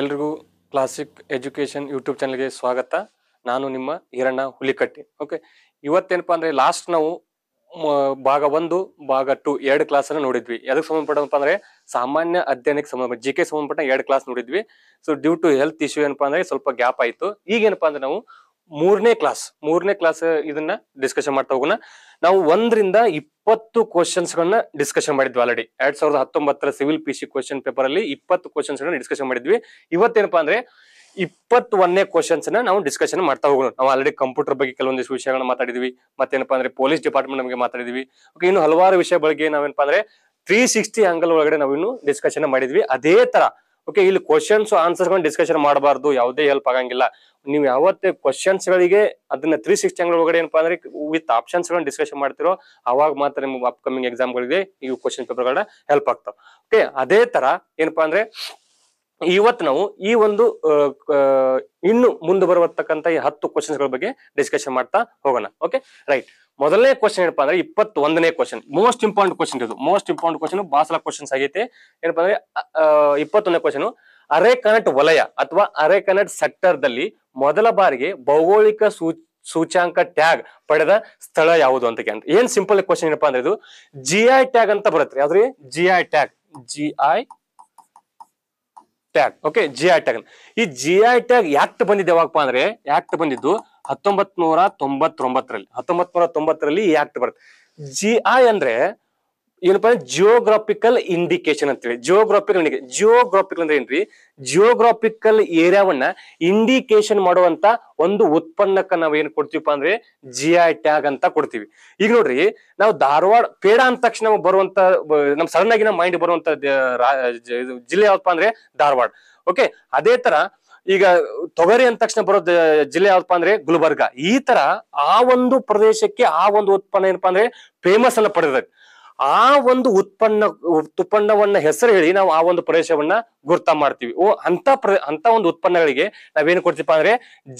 ಎಲ್ರಿಗೂ classic education YouTube ಚಾನಲ್ಗೆ ಸ್ವಾಗತ ನಾನು ನಿಮ್ಮ ಹಿರಣ್ಣ ಹುಲಿಕಟ್ಟಿ ಓಕೆ ಇವತ್ತೇನಪ್ಪ ಅಂದ್ರೆ ಲಾಸ್ಟ್ ನಾವು ಭಾಗ ಒಂದು ಭಾಗ ಟು ಎರಡು ಕ್ಲಾಸ್ ಅನ್ನು ನೋಡಿದ್ವಿ ಅದಕ್ಕೆ ಸಂಬಂಧಪಟ್ಟಪ್ಪ ಅಂದ್ರೆ ಸಾಮಾನ್ಯ ಅಧ್ಯಯನಕ್ಕೆ ಸಂಬಂಧಪಟ್ಟ ಜಿ ಕೆ ಸಂಬಂಧಪಟ್ಟ ಎರಡು ಕ್ಲಾಸ್ ನೋಡಿದ್ವಿ so due to health issue ಏನಪ್ಪಾ ಅಂದ್ರೆ ಸ್ವಲ್ಪ ಗ್ಯಾಪ್ ಆಯಿತು ಈಗೇನಪ್ಪ ಅಂದ್ರೆ ನಾವು ಮೂರನೇ ಕ್ಲಾಸ್ ಮೂರನೇ ಕ್ಲಾಸ್ ಇದನ್ನ ಡಿಸ್ಕಷನ್ ಮಾಡ್ತಾ ಹೋಗೋಣ ನಾವು ಒಂದರಿಂದ ಇಪ್ಪತ್ತು ಕ್ವಶನ್ಸ್ ಗಳನ್ನ ಡಿಸ್ಕಷನ್ ಮಾಡಿದ್ವಿ ಆಲ್ರೆಡಿ ಎರಡ್ ಸಾವಿರದ ಹತ್ತೊಂಬತ್ತರ civil P C question paper ಅಲ್ಲಿ ಇಪ್ಪತ್ತು ಕ್ವಶನ್ಸ್ ಗಳನ್ನ ಡಿಸ್ಕಷನ್ ಮಾಡಿದ್ವಿ ಇವತ್ತೇನಪ್ಪಾ ಅಂದ್ರೆ ಇಪ್ಪತ್ತೊಂದನೇ ಕ್ವಶನ್ಸ್ ನ ನಾವು ಡಿಸ್ಕಷನ್ ಮಾಡ್ತಾ ಹೋಗೋಣ ನಾವು ಆಲ್ರೆಡಿ ಕಂಪ್ಯೂಟರ್ ಬಗ್ಗೆ ಕೆಲವೊಂದಿಷ್ಟು ವಿಷಯಗಳನ್ನ ಮಾತಾಡಿದ್ವಿ ಮತ್ತೇನಪ್ಪಾ ಅಂದ್ರೆ ಪೊಲೀಸ್ ಡಿಪಾರ್ಟ್ಮೆಂಟ್ ನಮಗೆ ಮಾತಾಡಿದ್ವಿ ಓಕೆ ಇನ್ನು ಹಲವಾರು ವಿಷಯ ಬಗ್ಗೆ ನಾವೇನಪ್ಪಾ ಅಂದ್ರೆ ತ್ರೀ ಸಿಕ್ಸ್ಟಿ ಆಂಗಲ್ ಒಳಗಡೆ ನಾವು ಇನ್ನು ಡಿಸ್ಕಷನ್ ಮಾಡಿದ್ವಿ ಅದೇ ತರ ಓಕೆ ಇಲ್ಲಿ ಕ್ವಶನ್ಸ್ ಆನ್ಸರ್ಸ್ ಡಿಸ್ಕಷನ್ ಮಾಡಬಾರ್ದು ಯಾವುದೇ ಹೆಲ್ಪ್ ಆಗಂಗಿಲ್ಲ ನೀವು ಯಾವತ್ತೇ ಕ್ವಶನ್ಸ್ ಗಳಿಗೆ ಅದನ್ನ ತ್ರೀ ಸಿಕ್ಸ್ಟಿ ಅಂಗ್ಳ ಒಳಗಡೆ ಏನಪ್ಪಾ ಅಂದ್ರೆ ವಿತ್ ಆಪ್ಷನ್ಸ್ ಗಳನ್ನ ಡಿಸ್ಕಷನ್ ಮಾಡ್ತಿರೋ ಅವಾಗ ಮಾತ್ರ ನಿಮ್ಗೆ ಅಪ್ಕಮಿಂಗ್ ಎಕ್ಸಾಮ್ ಗಳಿಗೆ ಈ ಕ್ವಶನ್ ಪೇಪರ್ ಗಳ ಹೆಲ್ಪ್ ಆಗ್ತಾವ ಓಕೆ ಅದೇ ತರ ಏನಪ್ಪಾ ಅಂದ್ರೆ ಇವತ್ತು ನಾವು ಈ ಒಂದು ಇನ್ನು ಮುಂದೆ ಬರುವತಕ್ಕಂತ ಈ ಹತ್ತು ಕ್ವಶನ್ಸ್ ಗಳ ಬಗ್ಗೆ ಡಿಸ್ಕಷನ್ ಮಾಡ್ತಾ ಹೋಗೋಣ ಓಕೆ ರೈಟ್ ಮೊದಲನೇ ಕ್ವಶನ್ ಏನಪ್ಪಾ ಅಂದ್ರೆ ಒಂದನೇ ಕ್ವಶನ್ ಮೋಸ್ಟ್ ಇಂಪಾರ್ಟೆಂಟ್ ಕ್ವಶನ್ ಇದು ಮೋಸ್ಟ್ ಇಂಪಾರ್ಟೆಂಟ್ ಕ್ವಶನ್ ಬಾಸಲ ಕ್ವಶನ್ಸ್ ಆಗೈತೆ ಏನಪ್ಪಾ ಅಂದ್ರೆ ಇಪ್ಪತ್ತೊಂದನೇ ಕ್ವಶನ್ ಅರೆಕನಟ್ ವಲಯ ಅಥವಾ ಅರೆಕನಟ್ ಸೆಕ್ಟರ್ ದಲ್ಲಿ ಮೊದಲ ಬಾರಿಗೆ ಭೌಗೋಳಿಕ ಸೂ ಸೂಚ್ಯಾಂಕ ಟ್ಯಾಗ್ ಪಡೆದ ಸ್ಥಳ ಯಾವುದು ಅಂತ ಏನ್ ಸಿಂಪಲ್ ಕ್ವಶನ್ ಏನಪ್ಪಾ ಅಂದ್ರೆ ಇದು ಜಿ ಐ ಟ್ಯಾಗ್ ಅಂತ ಬರುತ್ತೆ ಯಾವ್ದ್ರಿ G I tag G I tag okay G I tag ಈ ಜಿ ಐ ಟ್ಯಾಗ್ ಯಾಕ್ಟ್ ಬಂದಿದ್ದು ಯಾವಾಗಪ್ಪ ಅಂದ್ರೆ ಯಾಕ್ಟ್ ಬಂದಿದ್ದು ಹತ್ತೊಂಬತ್ ನೂರ ತೊಂಬತ್ತೊಂಬತ್ತರಲ್ಲಿ ಹತ್ತೊಂಬತ್ ನೂರ ತೊಂಬತ್ತರಲ್ಲಿ ಈ ಆಕ್ಟ್ ಬರುತ್ತೆ ಜಿ ಐ ಅಂದ್ರೆ ಏನಪ್ಪಾ ಅಂದ್ರೆ ಜಿಯೋಗ್ರಾಫಿಕಲ್ ಇಂಡಿಕೇಶನ್ ಅಂತೇಳಿ ಜಿಯೋಗ್ರಾಫಿಕಲ್ ಇಂಡಿಕೇಶನ್ ಜಿಯೋಗ್ರಾಫಿಕಲ್ ಅಂದ್ರೆ ಏನ್ರಿ ಜಿಯೋಗ್ರಾಫಿಕಲ್ ಏರಿಯಾವನ್ನ ಇಂಡಿಕೇಶನ್ ಮಾಡುವಂತ ಒಂದು ಉತ್ಪನ್ನಕ್ಕ ನಾವ್ ಏನ್ ಕೊಡ್ತೀವಪ್ಪ ಅಂದ್ರೆ ಜಿ ಐ ಟ್ಯಾಗ್ ಅಂತ ಕೊಡ್ತೀವಿ ಈಗ ನೋಡ್ರಿ ನಾವು ಧಾರವಾಡ ಪೇಡ ಅಂದ ತಕ್ಷಣ ಬರುವಂತ ನಮ್ ಸಡನ್ ಆಗಿ ನಮ್ ಮೈಂಡ್ ಬರುವಂತ ಜಿಲ್ಲೆ ಯಾವಪ್ಪ ಅಂದ್ರೆ ಧಾರವಾಡ ಓಕೆ ಅದೇ ತರ ಈಗ ತೊಗರಿ ಅಂದ ತಕ್ಷಣ ಬರೋ ಜಿಲ್ಲೆ ಯಾವ್ದಪ್ಪ ಅಂದ್ರೆ ಗುಲ್ಬರ್ಗ ಈ ತರ ಆ ಒಂದು ಪ್ರದೇಶಕ್ಕೆ ಆ ಒಂದು ಉತ್ಪನ್ನ ಏನಪ್ಪಾ ಅಂದ್ರೆ ಫೇಮಸ್ ಅನ್ನ ಪಡೆದೈತಿ ಆ ಒಂದು ಉತ್ಪನ್ನ ಉತ್ಪನ್ನವನ್ನ ಹೆಸರು ಹೇಳಿ ನಾವು ಆ ಒಂದು ಪ್ರದೇಶವನ್ನ ಗುರ್ತ ಮಾಡ್ತೀವಿ ಓ ಅಂತ ಪ್ರ ಅಂತ ಒಂದು ಉತ್ಪನ್ನಗಳಿಗೆ ನಾವೇನು ಕೊಡ್ತೀವಪ್ಪ ಅಂದ್ರೆ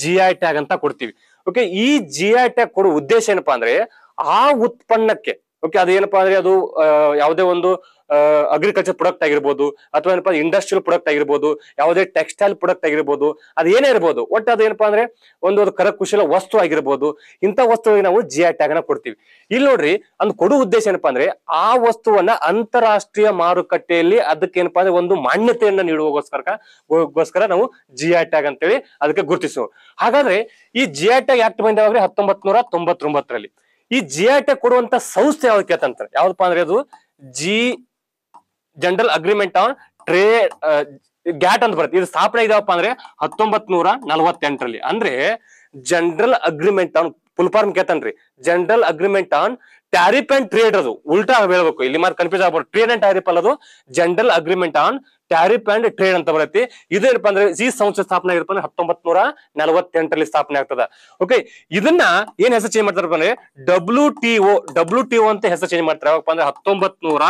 ಜಿ ಐ ಟ್ಯಾಗ್ ಅಂತ ಕೊಡ್ತೀವಿ ಓಕೆ ಈ ಜಿ ಐ ಟ್ಯಾಗ್ ಕೊಡುವ ಉದ್ದೇಶ ಏನಪ್ಪಾ ಅಂದ್ರೆ ಆ ಉತ್ಪನ್ನಕ್ಕೆ ಓಕೆ ಅದೇನಪ್ಪಾ ಅಂದ್ರೆ ಅದು ಯಾವುದೇ ಒಂದು ಅಗ್ರಿಕಲ್ಚರ್ ಪ್ರೊಡಕ್ಟ್ ಆಗಿರ್ಬೋದು ಅಥವಾ ಏನಪ್ಪಾ ಇಂಡಸ್ಟ್ರಿಯಲ್ ಪ್ರೊಡಕ್ಟ್ ಆಗಿರ್ಬೋದು ಯಾವುದೇ ಟೆಕ್ಸ್ಟೈಲ್ ಪ್ರೊಡಕ್ಟ್ ಆಗಿರ್ಬೋದು ಅದೇನೇ ಇರ್ಬೋದು ಒಟ್ಟು ಏನಪ್ಪಾ ಅಂದ್ರೆ ಒಂದು ಕರಕುಶಲ ವಸ್ತು ಆಗಿರ್ಬೋದು ಇಂಥ ವಸ್ತುವಿಗೆ ನಾವು ಜಿ ಐ ಟ್ಯಾಗ್ ಕೊಡ್ತೀವಿ ಇಲ್ಲಿ ನೋಡ್ರಿ ಅಂದ್ ಕೊಡು ಉದ್ದೇಶ ಏನಪ್ಪಾ ಅಂದ್ರೆ ಆ ವಸ್ತುವನ್ನ ಅಂತಾರಾಷ್ಟ್ರೀಯ ಮಾರುಕಟ್ಟೆಯಲ್ಲಿ ಅದಕ್ಕೆ ಏನಪ್ಪಾ ಅಂದ್ರೆ ಒಂದು ಮಾನ್ಯತೆಯನ್ನ ನೀಡುವಗೋಸ್ಕರ ನಾವು ಜಿ ಐ ಟ್ಯಾಗ್ ಅಂತೇಳಿ ಅದಕ್ಕೆ ಗುರುತಿಸುವ ಹಾಗಾದ್ರೆ ಈ ಜಿ ಐ ಟ್ಯಾಗ್ ಆಕ್ಟ್ ಬಂದಾಗ್ರಿ ಹತ್ತೊಂಬತ್ ನೂರ ತೊಂಬತ್ತೊಂಬತ್ತರಲ್ಲಿ ಈ ಜಿ ಐ ಟ್ಯಾಗ್ ಕೊಡುವಂತ ಸಂಸ್ಥೆ ಯಾವ್ದು ಅಂತಾರೆ ಯಾವ್ದಪ್ಪ ಅಂದ್ರೆ ಅದು G general agreement on trade GATT ಅಂತ ಬರುತ್ತೆ ಇದು ಸ್ಥಾಪನೆ ಇದಾವಪ್ಪ ಅಂದ್ರೆ ಹತ್ತೊಂಬತ್ ನೂರ ನಲ್ವತ್ತೆಂಟರಲ್ಲಿ ಅಂದ್ರೆ ಜನರಲ್ ಅಗ್ರಿಮೆಂಟ್ ಆನ್ ಫಾರ್ಮ್ ಕೇತನ್ರಿ general agreement on tariff and trade ಅದು ಉಲ್ಟಾ ಹೇಳ್ಬೇಕು ಇಲ್ಲಿ ಮಾತ್ರ ಕನ್ಫ್ಯೂಸ್ ಆಗ್ಬೋದು ಟ್ರೇಡ್ ಅಂಡ್ ಟ್ಯಾರಿಫ್ ಅಲ್ಲದು general agreement on tariff and trade ಅಂತ ಬರುತ್ತೆ ಇದೇನಪ್ಪ ಅಂದ್ರೆ ಈ ಸಂಸ್ಥೆ ಸ್ಥಾಪನೆ ಆಗಿರ್ಪ ಅಂದ್ರೆ ಹತ್ತೊಂಬತ್ ನೂರ ನಲವತ್ತೆಂಟರಲ್ಲಿ ಸ್ಥಾಪನೆ ಆಗ್ತದ ಓಕೆ ಇದನ್ನ ಏನ್ ಹೆಸರು ಚೇಂಜ್ ಮಾಡ್ತಾರಪ್ಪ ಅಂದ್ರೆ W T O W T ಅಂತ ಹೆಸರು ಚೇಂಜ್ ಮಾಡ್ತಾರೆ ಯಾವಪ್ಪ ಅಂದ್ರೆ ಹತ್ತೊಂಬತ್ ನೂರ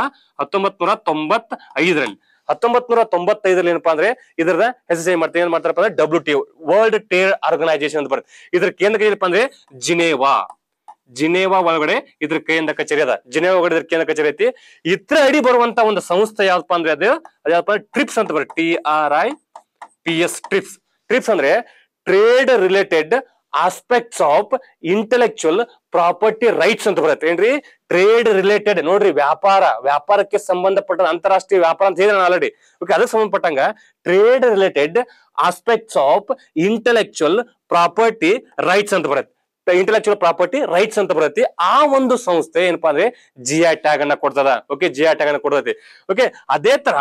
ಹತ್ತೊಂಬತ್ ನೂರ ತೊಂಬತ್ ಐದರಲ್ಲಿ ಹತ್ತೊಂಬತ್ ನೂರ ತೊಂಬತ್ತೈದರಲ್ಲಿ ಏನಪ್ಪಾ ಅಂದ್ರೆ ಇದರ ಹೆಸರು ಚೇಂಜ್ ಮಾಡ್ತಾರೆ ಏನ್ ಮಾಡ್ತಾರಪ್ಪ ಅಂದ್ರೆ W T world trade organisation ಅಂತ ಬರುತ್ತೆ ಇದ್ರ ಕೇಂದ್ರ ಏನಪ್ಪಾ ಅಂದ್ರೆ ಜಿನೇವಾ ಜಿನೇವಾ ಒಳಗಡೆ ಇದ್ರ ಕೇಂದ್ರ ಕಚೇರಿ ಅದ ಜಿನೇವಾ ಒಳಗಡೆ ಇದ್ರ ಕೇಂದ್ರ ಕಚೇರಿ ಐತಿ ಇತ್ರ ಅಡಿ ಬರುವಂತ ಒಂದು ಸಂಸ್ಥೆ ಯಾವ್ದಪ್ಪ ಅಂದ್ರೆ ಅದು ಅದ್ಯಾವಪ್ಪ ಟ್ರಿಪ್ಸ್ ಅಂತ ಬರ T R I P S TRIPS TRIPS ಅಂದ್ರೆ trade related aspects of intellectual property rights ಅಂತ ಬರುತ್ತೆ ಏನ್ರಿ ಟ್ರೇಡ್ ರಿಲೇಟೆಡ್ ನೋಡ್ರಿ ವ್ಯಾಪಾರ ವ್ಯಾಪಾರಕ್ಕೆ ಸಂಬಂಧಪಟ್ಟ ಅಂತಾರಾಷ್ಟ್ರೀಯ ವ್ಯಾಪಾರ ಅಂತ ಹೇಳಿದ್ರೆ ಆಲ್ರೆಡಿ ಓಕೆ ಅದಕ್ಕೆ ಸಂಬಂಧಪಟ್ಟಂಗ trade related aspects of intellectual property rights ಅಂತ ಬರುತ್ತೆ ಇಂಟೆಲೆಕ್ಚುಯಲ್ ಪ್ರಾಪರ್ಟಿ ರೈಟ್ಸ್ ಅಂತ ಬರುತ್ತೆ ಆ ಒಂದು ಸಂಸ್ಥೆ ಏನಪ್ಪಾ ಅಂದ್ರೆ ಜಿ ಐ ಟ್ಯಾಗ್ ಅನ್ನ ಕೊಡ್ತದ ಓಕೆ ಜಿ ಐ ಟ್ಯಾಗ್ ಅನ್ನ ಓಕೆ ಅದೇ ತರ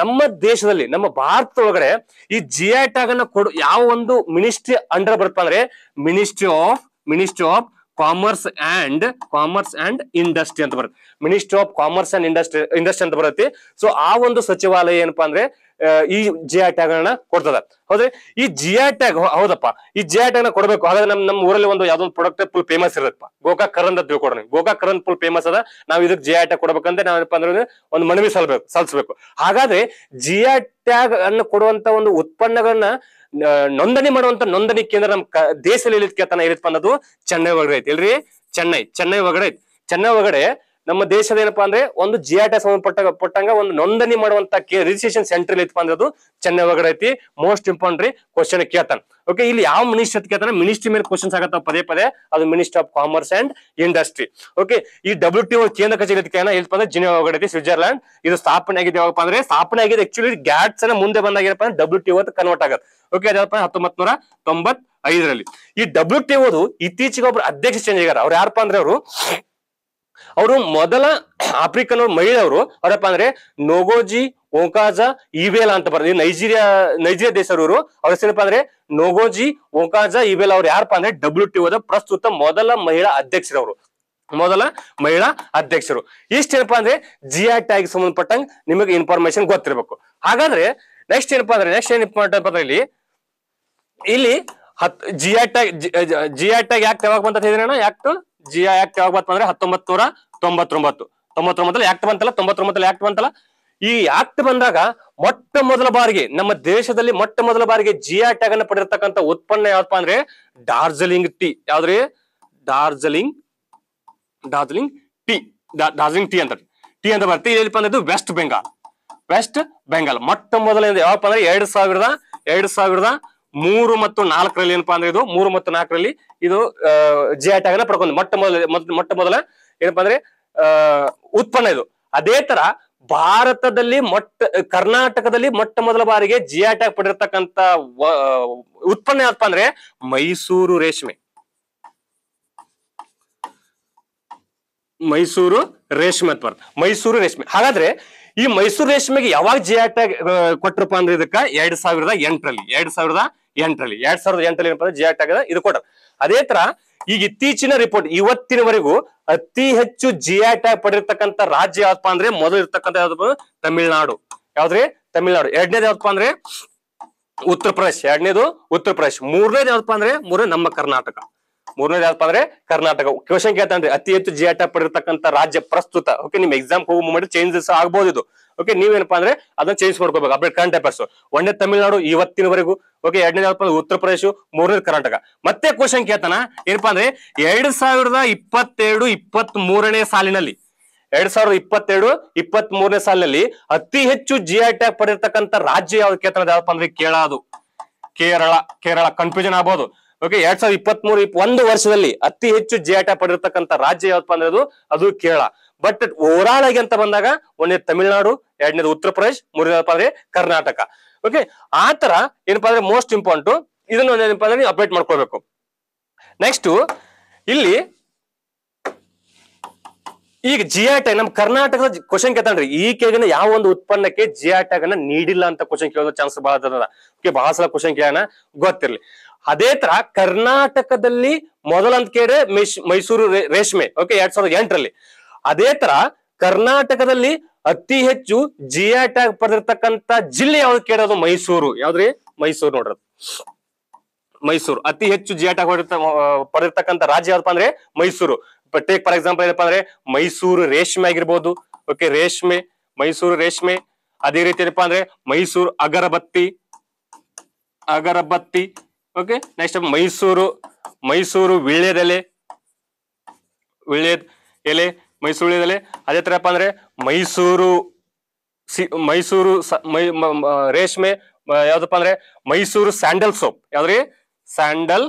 ನಮ್ಮ ದೇಶದಲ್ಲಿ ನಮ್ಮ ಭಾರತ ಒಳಗಡೆ ಈ ಜಿ ಐ ಟ್ಯಾಗ್ ಅನ್ನ ಕೊಡು ಯಾವ ಒಂದು ಮಿನಿಸ್ಟ್ರಿ ಅಂಡರ್ ಬರುತ್ತಾ ಅಂದ್ರೆ ministry of ministry of commerce and commerce and industry ಅಂತ ಬರುತ್ತೆ ministry of commerce and industry industry ಅಂತ ಬರುತ್ತೆ ಸೊ ಆ ಒಂದು ಸಚಿವಾಲಯ ಏನಪ್ಪಾ ಅಂದ್ರೆ ಈ ಜಿ ಆರ್ ಟ್ಯಾಗ್ ಅನ್ನ ಕೊಡ್ತದ ಹೌದ್ರಿ ಈ ಜಿ ಆರ್ ಟ್ಯಾಗ್ ಹೌದಪ್ಪ ಈ ಜಿ ಆರ್ ಟ್ಯಾಗ್ ನ ಕೊಡಬೇಕು ಹಾಗಾದ್ರೆ ನಮ್ ನಮ್ಮ ಊರಲ್ಲಿ ಒಂದು ಯಾವ್ದೊಂದು ಪ್ರಾಡಕ್ಟ್ ಫುಲ್ ಫೇಮಸ್ ಇರತ್ತಪ್ಪ ಗೋಕಾ ಕರನ್ ಅಂತ ತಿಳ್ಕೊಡ್ರಿ ಗೋಕಾ ಕರಂದ್ ಫುಲ್ ಫೇಮಸ್ ಅದ ನಾವು ಇದಕ್ಕೆ ಜಿ ಆರ್ ಟ್ಯಾಗ್ ಕೊಡಬೇಕಂದ್ರೆ ನಾವೇನಪ್ಪ ಅಂದ್ರೆ ಒಂದು ಮನವಿ ಸಲ್ಬೇಕು ಸಲ್ಸ್ಬೇಕು ಹಾಗಾದ್ರೆ ಜಿ ಆರ್ ಟ್ಯಾಗ್ ಅನ್ನು ಕೊಡುವಂತ ಒಂದು ಉತ್ಪನ್ನಗಳನ್ನ ನೋಂದಣಿ ಮಾಡುವಂತ ನೋಂದಣಿ ಕೇಂದ್ರ ನಮ್ ದೇಶದಲ್ಲಿ ಎಲ್ಲಿ ಕೇಳ್ತಾನ ಅನ್ನೋದು ಚೆನ್ನೈ ಒಳಗಡೆ ಐತಿ ಇಲ್ರಿ ಚೆನ್ನೈ ಚೆನ್ನೈ ಒಳಗಡೆ ಐತಿ ಚೆನ್ನೈ ಒಳಗಡೆ ನಮ್ಮ ದೇಶದ ಏನಪ್ಪಾ ಅಂದ್ರೆ ಒಂದು ಜಿ ಆರ್ ಟಿ ಪಟ್ಟಂಗ ಒಂದು ನೋಂದಣಿ ಮಾಡುವಂತ ರಿಜಿಸ್ಟ್ರೇಷನ್ ಸೆಂಟರ್ ಐತಪ್ಪ ಅಂದ್ರೆ ಅದು ಚೆನ್ನೈ ಒಳಗಡೆ ಐತಿ ಮೋಸ್ಟ್ ಇಂಪಾರ್ಟೆಂಟ್ ರೀ ಕ್ವಶನ್ ಕೇಳ್ತಾನ ಓಕೆ ಇಲ್ಲಿ ಯಾವ ಮಿನಿಸ್ಟರ್ ಕೇಳ್ತಾನೆ ಮಿನಿಸ್ಟ್ರಿ ಮೇಲೆ ಕ್ವಶನ್ಸ್ ಆಗತ್ತಾವ ಪದೇ ಪದೇ ಅದು minister of commerce and industry okay ಈ ಡಬ್ಲ್ಯೂ ಟಿ ಕೇಂದ್ರ ಕಚೇರಿ ಏನಪ್ಪ ಅಂದ್ರೆ ಜಿನಿವಾ ಒಳಗಡೆ ಐತಿ ಸ್ವಿಟ್ಜರ್ಲ್ಯಾಂಡ್ ಇದು ಸ್ಥಾಪನೆ ಆಗಿದೆ ಯಾವಪ್ಪ ಅಂದ್ರೆ ಸ್ಥಾಪನೆ ಆಗಿದೆ ಆಕ್ಚುಲಿ ಗ್ಯಾಟ್ಸ್ ಅನ್ನ ಮುಂದೆ ಏನಪ್ಪ ಅಂದ್ರೆ ಡಬ್ಲ್ಯೂ ಟಿ ಓದ್ ಕನ್ವರ್ಟ್ ಆಗುತ್ತೆ ಓಕೆ ಅದಪ್ಪ ಹತ್ತೊಂಬತ್ ನೂರ ತೊಂಬತ್ ಐದರಲ್ಲಿ ಈ ಡಬ್ಲ್ಯೂ ಟಿ ಓದು ಇತ್ತೀಚೆಗೆ ಒಬ್ರು ಅಧ್ಯಕ್ಷ ಚೇಂಜ್ ಆಗ್ಯಾರ ಅವ್ರ ಯಾರಪ್ಪ ಅಂದ್ರೆ ಅವರು ಅವರು ಮೊದಲ ಆಫ್ರಿಕನ್ ಅವ್ರ ಮಹಿಳೆಯವರು ಅವರಪ್ಪ ಅಂದ್ರೆ ನೋಗೋಜಿ ಓಂಕಾಜ ಇವೇಲಾ ಅಂತ ಬರ್ತಾರೆ ನೈಜೀರಿಯಾ ನೈಜೀರಿಯಾ ದೇಶರವರು ಅವ್ರ ಹೆಸರಪ್ಪ ಅಂದ್ರೆ ನೋಗೋಜಿ ಓಂಕಾಜ ಇವೆಲ್ ಅವ್ರು ಯಾರಪ್ಪ ಅಂದ್ರೆ ಡಬ್ಲ್ಯೂ ಟಿ ಪ್ರಸ್ತುತ ಮೊದಲ ಮಹಿಳಾ ಅಧ್ಯಕ್ಷರವರು ಮೊದಲ ಮಹಿಳಾ ಅಧ್ಯಕ್ಷರು ಏನಪ್ಪಾ ಅಂದ್ರೆ ಜಿಆರ್ ಟ್ಯಾಗ್ ಸಂಬಂಧಪಟ್ಟಂಗೆ ನಿಮಗೆ ಇನ್ಫಾರ್ಮೇಶನ್ ಗೊತ್ತಿರಬೇಕು ಹಾಗಾದ್ರೆ ನೆಕ್ಸ್ಟ್ ಏನಪ್ಪಾ ಅಂದ್ರೆ ನೆಕ್ಸ್ಟ್ ಏನಪ್ಪ ಇಲ್ಲಿ ಇಲ್ಲಿ ಹತ್ ಜಿಆರ್ ಟ್ಯಾಗ್ ಜಿಆ ಟ್ಯಾಗ್ ಯಾಕೆ ಯಾವಾಗ ಬಂತ ಹೇಳಿದ್ರೆ ಯಾಕೆ ಜಿ ಐ ಆಕ್ಟ್ ಯಾವಾಗ ಬಂತಂದ್ರೆ ಹತ್ತೊಂಬತ್ ನೂರ ತೊಂಬತ್ತೊಂಬತ್ತು ತೊಂಬತ್ತೊಂಬತ್ತಲ್ಲಿ ಆಕ್ಟ್ ಬಂತಲ್ಲ ತೊಂಬತ್ತೊಂಬತ್ತಲ್ಲಿ ಆಕ್ಟ್ ಬಂತಲ್ಲ ಈ ಆಕ್ಟ್ ಬಂದಾಗ ಮೊಟ್ಟ ಮೊದಲ ಬಾರಿಗೆ ನಮ್ಮ ದೇಶದಲ್ಲಿ ಮೊಟ್ಟ ಮೊದಲ ಬಾರಿಗೆ ಜಿ ಐ ಟ್ಯಾಗ್ ಅನ್ನು ಪಡೆದಿರ್ತಕ್ಕಂಥ ಉತ್ಪನ್ನ ಯಾವಪ್ಪ ಅಂದ್ರೆ ಡಾರ್ಜಿಲಿಂಗ್ ಟೀ ಯಾವ್ದ್ರಿ ಡಾರ್ಜಿಲಿಂಗ್ ಡಾರ್ಜಿಲಿಂಗ್ ಟೀ ಡಾರ್ಜಿಲಿಂಗ್ ಟೀ ಅಂತ ಟೀ ಅಂತ ಬರ್ತೀವಿ ಏನಪ್ಪ ಅಂದ್ರೆ ವೆಸ್ಟ್ ಬೆಂಗಾಲ್ ವೆಸ್ಟ್ ಬೆಂಗಾಲ್ ಮೊಟ್ಟ ಮೊದಲ ಯಾವಪ್ಪ ಅಂದ್ರೆ ಎರಡ್ ಸಾವಿರದ ಎರಡ್ ಸಾವಿರದ ಮೂರು ಮತ್ತು ನಾಲ್ಕರಲ್ಲಿ ಏನಪ್ಪಾ ಅಂದ್ರೆ ಇದು ಮೂರು ಮತ್ತು ನಾಲ್ಕರಲ್ಲಿ ಇದು ಜಿ ಐ ಟ್ಯಾಗ್ ಅನ್ನ ಪಡ್ಕೊಂಡು ಮೊಟ್ಟ ಮೊದಲ ಮೊಟ್ಟ ಮೊದಲ ಏನಪ್ಪಾ ಅಂದ್ರೆ ಉತ್ಪನ್ನ ಇದು ಅದೇ ತರ ಭಾರತದಲ್ಲಿ ಮೊಟ್ಟ ಕರ್ನಾಟಕದಲ್ಲಿ ಮೊಟ್ಟ ಮೊದಲ ಬಾರಿಗೆ ಜಿ ಐ ಟ್ಯಾಗ್ ಪಡಿರ್ತಕ್ಕಂತ ಉತ್ಪನ್ನ ಏನಪ್ಪಾ ಅಂದ್ರೆ ಮೈಸೂರು ರೇಷ್ಮೆ ಮೈಸೂರು ರೇಷ್ಮೆ ಅಂತ ಮೈಸೂರು ರೇಷ್ಮೆ ಹಾಗಾದ್ರೆ ಈ ಮೈಸೂರು ರೇಷ್ಮೆಗೆ ಯಾವಾಗ ಜಿ ಐ ಟ್ಯಾಗ್ ಕೊಟ್ಟರಪ್ಪ ಅಂದ್ರೆ ಇದಕ್ಕ ಎರಡ್ ಸಾವಿರದ ಎಂಟರಲ್ಲಿ ಎರಡ್ ಸಾವಿರದ ಎಂಟರಲ್ಲಿ ಎರಡ್ ಸಾವಿರದ ಎಂಟರಲ್ಲಿ ಏನಪ್ಪ ಅಂದ್ರೆ ಆಕ್ಟ್ ಆಗಿದೆ ಇದು ಅದೇ ತರ ಈಗ ಇತ್ತೀಚಿನ ರಿಪೋರ್ಟ್ ಇವತ್ತಿನವರೆಗೂ ಅತಿ ಹೆಚ್ಚು ಆಕ್ಟ್ ಆಗಿ ರಾಜ್ಯ ಯಾವ್ದಪ್ಪ ಅಂದ್ರೆ ಮೊದಲು ಇರ್ತಕ್ಕಂಥ ಯಾವ್ದಪ್ಪ ತಮಿಳ್ನಾಡು ಯಾವ್ದ್ರಿ ತಮಿಳ್ನಾಡು ಎರಡನೇದು ಯಾವ್ದಪ್ಪ ಅಂದ್ರೆ ಉತ್ತರ ಪ್ರದೇಶ ಎರಡನೇದು ಉತ್ತರ ಪ್ರದೇಶ ಮೂರನೇದು ಯಾವ್ದಪ್ಪ ಅಂದ್ರೆ ಮೂರನೇ ನಮ್ಮ ಕರ್ನಾಟಕ ಮೂರನೇದು ಯಾವ್ದಪ್ಪ ಅಂದ್ರೆ ಕರ್ನಾಟಕ ಕ್ವಶನ್ ಅಂದ್ರೆ ಅತಿ ಹೆಚ್ಚು ಜಿ ಟ್ಯಾಗ್ ರಾಜ್ಯ ಪ್ರಸ್ತುತ ಓಕೆ ನಿಮ್ ಎಕ್ಸಾಮ್ ಹೋಗೋ ಮಾಡಿ ಚೇಂಜಸ್ ಆಗ್ಬೋದು ಇದು ಓಕೆ ನೀವೇನಪ್ಪಾ ಅಂದ್ರೆ ಅದನ್ನ ಚೇಂಜ್ ಮಾಡ್ಕೋಬೇಕು ಅಪ್ಡೇಟ್ ಕರೆಂಟ್ ಅಫೇರ್ಸ್ ಒಂದೇ ತಮಿಳುನಾಡು ಇವತ್ತಿನವರೆಗೂ ಓಕೆ ಎರಡನೇ ಯಾವ್ದಪ್ಪ ಅಂದ್ರೆ ಉತ್ತರ ಪ್ರದೇಶ ಮೂರನೇ ಕರ್ನಾಟಕ ಮತ್ತೆ ಕ್ವಶನ್ ಕೇತನ ಏನಪ್ಪಾ ಅಂದ್ರೆ ಎರಡ್ ಸಾವಿರದ ಇಪ್ಪತ್ತೆರಡು ಇಪ್ಪತ್ತ್ ಮೂರನೇ ಸಾಲಿನಲ್ಲಿ ಎರಡ್ ಸಾವಿರದ ಇಪ್ಪತ್ತೆರಡು ಇಪ್ಪತ್ತ್ ಮೂರನೇ ಸಾಲಿನಲ್ಲಿ ಅತಿ ಹೆಚ್ಚು ಜಿ ಐ ಟ್ಯಾಗ್ ಪಡೆದಿರ್ತಕ್ಕಂಥ ರಾಜ್ಯ ಯಾವ್ದು ಕೇತನ ಯಾವ್ದಪ್ಪ ಅಂದ್ರೆ ಕೇರಳ ಅದು ಕೇರಳ ಕೇರಳ ಕನ್ಫ್ಯೂಷನ್ ಆಗ್ಬಹುದು ಓಕೆ ಎರಡ್ ಸಾವಿರದ ಇಪ್ಪತ್ತ್ ಮೂರು ಒಂದು ವರ್ಷದಲ್ಲಿ ಅತಿ ಹೆಚ್ಚು ಜಿ ಐ ಟ್ಯಾಗ್ ಪಡೆದಿರ್ತಕ್ಕಂಥ ರಾಜ್ಯ ಯಾವ್ದಪ್ಪ ಅಂದ್ರೆ ಅದು ಅದು ಕೇರಳ ಬಟ್ ಓವರಾಲ್ ಆಗಿ ಅಂತ ಬಂದಾಗ ಒಂದೇ ತಮಿಳ್ನಾಡು ಎರಡನೇದು ಉತ್ತರ ಪ್ರದೇಶ್ ಮೂರನೇದಪ್ಪ ಅಂದ್ರೆ ಕರ್ನಾಟಕ ಓಕೆ ಆ ತರ ಏನಪ್ಪಾ ಅಂದ್ರೆ ಮೋಸ್ಟ್ ಇಂಪಾರ್ಟೆಂಟ್ ಇದನ್ನ ಏನಪ್ಪಾ ಅಂದ್ರೆ ಅಪ್ಡೇಟ್ ಮಾಡ್ಕೊಳ್ಬೇಕು ನೆಕ್ಸ್ಟ್ ಇಲ್ಲಿ ಈಗ ಜಿಆರ್ ಟ್ಯಾಗ್ ನಮ್ ಕರ್ನಾಟಕದ ಕ್ವಶನ್ ಕೇತಾನ್ರಿ ಈ ಕೆಳಗಿನ ಯಾವ ಒಂದು ಉತ್ಪನ್ನಕ್ಕೆ ಜಿಆರ್ ಟ್ಯಾಗ್ ಅನ್ನ ನೀಡಿಲ್ಲ ಅಂತ ಕ್ವಶನ್ ಕೇಳೋದ ಚಾನ್ಸ್ ಬಹಳ ಓಕೆ ಬಹಳ ಸಲ ಕ್ವಶನ್ ಕೇಳೋಣ ಗೊತ್ತಿರ್ಲಿ ಅದೇ ತರ ಕರ್ನಾಟಕದಲ್ಲಿ ಮೊದಲಂತ ಕೇಳಿದ್ರೆ ಮೈಸೂರು ರೇಷ್ಮೆ ಓಕೆ ಎರಡ್ ಸಾವಿರದ ಎಂಟರಲ್ಲಿ ಅದೇ ತರ ಕರ್ನಾಟಕದಲ್ಲಿ ಅತಿ ಹೆಚ್ಚು ಜಿ ಪಡೆದಿರ್ತಕ್ಕಂತ ಜಿಲ್ಲೆ ಯಾವ್ದು ಕೇಳೋದು ಮೈಸೂರು ಯಾವ್ದ್ರಿ ಮೈಸೂರು ನೋಡೋದು ಮೈಸೂರು ಅತಿ ಹೆಚ್ಚು ಜಿ ಟ್ಯಾಗ್ ರಾಜ್ಯ ಯಾವ್ದಪ್ಪ ಅಂದ್ರೆ ಮೈಸೂರು ಟೇಕ್ ಫಾರ್ ಎಕ್ಸಾಂಪಲ್ ಏನಪ್ಪಾ ಅಂದ್ರೆ ಮೈಸೂರು ರೇಷ್ಮೆ ಆಗಿರ್ಬೋದು ಓಕೆ ರೇಷ್ಮೆ ಮೈಸೂರು ರೇಷ್ಮೆ ಅದೇ ರೀತಿ ಏನಪ್ಪಾ ಅಂದ್ರೆ ಮೈಸೂರು ಅಗರಬತ್ತಿ ಅಗರಬತ್ತಿ ಓಕೆ ನೆಕ್ಸ್ಟ್ ಮೈಸೂರು ಮೈಸೂರು ವಿಳ್ಯದೆಲೆ ವಿಳ್ಯದ ಎಲೆ ಮೈಸೂರಿನಲ್ಲಿ ಅದೇ ತರಪ್ಪ ಅಂದ್ರೆ ಮೈಸೂರು ಸಿ ಮೈಸೂರು ಮೈ ರೇಷ್ಮೆ ಯಾವ್ದಪ್ಪ ಅಂದ್ರೆ ಮೈಸೂರು ಸ್ಯಾಂಡಲ್ ಸೋಪ್ ಯಾವ್ದ್ರಿ ಸ್ಯಾಂಡಲ್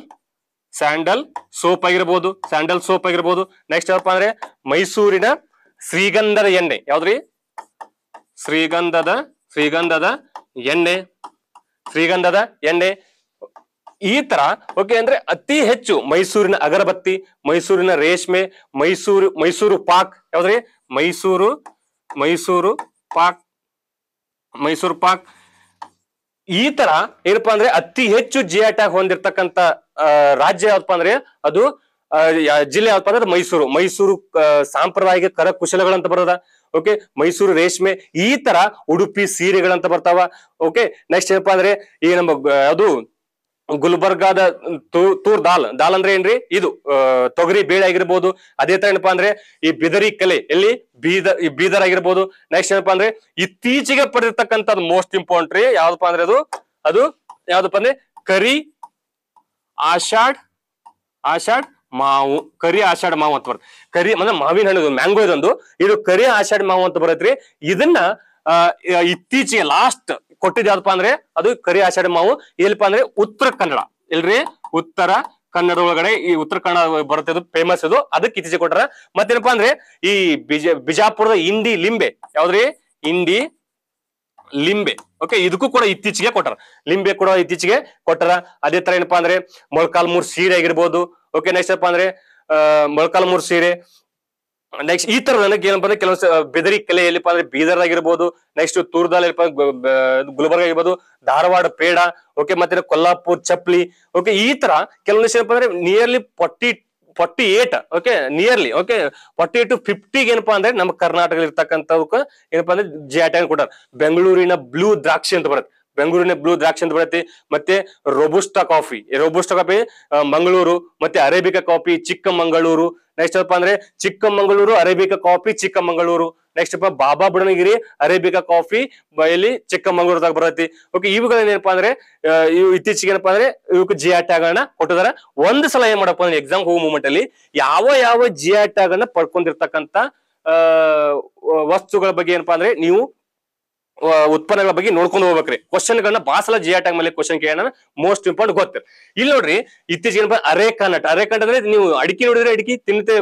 ಸ್ಯಾಂಡಲ್ ಸೋಪ್ ಆಗಿರ್ಬೋದು ಸ್ಯಾಂಡಲ್ ಸೋಪ್ ಆಗಿರ್ಬೋದು ನೆಕ್ಸ್ಟ್ ಯಾವಪ್ಪ ಅಂದ್ರೆ ಮೈಸೂರಿನ ಶ್ರೀಗಂಧದ ಎಣ್ಣೆ ಯಾವ್ದ್ರಿ ಶ್ರೀಗಂಧದ ಶ್ರೀಗಂಧದ ಎಣ್ಣೆ ಶ್ರೀಗಂಧದ ಎಣ್ಣೆ ಈ ತರ ಓಕೆ ಅಂದ್ರೆ ಅತಿ ಹೆಚ್ಚು ಮೈಸೂರಿನ ಅಗರಬತ್ತಿ ಮೈಸೂರಿನ ರೇಷ್ಮೆ ಮೈಸೂರು ಮೈಸೂರು ಪಾಕ್ ಯಾವ್ದ್ರಿ ಮೈಸೂರು ಮೈಸೂರು ಪಾಕ್ ಮೈಸೂರು ಪಾಕ್ ಈ ತರ ಏನಪ್ಪಾ ಅಂದ್ರೆ ಅತಿ ಹೆಚ್ಚು ಜಿ ಟ್ಯಾಗ್ ಹೊಂದಿರತಕ್ಕಂತ ರಾಜ್ಯ ಯಾವ್ದಪ್ಪ ಅಂದ್ರೆ ಅದು ಜಿಲ್ಲೆ ಯಾವ್ದಪ್ಪ ಅಂದ್ರೆ ಮೈಸೂರು ಮೈಸೂರು ಸಾಂಪ್ರದಾಯಿಕ ಕರಕುಶಲಗಳಂತ ಬರ್ತದ ಓಕೆ ಮೈಸೂರು ರೇಷ್ಮೆ ಈ ತರ ಉಡುಪಿ ಸೀರೆಗಳಂತ ಬರ್ತಾವ ಓಕೆ ನೆಕ್ಸ್ಟ್ ಏನಪ್ಪಾ ಅಂದ್ರೆ ಈ ನಮ್ಮ ಅದು ಗುಲ್ಬರ್ಗಾದ ತೂರ್ ದಾಲ್ ದಾಲ್ ಅಂದ್ರೆ ಏನ್ರಿ ಇದು ತೊಗರಿ ಬೇಳೆ ಆಗಿರ್ಬೋದು ಅದೇ ತರ ಏನಪ್ಪಾ ಅಂದ್ರೆ ಈ ಬಿದರಿ ಕಲೆ ಎಲ್ಲಿ ಬೀದರ್ ಈ ಬೀದರ್ ಆಗಿರ್ಬೋದು ನೆಕ್ಸ್ಟ್ ಏನಪ್ಪಾ ಅಂದ್ರೆ ಇತ್ತೀಚೆಗೆ ಪಡೆದಿರ್ತಕ್ಕಂಥದ್ದು ಮೋಸ್ಟ್ ಇಂಪಾರ್ಟೆಂಟ್ ರೀ ಯಾವ್ದಪ್ಪ ಅಂದ್ರೆ ಅದು ಅದು ಯಾವ್ದಪ್ಪ ಅಂದ್ರೆ ಕರಿ ಆಷಾಢ ಆಷಾಢ ಮಾವು ಕರಿ ಆಷಾಢ ಮಾವು ಅಂತ ಬರುತ್ತೆ ಕರಿ ಅಂದ್ರೆ ಮಾವಿನ ಹಣ್ಣು ಮ್ಯಾಂಗೋ ಇದೊಂದು ಇದು ಕರಿ ಆಷಾಢ ಮಾವು ಅಂತ ಬರತ್ರಿ ಇದನ್ನ ಇತ್ತೀಚೆಗೆ ಲಾಸ್ಟ್ ಕೊಟ್ಟಿದ್ ಯಾವ್ದಪ್ಪ ಅಂದ್ರೆ ಅದು ಕರಿ ಆಷಾಢ ಮಾವು ಎಲ್ಪ ಅಂದ್ರೆ ಉತ್ತರ ಕನ್ನಡ ಇಲ್ರಿ ಉತ್ತರ ಕನ್ನಡ ಒಳಗಡೆ ಈ ಉತ್ತರ ಕನ್ನಡ ಬರುತ್ತೆ ಅದು ಫೇಮಸ್ ಅದು ಅದಕ್ಕೆ ಇತ್ತೀಚೆಗೆ ಕೊಟ್ಟರ ಮತ್ತೇನಪ್ಪಾ ಅಂದ್ರೆ ಈ ಬಿಜ ಬಿಜಾಪುರದ ಇಂಡಿ ಲಿಂಬೆ ಯಾವ್ದ್ರಿ ಇಂಡಿ ಲಿಂಬೆ ಓಕೆ ಇದಕ್ಕೂ ಕೂಡ ಇತ್ತೀಚೆಗೆ ಕೊಟ್ಟರ ಲಿಂಬೆ ಕೂಡ ಇತ್ತೀಚೆಗೆ ಕೊಟ್ಟರ ಅದೇ ತರ ಏನಪ್ಪಾ ಅಂದ್ರೆ ಮೊಳಕಾಲ್ ಸೀರೆ ಆಗಿರ್ಬೋದು ಓಕೆ ನೆಕ್ಸ್ಟ್ ಏನಪ್ಪಾ ಅಂದ್ರೆ ಅಹ್ ಮೊಳಕಾಲ್ ಸೀರೆ ನೆಕ್ಸ್ಟ್ ಈ ತರ ನನಗೆ ಏನಪ್ಪ ಅಂದ್ರೆ ಕೆಲವೊಂದು ಬೆದರಿ ಕಲೆ ಎಲ್ಲಿಪ್ಪ ಅಂದ್ರೆ ಬೀದರ್ ಆಗಿರ್ಬೋದು ನೆಕ್ಸ್ಟ್ ತೂರ್ದಾಲ್ ಗುಲ್ಬರ್ಗ ಆಗಿರ್ಬೋದು ಧಾರವಾಡ ಪೇಡ ಓಕೆ ಮತ್ತೆ ಕೊಲ್ಲಾಪುರ್ ಚಪ್ಲಿ ಓಕೆ ಈ ತರ ಕೆಲವೊಂದಿಷ್ಟು ಏನಪ್ಪ ಅಂದ್ರೆ nearly forty forty eight okay nearly okay forty eight to ಫಿಫ್ಟಿಗೆ ಏನಪ್ಪಾ ಅಂದ್ರೆ ನಮ್ಮ ಕರ್ನಾಟಕದಲ್ಲಿ ಇರ್ತಕ್ಕಂಥವ್ಕ ಏನಪ್ಪಾ ಅಂದ್ರೆ ಜಿ ಆಟನ್ ಕೊಟ್ಟಾರೆ ಬೆಂಗಳೂರಿನ ಬ್ಲೂ ದ್ರಾಕ್ಷಿ ಅಂತ ಬರುತ್ತೆ ಬೆಂಗಳೂರಿನ ಬ್ಲೂ ದ್ರಾಕ್ಷಿ ಅಂತ ಬರುತ್ತೆ ಮತ್ತೆ robusta coffee robusta coffee Mangaluru ಮತ್ತೆ ಅರೇಬಿಕಾ ಕಾಫಿ ಚಿಕ್ಕಮಂಗಳೂರು ನೆಕ್ಸ್ಟ್ ಅಪ್ಪ ಅಂದ್ರೆ Chikkamagaluru arabica coffee Chikkamagaluru next ಅಪ್ಪ ಬಾಬಾ ಬುಡನಗಿರಿ ಅರೇಬಿಕಾ ಕಾಫಿ ಇಲ್ಲಿ ಚಿಕ್ಕಮಂಗಳೂರದಾಗ ಬರುತ್ತೆ ಓಕೆ ಇವುಗಳ ಏನಪ್ಪಾ ಅಂದ್ರೆ ಇವು ಇತ್ತೀಚೆಗೆ ಏನಪ್ಪಾ ಅಂದ್ರೆ ಇವಕ್ಕೆ ಜಿ ಆರ್ ಟ್ಯಾಗ್ ಅನ್ನ ಕೊಟ್ಟಿದಾರ ಒಂದ್ ಸಲ ಏನ್ ಮಾಡಪ್ಪ ಅಂದ್ರೆ ಎಕ್ಸಾಮ್ ಹೋಗೋ ಮೂಮೆಂಟ್ ಅಲ್ಲಿ ಯಾವ ಯಾವ ಜಿ ಆರ್ ಟ್ಯಾಗ್ ಅನ್ನ ಪಡ್ಕೊಂಡಿರ್ತಕ್ಕಂತ ವಸ್ತುಗಳ ಬಗ್ಗೆ ಏನಪ್ಪಾ ಅಂದ್ರೆ ನೀವು ಉತ್ಪನ್ನಗಳ ಬಗ್ಗೆ ನೋಡ್ಕೊಂಡು ಹೋಗ್ಬೇಕ್ರಿ ಕ್ವಶನ್ ಗಳನ್ನ ಬಾಸಲ ಜಿಯಾ ಮೇಲೆ ಕ್ವಶನ್ ಕೇಳೋಣ ಮೋಸ್ಟ್ ಇಂಪಾರ್ಟೆಂಟ್ ಗೊತ್ತಿರ್ ಇಲ್ಲಿ ನೋಡ್ರಿ ಇತ್ತೀಚಿಗೆ ಅರೆ ಕಾನಟ್ ಅರೆ ಅಂದ್ರೆ ನೀವು ಅಡಿಕೆ ನೋಡಿದ್ರೆ ಅಡಿಕೆ ತಿಂತೆ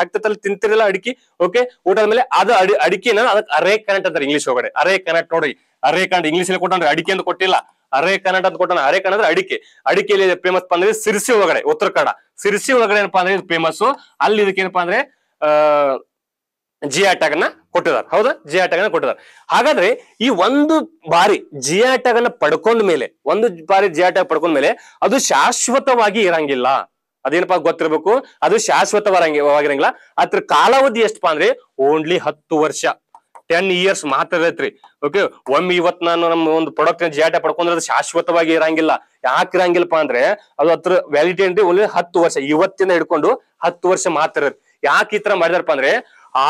ಹಾಕ್ತಲ್ಲ ತಿಂತಿರಲ್ಲ ಅಡಿಕೆ ಓಕೆ ಊಟದ ಮೇಲೆ ಅದ ಅಡಿಕೆನ ಅದಕ್ಕೆ ಅರೆ ಅಂತಾರೆ ಇಂಗ್ಲೀಷ್ ಒಳಗಡೆ ಅರೆ ಕಾನಟ್ ನೋಡ್ರಿ ಅರೆ ಕಾನಟ್ ಇಂಗ್ಲಿಷ್ ಅಲ್ಲಿ ಕೊಟ್ಟಂದ್ರೆ ಅಡಿಕೆ ಅಂತ ಕೊಟ್ಟಿಲ್ಲ ಅರೆ ಅಂತ ಕೊಟ್ಟಾನ ಅರೆ ಅಡಿಕೆ ಅಡಿಕೆಯಲ್ಲಿ ಫೇಮಸ್ ಅಂದ್ರೆ ಸಿರಿಸಿ ಒಳಗಡೆ ಉತ್ತರ ಕನ್ನಡ ಸಿರಿಸಿ ಒಳಗಡೆ ಏನಪ್ಪಾ ಅಂದ್ರೆ ಫೇಮಸ್ ಅಲ್ಲಿ ಇದಕ್ಕೆ ಏನಪ್ಪಾ ಅಂದ್ರೆ ಅಹ್ ಜಿ ಟ್ಯಾಗ್ ಅನ್ನ ಕೊಟ್ಟಿದ್ದಾರೆ ಹೌದಾ ಜಿ ಟ್ಯಾಗ್ ಅನ್ನ ಕೊಟ್ಟಿದ್ದಾರೆ ಹಾಗಾದ್ರೆ ಈ ಒಂದು ಬಾರಿ ಜಿ ಟ್ಯಾಗ್ ಅನ್ನ ಪಡ್ಕೊಂಡ ಮೇಲೆ ಒಂದು ಬಾರಿ ಜಿ ಟ್ಯಾಗ್ ಪಡ್ಕೊಂಡ ಮೇಲೆ ಅದು ಶಾಶ್ವತವಾಗಿ ಇರಂಗಿಲ್ಲ ಅದೇನಪ್ಪಾ ಗೊತ್ತಿರ್ಬೇಕು ಅದು ಶಾಶ್ವತವಾಗಿರಂಗಿಲ್ಲ ಅದ್ರ ಕಾಲಾವಧಿ ಎಷ್ಟಪ್ಪಾ ಅಂದ್ರೆ ಓನ್ಲಿ ಹತ್ತು ವರ್ಷ ಟೆನ್ ಇಯರ್ಸ್ ಮಾತ್ರ ಇರತ್ರಿ ಓಕೆ ಒಮ್ಮೆ ಇವತ್ ನಾನು ನಮ್ಮ ಒಂದು ಪ್ರಾಡಕ್ಟ್ ಜಿಯಾಟ ಪಡ್ಕೊಂಡ್ರೆ ಅದು ಶಾಶ್ವತವಾಗಿ ಇರಂಗಿಲ್ಲ ಯಾಕೆ ಇರಂಗಿಲ್ಲಪ್ಪ ಅಂದ್ರೆ ಅದು ಹತ್ರ ವ್ಯಾಲಿಡಿಟಿ ಓನ್ಲಿ ಹತ್ತು ವರ್ಷ ಇವತ್ತಿನ ಹಿಡ್ಕೊಂಡು ಹತ್ತು ವರ್ಷ ಮಾತ್ರ ಇರತ್ತೆ ಯಾಕೆ ಈ ತರ ಮಾಡಿದಾರಪ್ಪ ಅಂದ್ರೆ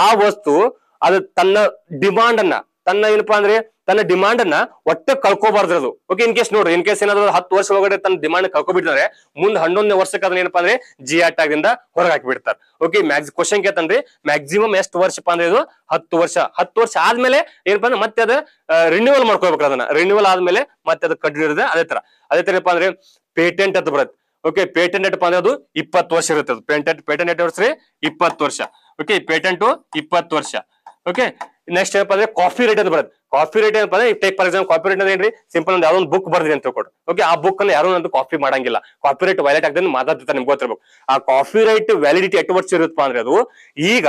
ಆ ವಸ್ತು ಅದು ತನ್ನ ಡಿಮಾಂಡ್ ಅನ್ನ ತನ್ನ ಏನಪ್ಪಾ ಅಂದ್ರೆ ತನ್ನ ಡಿಮಾಂಡ್ ಅನ್ನ ಒಟ್ಟೆ ಕಳ್ಕೋಬಾರ್ದು ಅದು ಓಕೆ ಇನ್ ಕೇಸ್ ನೋಡ್ರಿ ಇನ್ ಕೇಸ್ ಏನಾದ್ರು ಹತ್ತು ವರ್ಷ ಒಳಗಡೆ ತನ್ನ ಡಿಮಾಂಡ್ ಕಳ್ಕೊಬಿಟ್ಟಿದ್ರೆ ಮುಂದೆ ಹನ್ನೊಂದನೇ ವರ್ಷಕ್ಕೆ ಅದನ್ನ ಏನಪ್ಪಾ ಅಂದ್ರೆ ಜಿ ಆರ್ ಟ್ಯಾಗ್ ಇಂದ ಓಕೆ ಮ್ಯಾಕ್ಸ್ ಕ್ವಶನ್ ಕೇತಂದ್ರೆ ಮ್ಯಾಕ್ಸಿಮಮ್ ಎಷ್ಟು ವರ್ಷಪ್ಪ ಅಂದ್ರೆ ಇದು ಹತ್ತು ವರ್ಷ ಹತ್ತು ವರ್ಷ ಆದ್ಮೇಲೆ ಏನಪ್ಪಾ ಅಂದ್ರೆ ಮತ್ತೆ ಅದ ರಿನ್ಯೂವಲ್ ಮಾಡ್ಕೋಬೇಕು ಅದನ್ನ ರಿನ್ಯೂವಲ್ ಆದ್ಮೇಲೆ ಮತ್ತೆ ಅದು ಕಡ್ಡಿ ಅದೇ ತರ ಅದೇ ತರ ಏನಪ್ಪಾ ಅಂದ್ರೆ ಪೇಟೆಂಟ್ ಅಂತ ಬರುತ್ತೆ ಓಕೆ ಪೇಟೆಂಟ್ ಅಂದ್ರೆ ಅದು ಇಪ್ಪತ್ತು ವರ್ಷ ಇರುತ್ತೆ ಅದು ಪೇಟೆಂಟ್ ಪೇಟೆಂಟ್ ಡೇಟ್ ವರ್ಷ ಇಪ್ಪತ್ತು ವರ್ಷ ಓಕೆ ಪೇಟೆಂಟ್ ಇಪ್ಪತ್ತು ವರ್ಷ ಓಕೆ ನೆಕ್ಸ್ಟ್ ಏನಪ್ಪ ಅಂದ್ರೆ ಕಾಫಿ ರೇಟ್ ಅಂತ ಬರುತ್ತೆ ಕಾಫಿ ರೇಟ್ ಏನಪ್ಪ ಅಂದ್ರೆ take for example coffee rate ಅಂದ್ರೆ ಏನ್ರಿ ಸಿಂಪಲ್ ಒಂದು ಯಾವ್ದೊಂದು ಬುಕ್ ಬರ್ದಿದೆ ಅಂತ ಕೊಡು ಓಕೆ ಆ ಬುಕ್ ಅನ್ನ ಯಾರು ಒಂದು ಕಾಫಿ ಮಾಡಂಗಿಲ್ಲ ಕಾಫಿ ರೇಟ್ ವೈಲೇಟ್ ಆಗದೆ ಮಾತಾಡ್ತಾರೆ ನಿಮ್ಗೆ ಗೊತ್ತಿರಬೇಕು ಆ ಕಾಫಿ ರೈಟ್ ವ್ಯಾಲಿಡಿಟಿ ಎಷ್ಟು ವರ್ಷ ಇರುತ್ತಪ್ಪ ಅಂದ್ರೆ ಅದು ಈಗ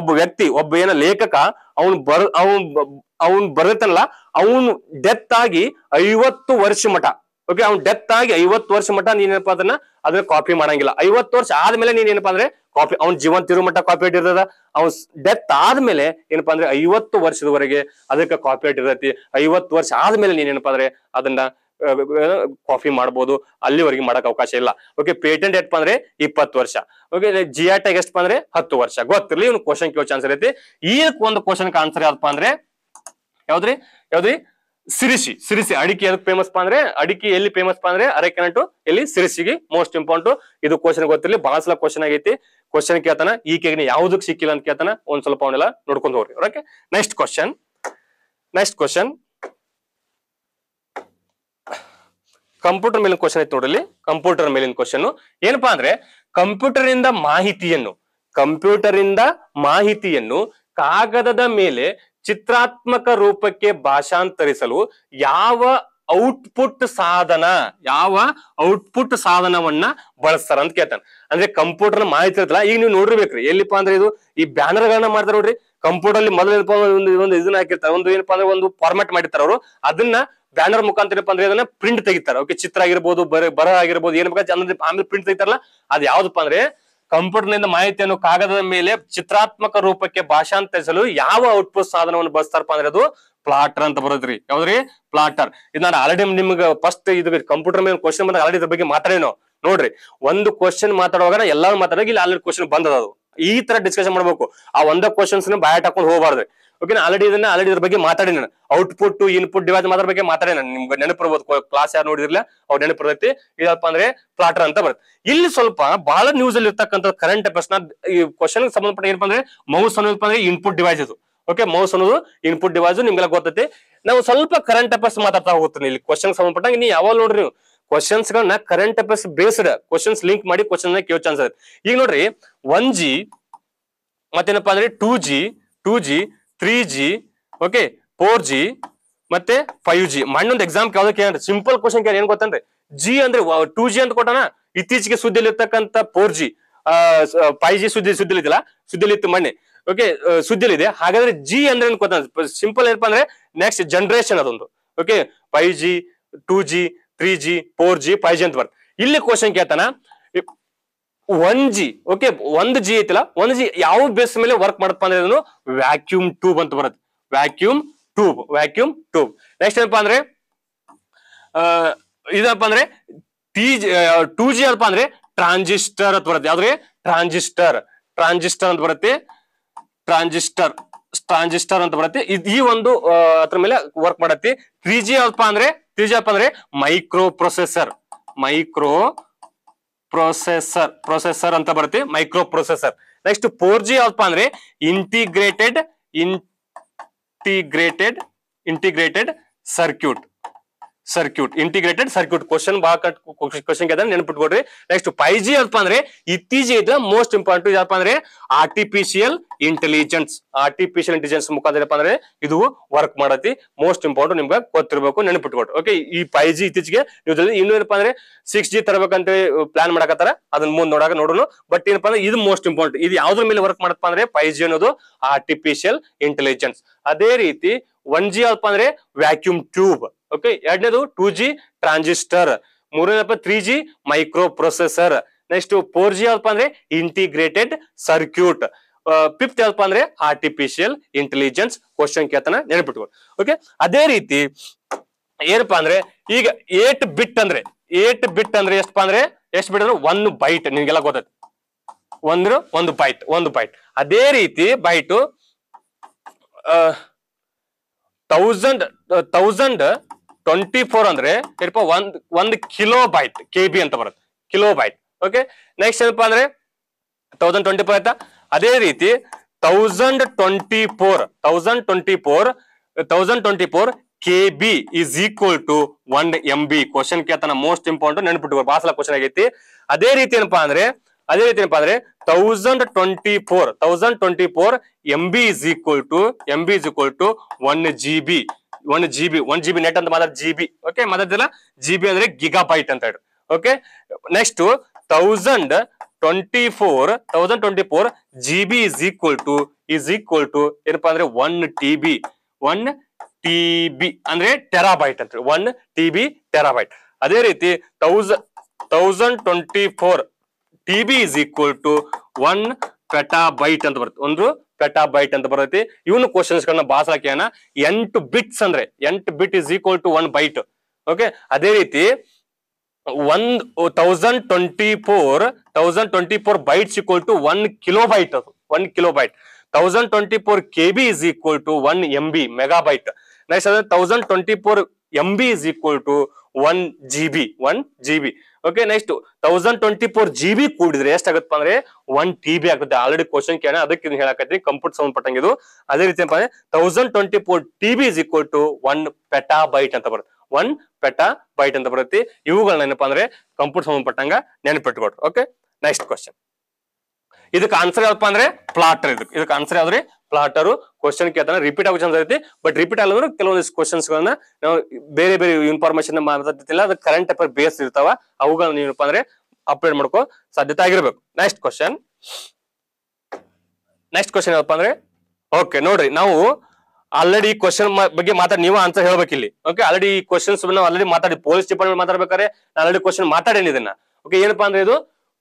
ಒಬ್ಬ ವ್ಯಕ್ತಿ ಒಬ್ಬ ಏನ ಲೇಖಕ ಅವ್ನು ಬರ್ ಅವನ್ ಅವ್ನ್ ಬರತ್ತಲ್ಲ ಅವನು ಡೆತ್ ಆಗಿ ಐವತ್ತು ವರ್ಷ ಮಠ ಓಕೆ ಅವ್ನು ಡೆತ್ ಆಗಿ ಐವತ್ತು ವರ್ಷ ಮಟ್ಟ ನೀನೇನಪ್ಪ ಅದನ್ನ ಅದನ್ನ ಕಾಪಿ ಮಾಡಂಗಿಲ್ಲ ಐವತ್ತು ವರ್ಷ ಆದ್ಮೇಲೆ ನೀನ್ ಏನಪ್ಪಾ ಅಂದ್ರೆ ಕಾಪಿ ಅವ್ನ ಜೀವನ್ ತಿರು ಮಟ್ಟ ಕಾಪಿ ಇರ್ತದ ಅವ್ನ್ ಡೆತ್ ಆದ್ಮೇಲೆ ಏನಪ್ಪಾ ಅಂದ್ರೆ ಐವತ್ತು ವರ್ಷದವರೆಗೆ ಅದಕ್ಕೆ ಕಾಪಿ ಇಟ್ಟಿರ್ತೈತಿ ಐವತ್ತು ವರ್ಷ ಆದ್ಮೇಲೆ ನೀನ್ ಏನಪ್ಪಾ ಅಂದ್ರೆ ಅದನ್ನ ಕಾಫಿ ಮಾಡ್ಬೋದು ಅಲ್ಲಿವರೆಗೆ ಮಾಡಕ್ ಅವಕಾಶ ಇಲ್ಲ ಓಕೆ ಪೇಟೆಂಟ್ ಎಷ್ಟಪ್ಪ ಅಂದ್ರೆ ಇಪ್ಪತ್ತು ವರ್ಷ ಓಕೆ ಜಿ ಆರ್ ಟ್ಯಾಗ್ ಎಷ್ಟು ಅಂದ್ರೆ ಹತ್ತು ವರ್ಷ ಗೊತ್ತಿರ್ಲಿ ಇವ್ನು ಕ್ವಶನ್ ಕೇಳೋ ಚಾನ್ಸ್ ಇರೈತಿ ಈ ಒಂದು ಕ್ವಶನ್ ಆನ್ಸರ್ ಯಾವ್ದಪ್ಪ ಅಂದ್ರೆ ಯಾವ್ದ್ರಿ ಯಾವ್ದ್ರಿ ಸಿರಿಸಿ ಸಿರಿಸಿ ಅಡಿಕೆ ಎದಕ್ ಫೇಮಸ್ ಪಾ ಅಂದ್ರೆ ಅಡಿಕೆ ಎಲ್ಲಿ ಫೇಮಸ್ ಪಾ ಅಂದ್ರೆ ಅರೆಕೆನಟು ಎಲ್ಲಿ ಸಿರಿಸಿಗೆ ಮೋಸ್ಟ್ ಇಂಪಾರ್ಟೆಂಟ್ ಇದು ಕ್ವಶನ್ ಗೊತ್ತಿರಲಿ ಬಹಳ ಸಲ ಕ್ವಶನ್ ಆಗೈತಿ ಕ್ವಶನ್ ಕೇಳ್ತಾನ ಈ ಕೇಗಿನ ಸಿಕ್ಕಿಲ್ಲ ಅಂತ ಕೇಳ್ತಾನ ಒಂದ್ ಸ್ವಲ್ಪ ಅವನ್ನೆಲ್ಲ ನೋಡ್ಕೊಂಡ್ ಹೋಗ್ರಿ okay next question next question computer ಮೇಲಿನ ಕ್ವಶನ್ ಐತಿ ನೋಡಲಿ ಕಂಪ್ಯೂಟರ್ ಮೇಲಿನ ಕ್ವಶನ್ ಏನಪ್ಪಾ ಅಂದ್ರೆ ಕಂಪ್ಯೂಟರ್ ಇಂದ ಮಾಹಿತಿಯನ್ನು ಕಂಪ್ಯೂಟರ್ ಇಂದ ಮಾಹಿತಿಯನ್ನು ಕಾಗದದ ಮೇಲೆ ಚಿತ್ರಾತ್ಮಕ ರೂಪಕ್ಕೆ ಭಾಷಾಂತರಿಸಲು ಯಾವ ಔಟ್ಪುಟ್ ಸಾಧನ ಯಾವ ಔಟ್ಪುಟ್ ಸಾಧನವನ್ನ ಬಳಸ್ತಾರ ಅಂತ ಕೇಳ್ತಾನೆ ಅಂದ್ರೆ ಕಂಪ್ಯೂಟರ್ ಮಾಹಿತಿ ಇರ್ತಲ್ಲ ಈಗ ನೀವು ನೋಡಿರ್ಬೇಕ್ರಿ ಎಲ್ಲಿಪ್ಪ ಅಂದ್ರೆ ಇದು ಈ ಬ್ಯಾನರ್ ಗಳನ್ನ ಮಾಡ್ತಾರೆ ನೋಡ್ರಿ ಕಂಪ್ಯೂಟರ್ ಅಲ್ಲಿ ಮೊದಲೇನಪ್ಪ ಒಂದು ಒಂದು ಇದನ್ನ ಹಾಕಿರ್ತಾರೆ ಒಂದು ಏನಪ್ಪಾ ಅಂದ್ರೆ ಒಂದು ಫಾರ್ಮ್ಯಾಟ್ ಮಾಡಿರ್ತಾರೆ ಅವರು ಅದನ್ನ ಬ್ಯಾನರ್ ಮುಖಾಂತರ ಏನಪ್ಪ ಅಂದ್ರೆ ಅದನ್ನ ಪ್ರಿಂಟ್ ತೆಗಿತಾರೆ ಓಕೆ ಚಿತ್ರ ಆಗಿರ್ಬೋದು ಬರ ಬರ ಆಗಿರ್ಬೋದು ಏನಪ್ಪ ಆಮೇಲೆ ಪ್ರಿಂಟ್ ತೆಗಿತಾರಲ್ಲ ಅದ್ ಯಾವ್ದಪ್ಪ ಅಂದ್ರೆ ಕಂಪ್ಯೂಟರ್ನಿಂದ ಮಾಹಿತಿಯನ್ನು ಕಾಗದದ ಮೇಲೆ ಚಿತ್ರಾತ್ಮಕ ರೂಪಕ್ಕೆ ಭಾಷಾಂತರಿಸಲು ಯಾವ ಔಟ್ಪುಟ್ ಸಾಧನವನ್ನು ಬಳಸ್ತಾರಪ್ಪ ಅಂದ್ರೆ ಅದು ಪ್ಲಾಟರ್ ಅಂತ ಬರೋದ್ರಿ ಯಾವ್ದ್ರಿ ಪ್ಲಾಟರ್ ಇದು ನಾನು ಆಲ್ರೆಡಿ ನಿಮ್ಗೆ ಫಸ್ಟ್ ಇದು ಕಂಪ್ಯೂಟರ್ ಮೇಲೆ ಕ್ವಶನ್ ಬಂದಾಗ ಆಲ್ರೆಡಿ ಇದ್ರ ಬಗ್ಗೆ ಮಾತಾಡೇನೋ ನೋಡ್ರಿ ಒಂದು ಕ್ವಶನ್ ಮಾತಾಡುವಾಗ ಎಲ್ಲರೂ ಮಾತಾಡೋದು ಇಲ್ಲಿ ಆಲ್ರೆಡಿ ಕ್ವಶನ್ ಬಂದದ ಅದು ಈ ತರ ಡಿಸ್ಕಶನ್ ಮಾಡ್ಬೇಕು ಆ ಒಂದ ಕ್ವಶನ್ಸ್ ಬಾಯ್ ಹಾಕೊಂಡು ಹೋಗಬಾರ್ದು ಓಕೆನಾ ಆಲ್ರೆಡಿ ಇದನ್ನ ಆಲ್ರೆಡಿ ಇದ್ರ ಬಗ್ಗೆ ಮಾತಾಡಿ ನಾನು ಔಟ್ಪುಟ್ ಇನ್ಪುಟ್ ಡಿವೈಸ್ ಮಾತ್ರ ಬಗ್ಗೆ ಮಾತಾಡಿ ನಾನು ನಿಮ್ಗೆ ನೆನಪಿರ್ಬೋದು ಕ್ಲಾಸ್ ಯಾರು ನೋಡಿದಿರಲ್ಲ ಅವ್ರು ನೆನಪಿರ್ತೈತಿ ಇದಪ್ಪ ಅಂದ್ರೆ ಪ್ಲಾಟರ್ ಅಂತ ಬರುತ್ತೆ ಇಲ್ಲಿ ಸ್ವಲ್ಪ ಬಹಳ ನ್ಯೂಸ್ ಅಲ್ಲಿ ಇರ್ತಕ್ಕಂಥ ಕರೆಂಟ್ ಅಫೇರ್ಸ್ ನ ಈ ಕ್ವಶನ್ ಸಂಬಂಧಪಟ್ಟ ಏನಪ್ಪ ಅಂದ್ರೆ ಮೌಸ್ ಅನ್ನೋದಪ್ಪ ಅಂದ್ರೆ ಇನ್ಪುಟ್ ಡಿವೈಸ್ ಇದು ಓಕೆ ಮೌಸ್ ಅನ್ನೋದು ಇನ್ಪುಟ್ ಡಿವೈಸ್ ನಿಮ್ಗೆಲ್ಲ ಗೊತ್ತೈತಿ ನಾವು ಸ್ವಲ್ಪ ಕರೆಂಟ್ ಅಫೇರ್ಸ್ ಮಾತಾಡ್ತಾ ಹೋಗ್ತೀನಿ ಇಲ್ಲಿ ಕ್ವಶನ್ ಸಂಬಂಧಪಟ್ಟ ನೀವು ಯಾವಾಗ ನೋಡ್ರಿ ನೀವು ಕ್ವಶನ್ಸ್ ಗಳನ್ನ current affairs based questions link ಮಾಡಿ ಕ್ವಶನ್ ಕೇಳೋ ಚಾನ್ಸ್ ಇರುತ್ತೆ ಈಗ ನೋಡ್ರಿ ಒನ್ ಜಿ ಮತ್ತೇನಪ್ಪಾ ಅಂದ್ರೆ two G two G three G okay four G ಮತ್ತೆ ಫೈವ್ ಜಿ ಮಣ್ಣೊಂದು ಎಕ್ಸಾಮ್ ಯಾವ್ದು ಕೇಳಿ ಸಿಂಪಲ್ ಕ್ವಶನ್ ಕೇಳಿ ಏನ್ ಗೊತ್ತಂದ್ರೆ ಜಿ ಅಂದ್ರೆ ಟೂ ಜಿ ಅಂತ ಕೊಟ್ಟಣ ಇತ್ತೀಚೆಗೆ ಸುದ್ದಿಯಲ್ಲಿ ಇರ್ತಕ್ಕಂತ ಫೋರ್ ಜಿ ಫೈವ್ ಜಿ ಸುದ್ದಿ ಸುದ್ದಿಲಿ ಇದೆಯಲ್ಲ ಸುದ್ದಿಲಿ ಇತ್ತು ಮಣ್ಣೆ ಓಕೆ ಸುದ್ದಿಲಿದೆ ಹಾಗಾದ್ರೆ ಜಿ ಅಂದ್ರೆ ಏನ್ ಗೊತ್ತ ಸಿಂಪಲ್ ಏನಪ್ಪ ಅಂದ್ರೆ ನೆಕ್ಸ್ಟ್ ಜನರೇಷನ್ ಅದೊಂದು okay five G two G three G four G five G ಅಂತ ಬರ್ತದೆ ಇಲ್ಲಿ ಕ್ವಶನ್ ಕೇಳ್ತಾನ ಒನ್ ಜಿ ಓಕೆ ಒಂದ್ ಜಿ ಐತಿಲ್ಲ ಒಂದ್ ಜಿ ಯಾವ ಬೇಸ್ ಮೇಲೆ ವರ್ಕ್ ಮಾಡಪ್ಪ ಅಂದ್ರೆ ಇದನ್ನು ವ್ಯಾಕ್ಯೂಮ್ ಟ್ಯೂಬ್ ಅಂತ ಬರುತ್ತೆ vacuum tube vacuum tube next ಏನಪ್ಪಾ ಅಂದ್ರೆ ಇದಪ್ಪ ಅಂದ್ರೆ ಟಿ ಟೂ ಜಿ ಅಲ್ಪ ಅಂದ್ರೆ ಟ್ರಾನ್ಸಿಸ್ಟರ್ ಅಂತ ಬರುತ್ತೆ ಯಾವ್ದ್ರೆ ಟ್ರಾನ್ಸಿಸ್ಟರ್ ಟ್ರಾನ್ಸಿಸ್ಟರ್ ಅಂತ ಬರುತ್ತೆ ಟ್ರಾನ್ಸಿಸ್ಟರ್ ಟ್ರಾನ್ಸಿಸ್ಟರ್ ಅಂತ ಬರುತ್ತೆ ಈ ಒಂದು ಅದ್ರ ಮೇಲೆ ವರ್ಕ್ ಮಾಡತ್ತೆ ತ್ರೀ ಜಿ ಅಲ್ಪ ಅಂದ್ರೆ ತ್ರೀ ಜಿ ಅಲ್ಪ ಅಂದ್ರೆ microprocessor microprocessor processor ಅಂತ ಬರುತ್ತೆ microprocessor next four G ಯಾವ್ದಪ್ಪ ಅಂದ್ರೆ integrated integrated integrated circuit circuit integrated circuit question ಬಹಳ ಕಟ್ ಕ್ವಶನ್ ಗೆದ್ರೆ ನೆಕ್ಸ್ಟ್ ಫೈವ್ ಜಿ ಅಲ್ಪ ಅಂದ್ರೆ ಇತ್ತೀಚೆಗೆ ಮೋಸ್ಟ್ ಇಂಪಾರ್ಟೆಂಟ್ ಯಾರಪ್ಪ ಅಂದ್ರೆ ಆರ್ಟಿಫಿಷಿಯಲ್ ಇಂಟೆಲಿಜೆನ್ಸ್ ಆರ್ಟಿಫಿಷಿಯಲ್ ಇಂಟೆಲಿಜೆನ್ಸ್ ಮುಖಾಂತರ ಅಂದ್ರೆ ಇದು ವರ್ಕ್ ಮಾಡತಿ ಮೋಸ್ಟ್ ಇಂಪಾರ್ಟೆಂಟ್ ನಿಮ್ಗೆ ಗೊತ್ತಿರಬೇಕು ನೆನಪಿಟ್ಕೊಡ್ರಿ ಓಕೆ ಈ ಫೈವ್ ಜಿ ಇತ್ತೀಚೆಗೆ ಇನ್ನೂ ಏನಪ್ಪಾ ಅಂದ್ರೆ ಸಿಕ್ಸ್ ಜಿ ತರಬೇಕಂತ ಪ್ಲಾನ್ ಮಾಡಕತ್ತಾರ ಅದನ್ನ ಮುಂದ್ ನೋಡಕ ನೋಡೋಣ ಬಟ್ ಏನಪ್ಪ ಅಂದ್ರೆ ಇದು ಮೋಸ್ಟ್ ಇಂಪಾರ್ಟೆಂಟ್ ಇದು ಯಾವ್ದ್ರ ಮೇಲೆ ವರ್ಕ್ ಮಾಡಪ್ಪ ಅಂದ್ರೆ ಫೈವ್ ಜಿ ಅನ್ನೋದು ಆರ್ಟಿಫಿಷಿಯಲ್ ಇಂಟೆಲಿಜೆನ್ಸ್ ಅದೇ ರೀತಿ ಒನ್ ಜಿ ಅಲ್ಪ ಅಂದ್ರೆ ವ್ಯಾಕ್ಯೂಮ್ ಟ್ಯೂಬ್ ಓಕೆ ಎರಡನೇದು ಟೂ ಜಿ ಟ್ರಾನ್ಸಿಸ್ಟರ್ ಮೂರನೇದಪ್ಪ three G microprocessor next four G ಯಾವ್ದಪ್ಪ ಅಂದ್ರೆ ಇಂಟಿಗ್ರೇಟೆಡ್ ಸರ್ಕ್ಯೂಟ್ ಫಿಫ್ತ್ ಯಾವ್ದಪ್ಪ ಅಂದ್ರೆ ಆರ್ಟಿಫಿಷಿಯಲ್ ಇಂಟೆಲಿಜೆನ್ಸ್ ಕ್ವಶನ್ ಕೇತನ ನೆನಪಿಟ್ಕೊಂಡು ಓಕೆ ಅದೇ ರೀತಿ ಏನಪ್ಪಾ ಅಂದ್ರೆ ಈಗ ಏಟ್ ಬಿಟ್ ಅಂದ್ರೆ ಏಟ್ ಬಿಟ್ ಅಂದ್ರೆ ಎಷ್ಟಪ್ಪ ಅಂದ್ರೆ ಎಷ್ಟು ಬಿಟ್ ಅಂದ್ರೆ ಒಂದು ಬೈಟ್ ನಿಮ್ಗೆಲ್ಲ ಗೊತ್ತೈತೆ ಒಂದ್ರ ಒಂದು ಬೈಟ್ ಒಂದು ಬೈಟ್ ಅದೇ ರೀತಿ byte thousand thousand twenty four ಅಂದ್ರೆ ಏನಪ್ಪ ಒಂದ್ ಒಂದ್ ಕಿಲೋ ಬೈಟ್ ಕೆ ಬಿ ಅಂತ ಬರುತ್ತೆ ಕಿಲೋ ಬೈಟ್ ಓಕೆ ನೆಕ್ಸ್ಟ್ ಏನಪ್ಪಾ ಅಂದ್ರೆ ತೌಸಂಡ್ ಟ್ವೆಂಟಿ ಫೋರ್ ಆಯ್ತಾ ಅದೇ ರೀತಿ thousand twenty four thousand twenty four thousand twenty four K B is equal to one M B question ಕೇತನ ಮೋಸ್ಟ್ ಇಂಪಾರ್ಟೆಂಟ್ ನೆನ್ಪಿಟ್ಟು ಬಾಸಲ ಕ್ವಶನ್ ಆಗೈತಿ ಅದೇ ರೀತಿ ಏನಪ್ಪಾ ಅಂದ್ರೆ ಅದೇ ರೀತಿ ಏನಪ್ಪಾ ಅಂದ್ರೆ thousand twenty four thousand twenty four M B is equal to M B is equal to one G B one G B one G B net ಅಂತ ಮಾತಾಡ ಜಿ ಬಿ ಓಕೆ ಮಾತಾಡ್ತಿಲ್ಲ ಜಿ ಬಿ ಅಂದ್ರೆ gigabyte ಅಂತ ಹೇಳಿ okay next thousand twenty four thousand twenty four G B is equal to is equal to ಏನಪ್ಪಾ ಅಂದ್ರೆ one T B one T B ಅಂದ್ರೆ terabyte ಅಂತ ಒನ್ ಟಿ ಬಿ ಟೆರಾಬೈಟ್ ಅದೇ ರೀತಿ ತೌಸ thousand twenty four T B is equal to one petabyte ಅಂತ ಬರುತ್ತೆ ಒಂದು ಪೆಟಾ ಬೈಟ್ ಅಂತ ಬರ್ತೈತಿ ಇವನು ಕ್ವಶನ್ಸ್ ಗಳನ್ನ ಬಾಸಳಕೆಯನ್ನ ಎಂಟು ಬಿಟ್ಸ್ ಅಂದ್ರೆ ಎಂಟು bit is equal to one byte okay ಅದೇ ರೀತಿ ಒಂದ್ thousand twenty four thousand twenty four bytes equal to one kilobyte ಅದು one kilobyte thousand twenty four K B is equal to one M B megabyte next ಅದೇ thousand twenty four M B is equal to one G B one G B okay next thousand twenty four G B ಕೂಡಿದ್ರೆ ಎಷ್ಟಾಗತ್ತಪ್ಪ ಅಂದ್ರೆ one T B ಆಗುತ್ತೆ already question ಕೇಳ ಅದಕ್ಕೆ ಹೇಳಕತ್ತೀನಿ computer ಸಂಬಂಧಪಟ್ಟಂಗೆ ಇದು ಅದೇ ರೀತಿ ಏನಪ್ಪ ಅಂದ್ರೆ thousand twenty four T B is equal to one petabyte ಅಂತ ಬರುತ್ತೆ ಒನ್ ಪೆಟಾ ಬೈಟ್ ಅಂತ ಬರುತ್ತೆ ಇವುಗಳನ್ನ ಏನಪ್ಪಾ ಅಂದ್ರೆ ಕಂಪ್ಯೂಟರ್ ಸಂಬಂಧಪಟ್ಟಂಗ ನೆನಪಿಟ್ಕೊಟ್ರು ಓಕೆ ನೆಕ್ಸ್ಟ್ ಕ್ವಶನ್ ಇದಕ್ಕೆ ಆನ್ಸರ್ ಯಾವಪ್ಪ ಅಂದ್ರೆ ಪ್ಲಾಟರ್ ಇದಕ್ಕೆ ಇದಕ್ಕೆ ಆನ್ಸರ್ ಯಾವ್ದ್ರಿ ಪ್ಲಾಟರ್ ಕ್ವಶನ್ ಕೇಳ್ತಾನೆ ರಿಪೀಟ್ ಆಗೋ ಚಾನ್ಸ್ ಐತಿ ಬಟ್ ರಿಪೀಟ್ ಆಗಲ್ಲ ಕೆಲವೊಂದಿಷ್ಟು ಕ್ವಶನ್ಸ್ ಗಳನ್ನ ನಾವು ಬೇರೆ ಬೇರೆ ಇನ್ಫಾರ್ಮೇಶನ್ ಮಾತಾಡ್ತಿಲ್ಲ ಅದು ಕರೆಂಟ್ ಅಫೇರ್ ಬೇಸ್ ಇರ್ತಾವ ಅವುಗಳನ್ನ ಏನಪ್ಪಾ ಅಂದ್ರೆ ಅಪ್ಡೇಟ್ ಮಾಡ್ಕೋ ಸಾಧ್ಯತೆ ಆಗಿರ್ಬೇಕು ನೆಕ್ಸ್ಟ್ ಕ್ವಶನ್ ನೆಕ್ಸ್ಟ್ ಕ್ವಶನ್ ಯಾವಪ್ಪ ಅಂದ್ರೆ ಓಕೆ ನೋಡ್ರಿ ನಾವು ಆಲ್ರೆಡಿ ಈ ಕ್ವಶನ್ ಬಗ್ಗೆ ಮಾತಾಡಿ ನೀವು ಆನ್ಸರ್ ಹೇಳ್ಬೇಕು ಇಲ್ಲಿ ಓಕೆ ಆಲ್ರೆಡಿ ಈ ಕ್ವಶನ್ಸ್ ನಾವು ಆಲ್ರೆಡಿ ಮಾತಾಡಿ ಪೊಲೀಸ್ ಡಿಪಾರ್ಟ್ಮೆಂಟ್ ಮಾತಾಡ್ಬೇಕಾದ್ರೆ ಆಲ್ರೆಡಿ ಕ್ವಶನ್ ಮಾತಾಡೇನಿ ಇದನ್ನ ಓಕೆ ಏನಪ್ಪಾ ಅಂದ್ರೆ ಇದು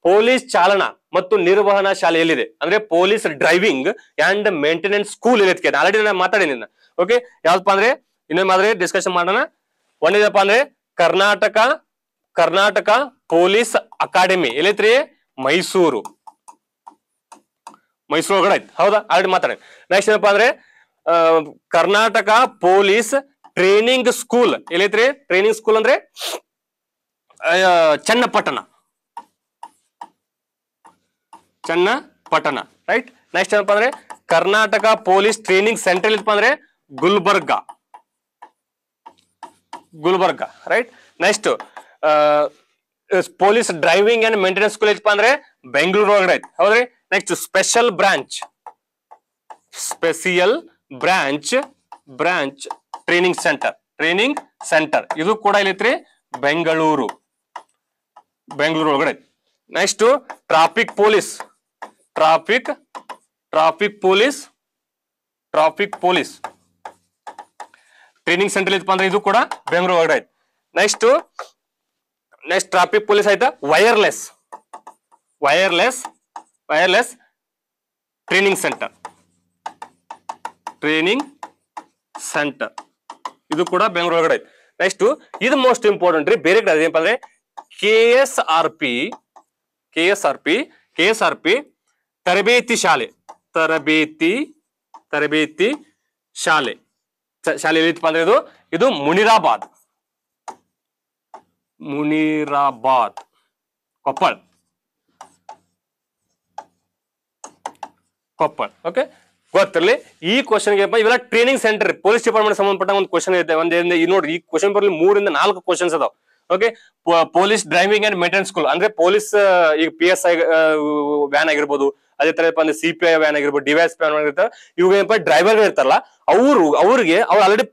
ಪೊಲೀಸ್ ಚಾಲನಾ ಮತ್ತು ನಿರ್ವಹಣಾ ಶಾಲೆ ಎಲ್ಲಿದೆ ಅಂದ್ರೆ police driving and maintenance school ಇರುತ್ತೆ ಆಲ್ರೆಡಿ ನಾನು ನಿನ್ನ ಓಕೆ ಯಾವ್ದಪ್ಪ ಅಂದ್ರೆ ಇನ್ನೊಂದು ಮಾತ್ರ ಡಿಸ್ಕಷನ್ ಮಾಡೋಣ ಒಂದೇದಪ್ಪ ಅಂದ್ರೆ ಕರ್ನಾಟಕ ಕರ್ನಾಟಕ ಪೊಲೀಸ್ ಅಕಾಡೆಮಿ ಎಲ್ಲೈತ್ರಿ ಮೈಸೂರು ಮೈಸೂರು ಒಳಗಡೆ ಆಯ್ತು ಹೌದಾ ಆಲ್ರೆಡಿ ಮಾತಾಡಿ ನೆಕ್ಸ್ಟ್ ಏನಪ್ಪಾ ಅಂದ್ರೆ ಕರ್ನಾಟಕ ಪೊಲೀಸ್ ಟ್ರೈನಿಂಗ್ ಸ್ಕೂಲ್ ಎಲ್ಲೈತ್ರಿ ಟ್ರೈನಿಂಗ್ ಸ್ಕೂಲ್ ಅಂದ್ರೆ Channapatna Channapatna right next ಏನಪ್ಪಾ ಅಂದ್ರೆ ಕರ್ನಾಟಕ ಪೊಲೀಸ್ ಟ್ರೈನಿಂಗ್ ಸೆಂಟರ್ ಇಲ್ಪ ಅಂದ್ರೆ Gulbarga Gulbarga right next police driving and maintenance school ಐತಪ್ಪ ಅಂದ್ರೆ ಬೆಂಗಳೂರು ಒಳಗಡೆ ಐತಿ ಹೌದ್ರಿ next special branch special branch branch training centre training centre ಇದು ಕೂಡ ಇಲ್ಲಿ ಬೆಂಗಳೂರು ಬೆಂಗಳೂರು ಒಳಗಡೆ next traffic police traffic traffic police traffic police training centre ಇತ್ತು ಅಂದ್ರೆ ಇದು ಕೂಡ ಬೆಂಗಳೂರು ಒಳಗಡೆ ಆಯ್ತು ನೆಕ್ಸ್ಟ್ ನೆಕ್ಸ್ಟ್ ಟ್ರಾಫಿಕ್ ಪೊಲೀಸ್ ಆಯ್ತಾ wireless wireless wireless training centre training centre ಇದು ಕೂಡ ಬೆಂಗಳೂರು ಒಳಗಡೆ ಆಯ್ತು ನೆಕ್ಸ್ಟ್ ಇದು ಮೋಸ್ಟ್ ಇಂಪಾರ್ಟೆಂಟ್ ರೀ ಬೇರೆ ಕಡೆ ಅದೇನಪ್ಪ ಅಂದ್ರೆ K S R P K S R P K S R P ತರಬೇತಿ ಶಾಲೆ ತರಬೇತಿ ತರಬೇತಿ ಶಾಲೆ ಶಾಲೆ ಎಲ್ಲಿತ್ತಪ್ಪ ಅಂದ್ರೆ ಇದು ಇದು ಮುನಿರಾಬಾದ್ ಮುನಿರಾಬಾದ್ ಕೊಪ್ಪಳ ಕೊಪ್ಪಳ ಓಕೆ ಗೊತ್ತಿರಲಿ ಈ ಕ್ವಶನ್ಗೆ ಇವೆಲ್ಲ ಟ್ರೈನಿಂಗ್ ಸೆಂಟರ್ ಪೊಲೀಸ್ ಡಿಪಾರ್ಟ್ಮೆಂಟ್ ಸಂಬಂಧಪಟ್ಟ ಒಂದು ಕ್ವಶನ್ ಇದೆ ಒಂದ್ ನೋಡ್ರಿ ಈ ಕ್ವಶನ್ ಬರಲಿ ಮೂರಿಂದ ನಾಲ್ಕು ಕ್ವಶನ್ಸ್ ಅದಾವ okay police driving and maintenance school ಅಂದ್ರೆ ಪೊಲೀಸ್ ಈಗ ಪಿ ಎಸ್ ಐ ವ್ಯಾನ್ ಆಗಿರ್ಬೋದು ಅದೇ ತರ ಅಂದ್ರೆ ಸಿ ಪಿ ಐ ವ್ಯಾನ್ ಆಗಿರ್ಬೋದು ಡಿವೈಸ್ ವ್ಯಾನ್ ಆಗಿರ್ತಾರೆ ಇವಾಗ ಡ್ರೈವರ್ ಇರ್ತಾರಲ್ಲ ಅವರು ಅವರಿಗೆ ಅವ್ರು ಆಲ್ರೆಡಿ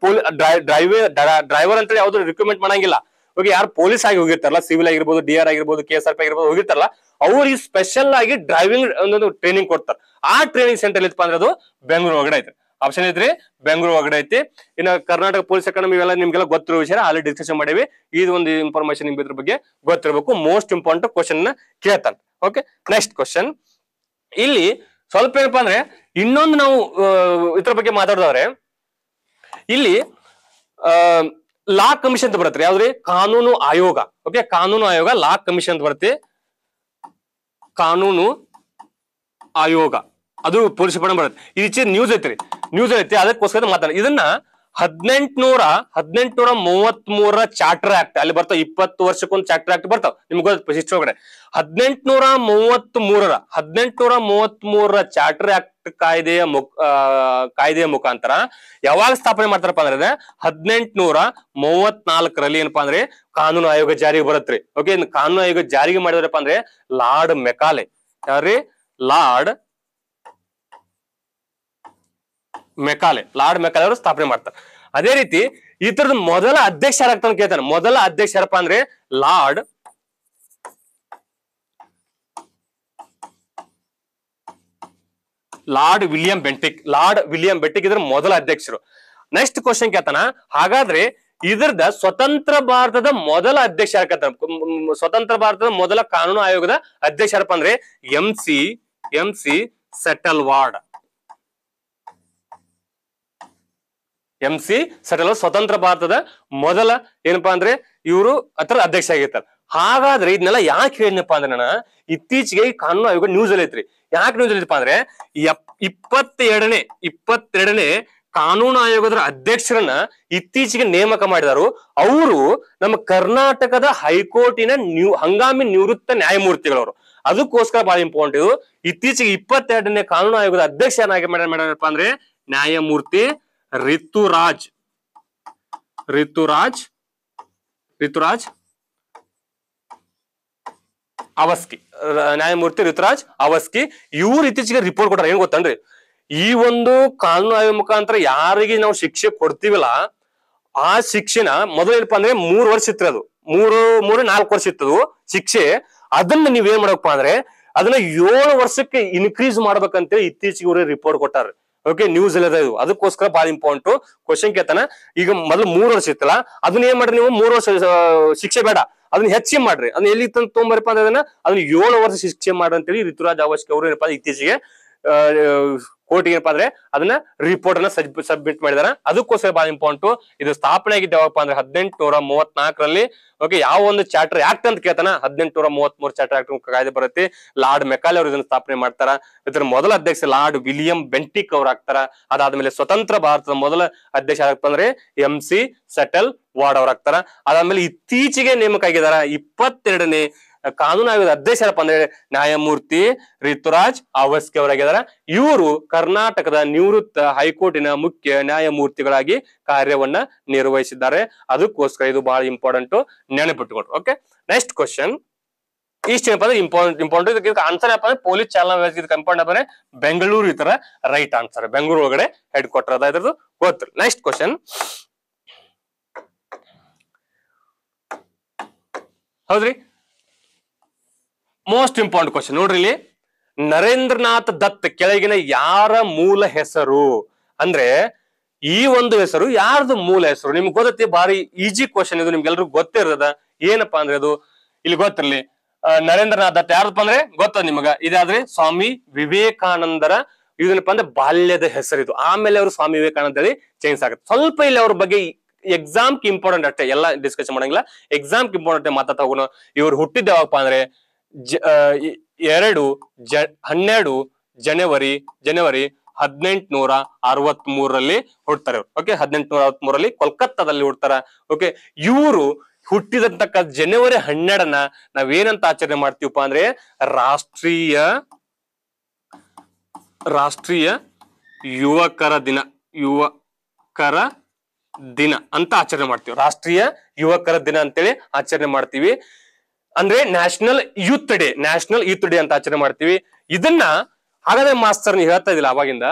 ಡ್ರೈವರ್ ಡ್ರೈವರ್ ಅಂತ ಯಾವ್ದು ರಿಕ್ರೂಟ್ಮೆಂಟ್ ಮಾಡಂಗಿಲ್ಲ ಓಕೆ ಯಾರು ಪೊಲೀಸ್ ಆಗಿ ಹೋಗಿರ್ತಾರಲ್ಲ ಸಿವಿಲ್ ಆಗಿರ್ಬೋದು ಡಿ ಆರ್ ಆಗಿರ್ಬೋದು ಕೆ ಎಸ್ ಆರ್ ಪಿ ಆಗಿರ್ಬೋದು ಹೋಗಿರ್ತಾರಲ್ಲ ಈ ಸ್ಪೆಷಲ್ ಆಗಿ ಡ್ರೈವಿಂಗ್ ಒಂದೊಂದು ಟ್ರೈನಿಂಗ್ ಕೊಡ್ತಾರೆ ಆ ಟ್ರೈನಿಂಗ್ ಸೆಂಟರ್ ಇತ್ತು ಅಂದ್ರೆ ಅದು ಬೆಂಗಳೂರು ಒಗಡೆ ಐತೆ ಆಪ್ಷನ್ ಐತ್ರಿ ಬೆಂಗಳೂರು ಒಗಡೆ ಐತಿ ಇನ್ನು ಕರ್ನಾಟಕ ಪೊಲೀಸ್ ಅಕಾಡೆಮಿ ಇವೆಲ್ಲ ನಿಮ್ಗೆಲ್ಲ ಗೊತ್ತಿರೋ ವಿಷಯ ಆಲ್ರೆಡಿ ಡಿಸ್ಕಷನ್ ಮಾಡಿವಿ ಇದು ಒಂದು ಇನ್ಫಾರ್ಮೇಶನ್ ನಿಮ್ಗೆ ಇದ್ರ ಬಗ್ಗೆ ಗೊತ್ತಿರಬೇಕು ಮೋಸ್ಟ್ ಇಂಪಾರ್ಟೆಂಟ್ ಕ್ವಶನ್ ಕೇಳ್ತಾನೆ ಓಕೆ ನೆಕ್ಸ್ಟ್ ಕ್ವಶನ್ ಇಲ್ಲಿ ಸ್ವಲ್ಪ ಏನಪ್ಪಾ ಅಂದ್ರೆ ಇನ್ನೊಂದು ನಾವು ಇದ್ರ ಬಗ್ಗೆ ಮಾತಾಡಿದವ್ರೆ ಇಲ್ಲಿ ಲಾ ಕಮಿಷನ್ ಅಂತ ಬರುತ್ತೆ ಯಾವ್ದ್ರಿ ಕಾನೂನು ಆಯೋಗ ಓಕೆ ಕಾನೂನು ಆಯೋಗ ಲಾ ಕಮಿಷನ್ ಅಂತ ಬರುತ್ತೆ ಕಾನೂನು ಆಯೋಗ ಅದು ಪೊಲೀಸ್ ಬರುತ್ತೆ ಇದು ನ್ಯೂಸ್ ಐತ್ರಿ ನ್ಯೂಸ್ ಐತಿ ಅದಕ್ಕೋಸ್ಕರ ಮಾತಾಡ ಇದನ್ನ ಹದಿನೆಂಟುನೂರ ಹದಿನೆಂಟುನೂರ ಮೂವತ್ತ್ ಮೂರರ ಚಾರ್ಟರ್ ಆಕ್ಟ್ ಅಲ್ಲಿ ಬರ್ತಾವ ಇಪ್ಪತ್ತು ವರ್ಷಕ್ಕೊಂದು ಚಾರ್ಟರ್ ಆಕ್ಟ್ ಬರ್ತಾವ ನಿಮ್ಗೆ ಹಿಸ್ಟ್ರಿ ಒಳಗಡೆ ಹದಿನೆಂಟುನೂರ ಮೂವತ್ತ್ ಮೂರರ ಹದಿನೆಂಟುನೂರ ಮೂವತ್ತ್ ಮೂರರ ಚಾರ್ಟರ್ ಆಕ್ಟ್ ಕಾಯ್ದೆಯ ಮುಖ ಕಾಯ್ದೆಯ ಮುಖಾಂತರ ಯಾವಾಗ ಸ್ಥಾಪನೆ ಮಾಡ್ತಾರಪ್ಪ ಅಂದ್ರೆ ಹದಿನೆಂಟುನೂರ ಮೂವತ್ನಾಲ್ಕರಲ್ಲಿ ಏನಪ್ಪಾ ಅಂದ್ರೆ ಕಾನೂನು ಆಯೋಗ ಜಾರಿಗೆ ಬರುತ್ತೆ ಓಕೆ ಕಾನೂನು ಆಯೋಗ ಜಾರಿಗೆ ಮಾಡಿದ್ರಪ್ಪ ಅಂದ್ರೆ ಲಾರ್ಡ್ ಮೆಕಾಲೆ ಯಾರ್ರಿ ಲಾರ್ಡ್ ಮೆಕಾಲೆ ಲಾರ್ಡ್ ಮೆಕಾಲೆ ಅವರು ಸ್ಥಾಪನೆ ಮಾಡ್ತಾರೆ ಅದೇ ರೀತಿ ಈ ತರದ ಮೊದಲ ಅಧ್ಯಕ್ಷ ಯಾರಾಗ್ತಾನೆ ಕೇಳ್ತಾನೆ ಮೊದಲ ಅಧ್ಯಕ್ಷ ಯಾರಪ್ಪ ಅಂದ್ರೆ Lord Lord William Bentinck Lord William Bentinck ಇದ್ರ ಮೊದಲ ಅಧ್ಯಕ್ಷರು ನೆಕ್ಸ್ಟ್ ಕ್ವಶನ್ ಕೇಳ್ತಾನ ಹಾಗಾದ್ರೆ ಇದ್ರದ ಸ್ವತಂತ್ರ ಭಾರತದ ಮೊದಲ ಅಧ್ಯಕ್ಷ ಯಾರ ಸ್ವತಂತ್ರ ಭಾರತದ ಮೊದಲ ಕಾನೂನು ಆಯೋಗದ ಅಧ್ಯಕ್ಷ ಯಾರಪ್ಪ ಅಂದ್ರೆ M C M C Setalvad M C ಸಟಲ್ ಸ್ವತಂತ್ರ ಭಾರತದ ಮೊದಲ ಏನಪ್ಪಾ ಅಂದ್ರೆ ಇವರು ಅದರ ಅಧ್ಯಕ್ಷ ಆಗಿರ್ತಾರೆ ಹಾಗಾದ್ರೆ ಇದನ್ನೆಲ್ಲ ಯಾಕೆ ಹೇಳಿದ್ನಪ್ಪ ಅಂದ್ರೆ ನಾನು ಇತ್ತೀಚೆಗೆ ಕಾನೂನು ಆಯೋಗ ನ್ಯೂಸ್ ಅಲ್ಲಿ ಐತ್ರಿ ಯಾಕೆ ನ್ಯೂಸ್ ಐತಪ್ಪ ಅಂದ್ರೆ ಇಪ್ಪತ್ತೆರಡನೇ ಇಪ್ಪತ್ತೆರಡನೇ ಕಾನೂನು ಆಯೋಗದ ಅಧ್ಯಕ್ಷರನ್ನ ಇತ್ತೀಚೆಗೆ ನೇಮಕ ಮಾಡಿದಾರು ಅವರು ನಮ್ಮ ಕರ್ನಾಟಕದ ಹೈಕೋರ್ಟಿನ ನ್ಯೂ ಹಂಗಾಮಿ ನಿವೃತ್ತ ನ್ಯಾಯಮೂರ್ತಿಗಳವರು ಅದಕ್ಕೋಸ್ಕರ ಬಹಳ ಇಂಪಾರ್ಟೆಂಟ್ ಇದು ಇತ್ತೀಚೆಗೆ ಇಪ್ಪತ್ತೆರಡನೇ ಕಾನೂನು ಆಯೋಗದ ಅಧ್ಯಕ್ಷ ಏನಾಗಿ ಮೇಡಮ್ ಅಂದ್ರೆ ನ್ಯಾಯಮೂರ್ತಿ ರಿತುರಾಜ್ ರಿತುರಾಜ್ ರಿತುರಾಜ್ ಅವಸ್ಕಿ ನ್ಯಾಯಮೂರ್ತಿ ಋತುರಾಜ್ ಅವಸ್ಕಿ ಇವ್ರು ಇತ್ತೀಚೆಗೆ ರಿಪೋರ್ಟ್ ಕೊಟ್ಟಾರ ಏನ್ ಗೊತ್ತನ್ರಿ ಈ ಒಂದು ಕಾನೂನು ಆಯೋಗ ಮುಖಾಂತರ ಯಾರಿಗೆ ನಾವು ಶಿಕ್ಷೆ ಕೊಡ್ತೀವಲ್ಲ ಆ ಶಿಕ್ಷೆನ ಏನಪ್ಪಾ ಅಂದ್ರೆ ಮೂರು ವರ್ಷ ಇತ್ತು ಅದು ಮೂರು ಮೂರು ನಾಲ್ಕು ವರ್ಷ ಅದು ಶಿಕ್ಷೆ ಅದನ್ನ ನೀವ್ ಏನ್ ಮಾಡಬೇಕಪ್ಪ ಅಂದ್ರೆ ಅದನ್ನ ಏಳು ವರ್ಷಕ್ಕೆ ಇನ್ಕ್ರೀಸ್ ಮಾಡ್ಬೇಕಂತೇಳಿ ಇತ್ತೀಚೆಗೆ ಇವ್ರಿಗೆ ರಿಪೋರ್ಟ್ ಕೊಟ್ಟಾರ ಓಕೆ ನ್ಯೂಸ್ ಎಲ್ಲ ಇದು ಅದಕ್ಕೋಸ್ಕರ ಬಾಳ ಇಂಪಾರ್ಟೆಂಟ್ ಕ್ವಶನ್ ಕೇತನ ಈಗ ಮೊದಲು ಮೂರ್ ವರ್ಷ ಇತ್ತಲ್ಲ ಅದನ್ನ ಏನ್ ಮಾಡ್ರಿ ನೀವು ಮೂರ್ ವರ್ಷ ಶಿಕ್ಷೆ ಬೇಡ ಅದನ್ನ ಹೆಚ್ಚಿಗೆ ಮಾಡ್ರಿ ಅದನ್ನ ಎಲ್ಲಿ ತಂದು ತೊಗೊಂಬರಪ್ಪ ಅಂದ್ರೆ ಅದನ್ನ ಏಳು ವರ್ಷ ಶಿಕ್ಷೆ ಮಾಡ್ರಿ ಅಂತೇಳಿ ಋತುರಾಜ್ ಅವಶ್ಯಕ ಅವರು ಏನಪ್ಪ ಇತ್ತೀಚೆಗೆ ಕೋರ್ಟ್ ಏನಪ್ಪಾ ಅಂದ್ರೆ ಅದನ್ನ ರಿಪೋರ್ಟ್ ಅನ್ನ ಸಬ್ಮಿಟ್ ಮಾಡಿದಾರ ಅದಕ್ಕೋಸ್ಕರ ಬಹಳ ಇಂಪಾರ್ಟೆಂಟ್ ಇದು ಸ್ಥಾಪನೆ ಆಗಿದ್ದ ಅಂದ್ರೆ ಹದಿನೆಂಟುನೂರ ನೂರ ಮೂವತ್ನಾಲ್ಕರಲ್ಲಿ ಓಕೆ ಯಾವ ಒಂದು ಚಾರ್ಟರ್ ಆಕ್ಟ್ ಅಂತ ಕೇಳ್ತಾನ ಹದಿನೆಂಟು ನೂರ ಮೂವತ್ ಮೂರು ಚಾರ್ಟರ್ ಆಕ್ಟ್ ಕಾಯ್ದೆ ಬರುತ್ತೆ ಲಾರ್ಡ್ ಮೆಕಾಲೆ ಅವರು ಇದನ್ನ ಸ್ಥಾಪನೆ ಮಾಡ್ತಾರ ಇದರ ಮೊದಲ ಅಧ್ಯಕ್ಷ ಲಾರ್ಡ್ ವಿಲಿಯಂ ಬೆಂಟಿಕ್ ಅವ್ರು ಆಗ್ತಾರ ಅದಾದ್ಮೇಲೆ ಸ್ವತಂತ್ರ ಭಾರತದ ಮೊದಲ ಅಧ್ಯಕ್ಷ ಯಾರಪ್ಪ ಅಂದ್ರೆ ಎಂ ಸಿ ಸೆಟಲ್ ವಾರ್ಡ್ ಅವ್ರು ಆಗ್ತಾರ ಅದಾದ್ಮೇಲೆ ಇತ್ತೀಚೆಗೆ ನೇಮಕ ಆಗಿದಾರ ಇಪ್ಪತ್ತೆರಡನೇ ಕಾನೂನು ಆಯೋಗದ ಅಧ್ಯಕ್ಷರಪ್ಪ ಅಂದ್ರೆ ನ್ಯಾಯಮೂರ್ತಿ ಋತುರಾಜ್ ಅವಸ್ಕಿ ಅವರಾಗಿದ್ದಾರೆ ಇವರು ಕರ್ನಾಟಕದ ನಿವೃತ್ತ ಹೈಕೋರ್ಟಿನ ಮುಖ್ಯ ನ್ಯಾಯಮೂರ್ತಿಗಳಾಗಿ ಕಾರ್ಯವನ್ನ ನಿರ್ವಹಿಸಿದ್ದಾರೆ ಅದಕ್ಕೋಸ್ಕರ ಇದು ಬಹಳ ಇಂಪಾರ್ಟೆಂಟ್ ನೆನಪಿಟ್ಟುಕೊಂಡ್ರು ಓಕೆ ನೆಕ್ಸ್ಟ್ ಕ್ವಶನ್ ಏನಪ್ಪ ಅಂದ್ರೆ ಇಂಪಾರ್ಟೆಂಟ್ ಇಂಪಾರ್ಟೆಂಟ್ ಇದಕ್ಕೆ ಆನ್ಸರ್ ಏನಪ್ಪ ಅಂದ್ರೆ ಪೊಲೀಸ್ ಚಾಲನಾ ಇದಕ್ಕೆ ಇಂಪಾರ್ಟೆಂಟ್ ಅಂದ್ರೆ ಬೆಂಗಳೂರು ಈ ತರ ರೈಟ್ ಆನ್ಸರ್ ಬೆಂಗಳೂರು ಒಳಗಡೆ ಹೆಡ್ ಕ್ವಾರ್ಟರ್ ಅದ ಇದ್ರದ್ದು ಗೊತ್ತು ನೆಕ್ಸ್ಟ್ ಕ್ವಶನ್ ಹೌದ್ರಿ ಮೋಸ್ಟ್ ಇಂಪಾರ್ಟೆಂಟ್ ಕ್ವಶನ್ ನೋಡ್ರಿ ಇಲ್ಲಿ ನರೇಂದ್ರನಾಥ್ ದತ್ ಕೆಳಗಿನ ಯಾರ ಮೂಲ ಹೆಸರು ಅಂದ್ರೆ ಈ ಒಂದು ಹೆಸರು ಯಾರ್ದು ಮೂಲ ಹೆಸರು ನಿಮ್ಗೆ ಗೊತ್ತೈತಿ ಬಾರಿ ಈಜಿ ಕ್ವಶನ್ ಇದು ನಿಮ್ಗೆಲ್ರಿಗೂ ಗೊತ್ತಿರದ ಏನಪ್ಪಾ ಅಂದ್ರೆ ಅದು ಇಲ್ಲಿ ಗೊತ್ತಿರಲಿ ನರೇಂದ್ರನಾಥ್ ದತ್ ಯಾರದಪ್ಪ ಅಂದ್ರೆ ಗೊತ್ತದ ನಿಮಗ ಇದಾದ್ರೆ ಸ್ವಾಮಿ ವಿವೇಕಾನಂದರ ಇದನ್ನಪ್ಪ ಅಂದ್ರೆ ಬಾಲ್ಯದ ಹೆಸರು ಇದು ಆಮೇಲೆ ಅವರು ಸ್ವಾಮಿ ವಿವೇಕಾನಂದ ಹೇಳಿ ಚೇಂಜ್ ಆಗುತ್ತೆ ಸ್ವಲ್ಪ ಇಲ್ಲಿ ಅವ್ರ ಬಗ್ಗೆ ಎಕ್ಸಾಮ್ ಇಂಪಾರ್ಟೆಂಟ್ ಅಷ್ಟೇ ಎಲ್ಲ ಡಿಸ್ಕಶನ್ ಮಾಡಂಗಿಲ್ಲ ಎಕ್ಸಾಮ್ ಇಂಪಾರ್ಟೆಂಟ್ ಮಾತಾಡ್ತಾ ಹೋಗೋಣ ಇವ್ರು ಹುಟ್ಟಿದ್ದ ಯಾವಪ್ಪ ಅಂದ್ರೆ ಎರಡು ಜ ಹನ್ನೆರಡು ಜನವರಿ ಜನವರಿ ಹದಿನೆಂಟುನೂರ ಅರವತ್ ಮೂರರಲ್ಲಿ ಹುಡ್ತಾರೆ ಓಕೆ ಹದಿನೆಂಟುನೂರ ಅರವತ್ ಮೂರಲ್ಲಿ ಕೋಲ್ಕತ್ತಾದಲ್ಲಿ ಹುಡ್ತಾರ ಓಕೆ ಇವರು ಹುಟ್ಟಿದಂತಕ್ಕ ಜನವರಿ ಹನ್ನೆರಡನ್ನ ನಾವೇನಂತ ಆಚರಣೆ ಮಾಡ್ತೀವಪ್ಪ ಅಂದ್ರೆ ರಾಷ್ಟ್ರೀಯ ರಾಷ್ಟ್ರೀಯ ಯುವಕರ ದಿನ ಯುವಕರ ದಿನ ಅಂತ ಆಚರಣೆ ಮಾಡ್ತೀವಿ ರಾಷ್ಟ್ರೀಯ ಯುವಕರ ದಿನ ಅಂತೇಳಿ ಆಚರಣೆ ಮಾಡ್ತೀವಿ ಅಂದ್ರೆ national youth day national youth day ಅಂತ ಆಚರಣೆ ಮಾಡ್ತೀವಿ ಇದನ್ನ ಹಾಗಾದ್ರೆ ಮಾಸ್ತರ್ ನೀವು ಹೇಳ್ತಾ ಇದಿಲ್ಲ ಅವಾಗಿಂದ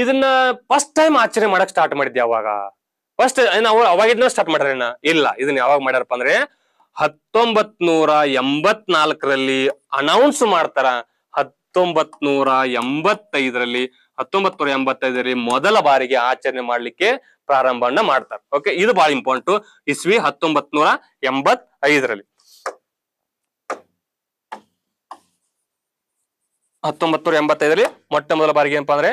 ಇದನ್ನ ಫಸ್ಟ್ ಟೈಮ್ ಆಚರಣೆ ಮಾಡಕ್ ಸ್ಟಾರ್ಟ್ ಮಾಡಿದ್ದೆ ಅವಾಗ ಫಸ್ಟ್ ನಾವು ಇದನ್ನ ಸ್ಟಾರ್ಟ್ ಮಾಡ್ಯಾರ ಇಲ್ಲ ಇದನ್ನ ಯಾವಾಗ ಮಾಡ್ಯಾರಪ್ಪ ಅಂದ್ರೆ ಹತ್ತೊಂಬತ್ ನೂರ ಎಂಬತ್ನಾಲ್ಕರಲ್ಲಿ ಅನೌನ್ಸ್ ಮಾಡ್ತಾರ ಹತ್ತೊಂಬತ್ ನೂರ ಎಂಬತ್ತೈದರಲ್ಲಿ ಹತ್ತೊಂಬತ್ ನೂರ ಎಂಬತ್ತೈದರಲ್ಲಿ ಮೊದಲ ಬಾರಿಗೆ ಆಚರಣೆ ಮಾಡ್ಲಿಕ್ಕೆ ಪ್ರಾರಂಭವನ್ನ ಮಾಡ್ತಾರೆ ಓಕೆ ಇದು ಬಹಳ ಇಂಪಾರ್ಟೆಂಟ್ ಇಸ್ವಿ ಹತ್ತೊಂಬತ್ ನೂರ ಎಂಬತ್ ಐದರಲ್ಲಿ ಹತ್ತೊಂಬತ್ತು ನೂರ ಎಂಬತ್ತೈದರಲ್ಲಿ ಮೊಟ್ಟ ಮೊದಲ ಬಾರಿಗೆ ಏನಪ್ಪಾ ಅಂದ್ರೆ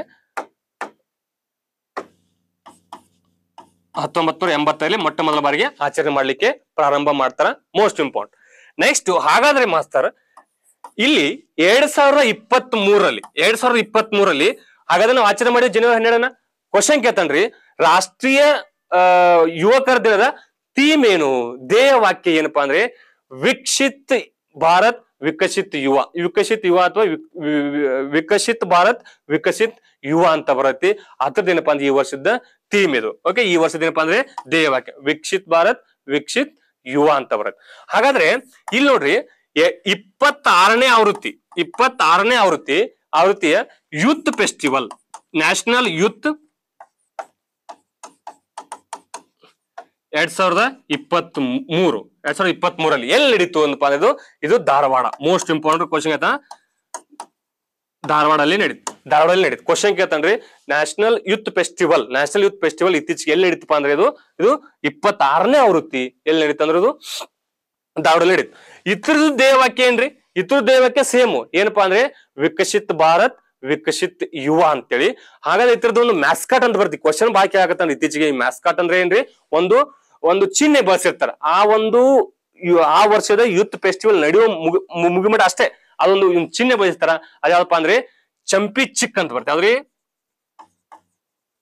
ಹತ್ತೊಂಬತ್ತು ನೂರ ಮೊಟ್ಟ ಮೊದಲ ಬಾರಿಗೆ ಆಚರಣೆ ಮಾಡ್ಲಿಕ್ಕೆ ಪ್ರಾರಂಭ ಮಾಡ್ತಾರ ಮೋಸ್ಟ್ ಇಂಪಾರ್ಟೆಂಟ್ ನೆಕ್ಸ್ಟ್ ಹಾಗಾದ್ರೆ ಮಾಸ್ತರ್ ಇಲ್ಲಿ ಎರಡ್ ಸಾವಿರದ ಇಪ್ಪತ್ತ್ ಮೂರಲ್ಲಿ ಎರಡ್ ಸಾವಿರದ ಇಪ್ಪತ್ತ್ ಮೂರಲ್ಲಿ ಹಾಗಾದ್ರೆ ನಾವು ಆಚರಣೆ ಮಾಡಿದ ಜನವರಿ ಹನ್ನೆರಡನ ಕ್ವಶನ್ ಕೇತನ್ರಿ ರಾಷ್ಟ್ರೀಯ ಯುವಕರ ದಿನದ ಥೀಮ್ ಏನು ದೇಹ ವಾಕ್ಯ ಏನಪ್ಪಾ ಅಂದ್ರೆ ವೀಕ್ಷಿತ್ ಭಾರತ್ ವಿಕಸಿತ್ ಯುವ ವಿಕಸಿತ ಯುವ ಅಥವಾ ವಿಕಸಿತ್ ಭಾರತ್ ವಿಕಸಿತ್ ಯುವ ಅಂತ ಬರುತ್ತೆ ಏನಪ್ಪಾ ಅಂದ್ರೆ ಈ ವರ್ಷದ ಥೀಮ್ ಇದು ಓಕೆ ಈ ವರ್ಷದ ಏನಪ್ಪಾ ಅಂದ್ರೆ ದೇವಾಕ್ಯ ವಿಕಸಿತ್ ಭಾರತ್ ವಿಕಸಿತ್ ಯುವ ಅಂತ ಬರುತ್ತೆ ಹಾಗಾದ್ರೆ ಇಲ್ಲಿ ನೋಡ್ರಿ ಇಪ್ಪತ್ತಾರನೇ ಆವೃತ್ತಿ ಇಪ್ಪತ್ತಾರನೇ ಆವೃತ್ತಿ ಆವೃತ್ತಿಯ ಯೂತ್ ಫೆಸ್ಟಿವಲ್ ನ್ಯಾಷನಲ್ ಯೂತ್ ಎರಡ್ ಸಾವಿರದ ಇಪ್ಪತ್ ಮೂರು ಎರಡ್ ಸಾವಿರದ ಇಪ್ಪತ್ತ್ ಮೂರಲ್ಲಿ ಎಲ್ಲಿ ನಡೀತು ಅಂತ ಇದು ಇದು ಧಾರವಾಡ ಮೋಸ್ಟ್ ಇಂಪಾರ್ಟೆಂಟ್ ಕ್ವಶನ್ ಆಯ್ತಾ ಅಲ್ಲಿ ನಡೀತು ಅಲ್ಲಿ ನಡೀತು ಕ್ವಶನ್ ಕೇಳ್ತಾನ್ರಿ national youth festival national youth festival ಇತ್ತೀಚೆಗೆ ಎಲ್ಲಿ ನಡೀತಪ್ಪ ಅಂದ್ರೆ ಇದು ಇದು ಇಪ್ಪತ್ತಾರನೇ ಆವೃತ್ತಿ ಎಲ್ಲಿ ನಡೀತು ಅಂದ್ರೆ ಇದು ಧಾರವಾಡಲ್ಲಿ ನಡೀತು ಇತರದ ದೇವಕ್ಕೆ ಏನ್ರಿ ಇತರ ದೇವಕ್ಕೆ ಸೇಮ್ ಏನಪ್ಪಾ ಅಂದ್ರೆ ವಿಕಸಿತ್ ಭಾರತ್ ವಿಕಸಿತ್ ಯುವ ಅಂತೇಳಿ ಹಾಗಾದ್ರೆ ಇತರದ ಒಂದು ಮ್ಯಾಸ್ಕಾಟ್ ಅಂತ ಬರ್ತಿ ಕ್ವಶನ್ ಬಾಕಿ ಆಗತ್ತೆ ಇತ್ತೀಚೆಗೆ ಈ ಮ್ಯಾಸ್ಕಾಟ್ ಅಂದ್ರೆ ಏನ್ರಿ ಒಂದು ಒಂದು ಚಿಹ್ನೆ ಬಳಸಿರ್ತಾರ ಆ ಒಂದು ಆ ವರ್ಷದ ಯೂತ್ ಫೆಸ್ಟಿವಲ್ ನಡೆಯುವ ಮುಗಿಮಟ ಅಷ್ಟೇ ಅದೊಂದು ಚಿಹ್ನೆ ಬಳಸಿರ್ತಾರ ಅದ್ಯಾವಪ್ಪ ಅಂದ್ರೆ ಚಂಪಿ ಚಿಕ್ ಅಂತ ಬರ್ತದೆ ಅದ್ರಿ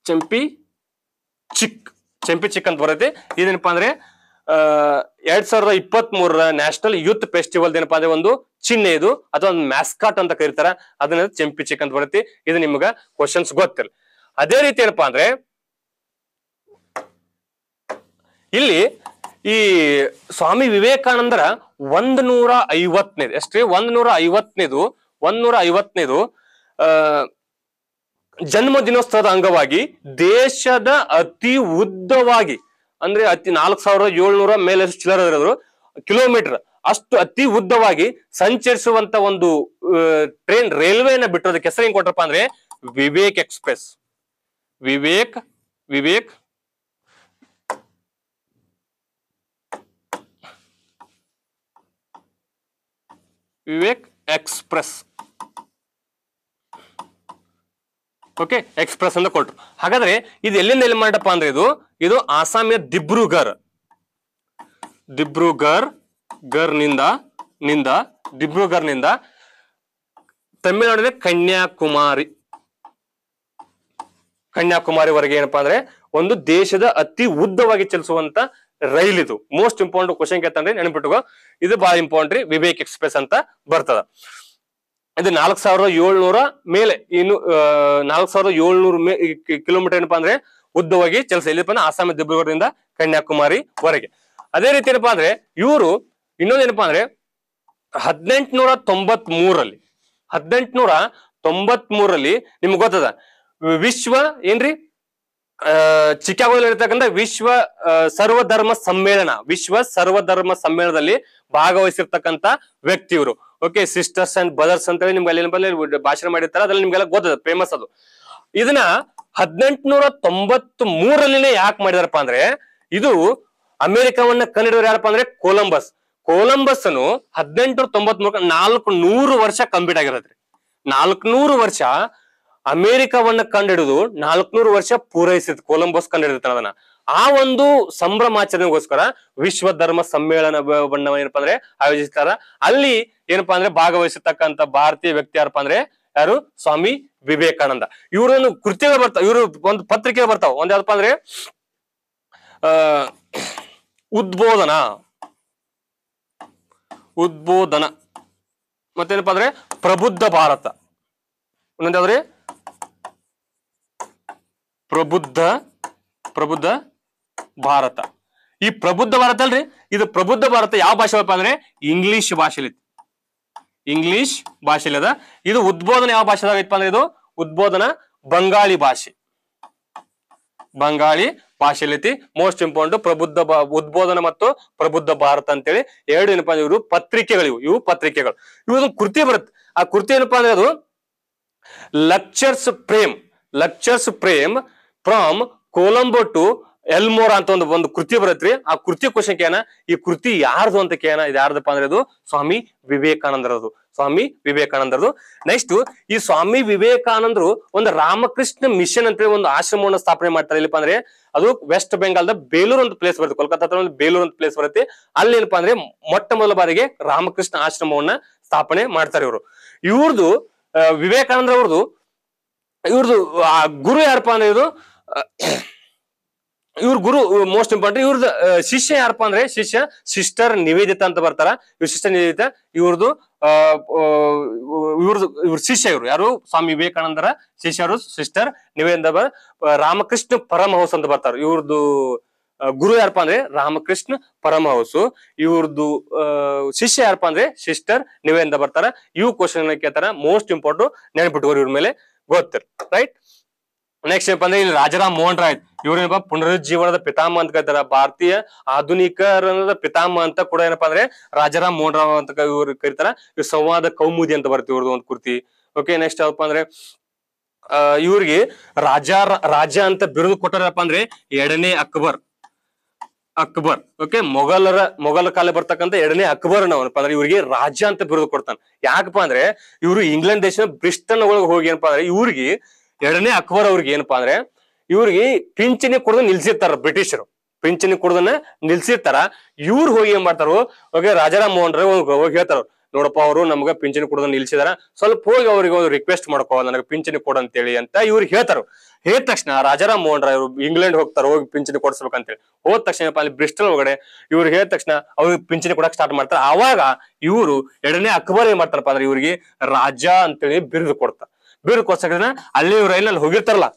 ಚಂಪಿ ಚಿಕ್ ಚಂಪಿ ಚಿಕ್ ಅಂತ ಬರುತ್ತೆ ಇದೇನಪ್ಪ ಅಂದ್ರೆ ಎರಡ್ ಸಾವಿರದ ಇಪ್ಪತ್ತ್ ಮೂರರ ನ್ಯಾಷನಲ್ ಯೂತ್ ಫೆಸ್ಟಿವಲ್ ಏನಪ್ಪಾ ಅಂದ್ರೆ ಒಂದು ಚಿಹ್ನೆ ಇದು ಅಥವಾ ಒಂದು ಮ್ಯಾಸ್ಕಾಟ್ ಅಂತ ಕರೀತಾರ ಅದನ್ನ ಚಂಪಿ ಚಿಕ್ ಅಂತ ಬರುತ್ತೆ ಇದು ನಿಮ್ಗ ಕ್ವಶನ್ಸ್ ಗೊತ್ತಿಲ್ಲ ಅದೇ ರೀತಿ ಏನಪ್ಪಾ ಅಂದ್ರೆ ಇಲ್ಲಿ ಈ ಸ್ವಾಮಿ ವಿವೇಕಾನಂದರ ಒಂದ್ ನೂರ ಐವತ್ತನೇದು ಎಷ್ಟ್ರಿ ಒಂದ್ ನೂರ ಐವತ್ತನೇದು ಒಂದ್ ನೂರ ಐವತ್ತನೇದು ಜನ್ಮ ದಿನೋತ್ಸವದ ಅಂಗವಾಗಿ ದೇಶದ ಅತಿ ಉದ್ದವಾಗಿ ಅಂದ್ರೆ ಅತಿ ನಾಲ್ಕು ಸಾವಿರದ ಏಳ್ನೂರ ಮೇಲೆ ಚಿಲ್ಲರ ಕಿಲೋಮೀಟರ್ ಅಷ್ಟು ಅತಿ ಉದ್ದವಾಗಿ ಸಂಚರಿಸುವಂತ ಒಂದು ಟ್ರೈನ್ ರೈಲ್ವೆನ ಬಿಟ್ಟಿರೋದಕ್ಕೆ ಹೆಸರು ಏನ್ ಕೊಟ್ರಪ್ಪ ಅಂದ್ರೆ Vivek Express Vivek Vivek Vivek Express okay Express ಅಂತ ಕೊಟ್ಟರು ಹಾಗಾದ್ರೆ ಇದು ಎಲ್ಲಿಂದ ಎಲ್ಲಿ ಮಾಡಪ್ಪ ಅಂದ್ರೆ ಇದು ಇದು ಆಸಾಮಿಯ ದಿಬ್ರುಗರ್ ದಿಬ್ರುಗರ್ ಗರ್ ನಿಂದ ನಿಂದ ದಿಬ್ರುಗರ್ ನಿಂದ ತಮಿಳುನಾಡಿನ ಕನ್ಯಾಕುಮಾರಿ ಕನ್ಯಾಕುಮಾರಿವರೆಗೆ ಏನಪ್ಪಾ ಅಂದ್ರೆ ಒಂದು ದೇಶದ ಅತಿ ಉದ್ದವಾಗಿ ಚಲಿಸುವಂತ ರೈಲ್ ಇದು ಮೋಸ್ಟ್ ಇಂಪಾರ್ಟೆಂಟ್ ಕ್ವಶನ್ ಕೇಳ್ತಾನ್ರಿ ನೆನ್ಪಿಟ್ಕೋ ಇದು ಬಹಳ ಇಂಪಾರ್ಟೆಂಟ್ ರೀ ವಿವೇಕ್ ಎಕ್ಸ್ಪ್ರೆಸ್ ಅಂತ ಬರ್ತದ ಇದು ನಾಲ್ಕ್ ಸಾವಿರದ ಏಳ್ನೂರ ಮೇಲೆ ಇನ್ನು ನಾಲ್ಕ್ ಸಾವಿರದ ಏಳ್ನೂರ ಮೇ ಕಿಲೋಮೀಟರ್ ಏನಪ್ಪಾ ಅಂದ್ರೆ ಉದ್ದವಾಗಿ ಚಲಿಸ ಇಲ್ಲಪ್ಪ ಆಸಾಮ್ ದಿಬ್ರುಗಢದಿಂದ ಕನ್ಯಾಕುಮಾರಿ ವರೆಗೆ ಅದೇ ರೀತಿ ಏನಪ್ಪಾ ಅಂದ್ರೆ ಇವರು ಏನಪ್ಪಾ ಅಂದ್ರೆ ಹದಿನೆಂಟುನೂರ ತೊಂಬತ್ ಮೂರಲ್ಲಿ ಹದಿನೆಂಟುನೂರ ತೊಂಬತ್ ಮೂರಲ್ಲಿ ನಿಮ್ಗೆ ಗೊತ್ತದ ವಿಶ್ವ ಏನ್ರಿ ಚಿಕಾಗೋದಲ್ಲಿ ಇರ್ತಕ್ಕಂಥ ವಿಶ್ವ ಸರ್ವಧರ್ಮ ಸಮ್ಮೇಳನ ವಿಶ್ವ ಸರ್ವಧರ್ಮ ಸಮ್ಮೇಳನದಲ್ಲಿ ಭಾಗವಹಿಸಿರ್ತಕ್ಕಂಥ ವ್ಯಕ್ತಿ ಇವರು ಓಕೆ ಸಿಸ್ಟರ್ಸ್ ಅಂಡ್ ಬ್ರದರ್ಸ್ ಅಂತ ಹೇಳಿ ನಿಮ್ಗೆ ಅಲ್ಲಿ ಭಾಷಣ ಮಾಡಿರ್ತಾರೆ ಅದ್ರಲ್ಲಿ ನಿಮ್ಗೆಲ್ಲ ಗೊತ್ತದ ಫೇಮಸ್ ಅದು ಇದನ್ನ ಹದಿನೆಂಟುನೂರ ತೊಂಬತ್ ಮೂರಲ್ಲಿನೇ ಯಾಕೆ ಮಾಡಿದಾರಪ್ಪ ಅಂದ್ರೆ ಇದು ಅಮೆರಿಕವನ್ನ ಕಂಡಿಡೋರು ಯಾರಪ್ಪ ಅಂದ್ರೆ ಕೊಲಂಬಸ್ ಕೊಲಂಬಸ್ ಅನ್ನು ಹದಿನೆಂಟುನೂರ ತೊಂಬತ್ ನಾಲ್ಕು ನೂರು ವರ್ಷ ಕಂಪ್ಲೀಟ್ ಆಗಿರತ್ರಿ ನಾಲ್ಕು ನೂರು ವರ್ಷ ಅಮೆರಿಕವನ್ನ ಹಿಡಿದು ನಾಲ್ಕನೂರು ವರ್ಷ ಪೂರೈಸಿದ್ ಕೊಲಂಬಸ್ ಕಂಡುಹಿಡಿದಿರ್ತಾನೆ ಅದನ್ನ ಆ ಒಂದು ಸಂಭ್ರಮಾಚರಣೆಗೋಸ್ಕರ ವಿಶ್ವ ಧರ್ಮ ಸಮ್ಮೇಳನ ಸಮ್ಮೇಳನವನ್ನ ಏನಪ್ಪಾ ಅಂದ್ರೆ ಆಯೋಜಿಸ್ತಾರ ಅಲ್ಲಿ ಏನಪ್ಪಾ ಅಂದ್ರೆ ಭಾಗವಹಿಸತಕ್ಕಂತ ಭಾರತೀಯ ವ್ಯಕ್ತಿ ಯಾರಪ್ಪ ಅಂದ್ರೆ ಯಾರು ಸ್ವಾಮಿ ವಿವೇಕಾನಂದ ಇವರೇನು ಕೃತ್ಯಗಳು ಬರ್ತಾವ ಇವರು ಒಂದು ಪತ್ರಿಕೆ ಬರ್ತಾವ ಒಂದ್ ಯಾವ್ದಪ್ಪ ಅಂದ್ರೆ ಆ ಉದ್ಬೋಧನ ಉದ್ಬೋಧನ ಮತ್ತೇನಪ್ಪಾ ಅಂದ್ರೆ ಪ್ರಬುದ್ಧ ಭಾರತ ಒಂದೊಂದ್ರೆ ಪ್ರಬುದ್ಧ ಪ್ರಬುದ್ಧ ಭಾರತ ಈ ಪ್ರಬುದ್ಧ ಭಾರತ ಅಲ್ರಿ ಇದು ಪ್ರಬುದ್ಧ ಭಾರತ ಯಾವ ಭಾಷೆಗಳಪ್ಪ ಅಂದ್ರೆ ಇಂಗ್ಲಿಷ್ ಭಾಷೆಲಿ ಇಂಗ್ಲಿಷ್ ಭಾಷೆಲಿ ಅದ ಇದು ಉದ್ಬೋಧನೆ ಯಾವ ಭಾಷೆದಾಗೈತಪ್ಪ ಅಂದ್ರೆ ಇದು ಉದ್ಬೋಧನ ಬಂಗಾಳಿ ಭಾಷೆ ಬಂಗಾಳಿ ಭಾಷೆಯಲ್ಲಿ ಮೋಸ್ಟ್ ಇಂಪಾರ್ಟೆಂಟ್ ಪ್ರಬುದ್ಧ ಉದ್ಬೋಧನ ಮತ್ತು ಪ್ರಬುದ್ಧ ಭಾರತ ಅಂತೇಳಿ ಎರಡು ಏನಪ್ಪಾ ಅಂದ್ರೆ ಇವರು ಪತ್ರಿಕೆಗಳು ಇವು ಇವು ಪತ್ರಿಕೆಗಳು ಇವು ಕೃತಿ ಬರುತ್ತೆ ಆ ಕೃತಿ ಏನಪ್ಪಾ ಅಂದ್ರೆ ಅದು lectures from lectures from from Colombo to Almora ಅಂತ ಒಂದು ಒಂದು ಕೃತಿ ಬರತ್ರಿ ಆ ಕೃತಿ ಕ್ವಶನ್ ಕೇನ ಈ ಕೃತಿ ಯಾರ್ದು ಅಂತ ಕೇನ ಇದು ಯಾರ್ದಪ್ಪ ಅಂದ್ರೆ ಅದು ಸ್ವಾಮಿ ವಿವೇಕಾನಂದರದು ಸ್ವಾಮಿ ವಿವೇಕಾನಂದರದು ನೆಕ್ಸ್ಟ್ ಈ ಸ್ವಾಮಿ ವಿವೇಕಾನಂದರು ಒಂದು ರಾಮಕೃಷ್ಣ ಮಿಷನ್ ಅಂತ ಒಂದು ಆಶ್ರಮವನ್ನು ಸ್ಥಾಪನೆ ಮಾಡ್ತಾರೆ ಇಲ್ಲಿಪ್ಪ ಅಂದ್ರೆ ಅದು ವೆಸ್ಟ್ ಬೆಂಗಾಲ್ದ ಬೇಲೂರು ಅಂತ ಪ್ಲೇಸ್ ಬರುತ್ತೆ ಕೋಲ್ಕತ್ತಾ ಒಂದು ಬೇಲೂರು ಅಂತ ಪ್ಲೇಸ್ ಬರುತ್ತೆ ಅಲ್ಲಿ ಏನಪ್ಪಾ ಅಂದ್ರೆ ಮೊಟ್ಟ ಮೊದಲ ಬಾರಿಗೆ ರಾಮಕೃಷ್ಣ ಆಶ್ರಮವನ್ನ ಸ್ಥಾಪನೆ ಮಾಡ್ತಾರೆ ಇವರು ಇವ್ರದ್ದು ವಿವೇಕಾನಂದ್ರ ಇವ್ರದು ಇವ್ರದ್ದು ಗುರು ಯಾರಪ್ಪ ಅಂದ್ರೆ ಇದು ಇವ್ರ ಗುರು ಮೋಸ್ಟ್ ಇಂಪಾರ್ಟೆಂಟ್ ಇವ್ರದ್ದು ಶಿಷ್ಯ ಯಾರಪ್ಪ ಅಂದ್ರೆ ಶಿಷ್ಯ ಸಿಸ್ಟರ್ ನಿವೇದಿತ ಅಂತ ಬರ್ತಾರ ಇವ್ರ ಸಿಸ್ಟರ್ ನಿವೇದಿತ ಇವ್ರದ್ದು ಇವ್ರದ್ದು ಇವ್ರ ಶಿಷ್ಯ ಇವ್ರು ಯಾರು ಸ್ವಾಮಿ ವಿವೇಕಾನಂದರ ಶಿಷ್ಯರು ಸಿಸ್ಟರ್ ನಿವೇದ ರಾಮಕೃಷ್ಣ ಪರಮಹೌಸ್ ಅಂತ ಬರ್ತಾರ ಇವ್ರದ್ದು ಗುರು ಯಾರಪ್ಪ ಅಂದ್ರೆ ರಾಮಕೃಷ್ಣ ಪರಮಹೌಸ್ ಇವ್ರದ್ದು ಶಿಷ್ಯ ಯಾರಪ್ಪ ಅಂದ್ರೆ ಸಿಸ್ಟರ್ ನಿವೇದಿತ ಬರ್ತಾರ ಇವು ಕ್ವಶನ್ ಕೇಳ್ತಾರ ಮೋಸ್ಟ್ ಇಂಪಾರ್ಟೆಂಟ್ ನೆನ್ಪಿಟ್ಕೋರಿ ಇವ್ರ ಮೇಲೆ ಗೊತ್ತಿರ್ ರೈಟ್ ನೆಕ್ಸ್ಟ್ ಏನಪ್ಪ ಅಂದ್ರೆ ಇಲ್ಲಿ ರಾಜರಾಮ್ ಮೋಹನ್ ರಾಯ್ ಇವ್ರೇನಪ್ಪ ಪುನರುಜ್ಜೀವನದ ಪಿತಾಮ ಅಂತ ಕರೀತಾರ ಭಾರತೀಯ ಆಧುನಿಕರಣದ ಪಿತಾಮ ಅಂತ ಕೂಡ ಏನಪ್ಪಾ ಅಂದ್ರೆ ರಾಜರಾಮ್ ಮೋಹನ್ ರಾವ್ ಅಂತ ಇವ್ರು ಕರೀತಾರ ಇವ್ ಸಂವಾದ ಕೌಮುದಿ ಅಂತ ಬರ್ತೀವಿ ಇವ್ರದ್ದು ಒಂದು ಕುರ್ತಿ ಓಕೆ ನೆಕ್ಸ್ಟ್ ಯಾವಪ್ಪ ಅಂದ್ರೆ ಅಹ್ ಇವ್ರಿಗೆ ರಾಜ ರಾಜ ಅಂತ ಬಿರುದು ಕೊಟ್ಟಾರಪ್ಪ ಅಂದ್ರೆ ಎರಡನೇ ಅಕ್ಬರ್ ಅಕ್ಬರ್ ಓಕೆ ಮೊಘಲರ ಮೊಘಲ ಕಾಲ ಬರ್ತಕ್ಕಂಥ ಎರಡನೇ ಅಕ್ಬರ್ ಅವನಪ್ಪ ಅಂದ್ರೆ ಇವರಿಗೆ ರಾಜ ಅಂತ ಬಿರುದು ಕೊಡ್ತಾನೆ ಯಾಕಪ್ಪ ಅಂದ್ರೆ ಇವರು ಇಂಗ್ಲೆಂಡ್ ದೇಶ ಬ್ರಿಸ್ಟನ್ ಒಳಗೆ ಹೋಗಿ ಏನಪ್ಪಾ ಅಂದ್ರೆ ಇವ್ರಿಗೆ ಎರಡನೇ ಅಕ್ಬರ್ ಅವ್ರಿಗೆ ಏನಪ್ಪಾ ಅಂದ್ರೆ ಇವ್ರಿಗೆ ಪಿಂಚಣಿ ಕುಡ್ದು ನಿಲ್ಸಿರ್ತಾರ ಬ್ರಿಟಿಷರು ಪಿಂಚಣಿ ಕುಡ್ದನ್ನ ನಿಲ್ಸಿರ್ತಾರ ಇವ್ರು ಹೋಗಿ ಏನ್ ಮಾಡ್ತಾರೋ ಹೋಗಿ ರಾಜಾರಾಮ್ ಮೋಹನ್ ಹೋಗಿ ಹೇಳ್ತಾರ ನೋಡಪ್ಪ ಅವರು ನಮ್ಗೆ ಪಿಂಚಣಿ ಕುಡ್ದು ನಿಲ್ಸಿದಾರ ಸ್ವಲ್ಪ ಹೋಗಿ ಅವ್ರಿಗೆ ಒಂದು ರಿಕ್ವೆಸ್ಟ್ ಮಾಡ್ಕೋ ನನಗೆ ಪಿಂಚಣಿ ಕೊಡು ಅಂತೇಳಿ ಅಂತ ಇವ್ರು ಹೇಳ್ತಾರ ಹೇಳಿದ ತಕ್ಷಣ ರಾಜಾರಾಮ್ ಮೋಹನ್ ರಾವ್ ಇಂಗ್ಲೆಂಡ್ ಹೋಗ್ತಾರ ಹೋಗಿ ಪಿಂಚಣಿ ಹೇಳಿ ಹೋದ ತಕ್ಷಣ ಅಲ್ಲಿ ಬ್ರಿಸ್ಟಲ್ ಒಳಗಡೆ ಇವ್ರು ಹೇಳಿದ ತಕ್ಷಣ ಅವ್ರಿಗೆ ಪಿಂಚಣಿ ಕೊಡಕ್ ಸ್ಟಾರ್ಟ್ ಮಾಡ್ತಾರ ಅವಾಗ ಇವರು ಎರಡನೇ ಅಕ್ಬರ್ ಏನ್ ಮಾಡ್ತಾರಪ್ಪ ಅಂದ್ರೆ ಇವ್ರಿಗೆ ರಾಜ ಅಂತೇಳಿ ಬಿರುದು ಕೊಡ್ತಾರ ಬೀರಕೋಸ್ಕರ ಅಲ್ಲೇ ಇವ್ರು ರೈಲ್ನಲ್ಲಿ ಹೋಗಿರ್ತಾರಲ್ಲ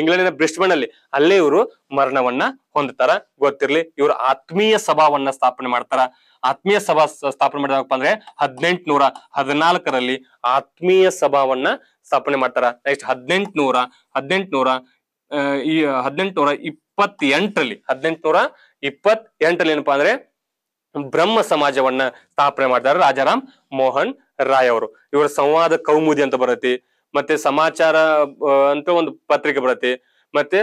ಇಂಗ್ಲೆಂಡಿನ ಬ್ರಿಸ್ಬನ್ ಅಲ್ಲಿ ಅಲ್ಲೇ ಇವರು ಮರಣವನ್ನ ಹೊಂದುತ್ತಾರ ಗೊತ್ತಿರ್ಲಿ ಇವರು ಆತ್ಮೀಯ ಸಭಾವನ್ನ ಸ್ಥಾಪನೆ ಮಾಡ್ತಾರ ಆತ್ಮೀಯ ಸಭಾ ಸ್ಥಾಪನೆ ಮಾಡಿದಪ್ಪ ಅಂದ್ರೆ ಹದಿನೆಂಟು ನೂರ ಹದಿನಾಲ್ಕರಲ್ಲಿ ಆತ್ಮೀಯ ಸಭಾವನ್ನ ಸ್ಥಾಪನೆ ಮಾಡ್ತಾರ ನೆಕ್ಸ್ಟ್ ಹದಿನೆಂಟು ನೂರ ಹದಿನೆಂಟು ನೂರ ಈ ಹದಿನೆಂಟು ಇಪ್ಪತ್ತೆಂಟರಲ್ಲಿ ಹದಿನೆಂಟು ಇಪ್ಪತ್ತೆಂಟರಲ್ಲಿ ಏನಪ್ಪಾ ಅಂದ್ರೆ ಬ್ರಹ್ಮ ಸಮಾಜವನ್ನ ಸ್ಥಾಪನೆ ಮಾಡ್ತಾರೆ ರಾಜಾರಾಮ್ ಮೋಹನ್ ರಾಯ್ ಅವರು ಇವರ ಸಂವಾದ ಕೌಮುದಿ ಅಂತ ಬರುತ್ತೆ ಮತ್ತೆ ಸಮಾಚಾರ ಅಂತ ಒಂದು ಪತ್ರಿಕೆ ಬರುತ್ತೆ ಮತ್ತೆ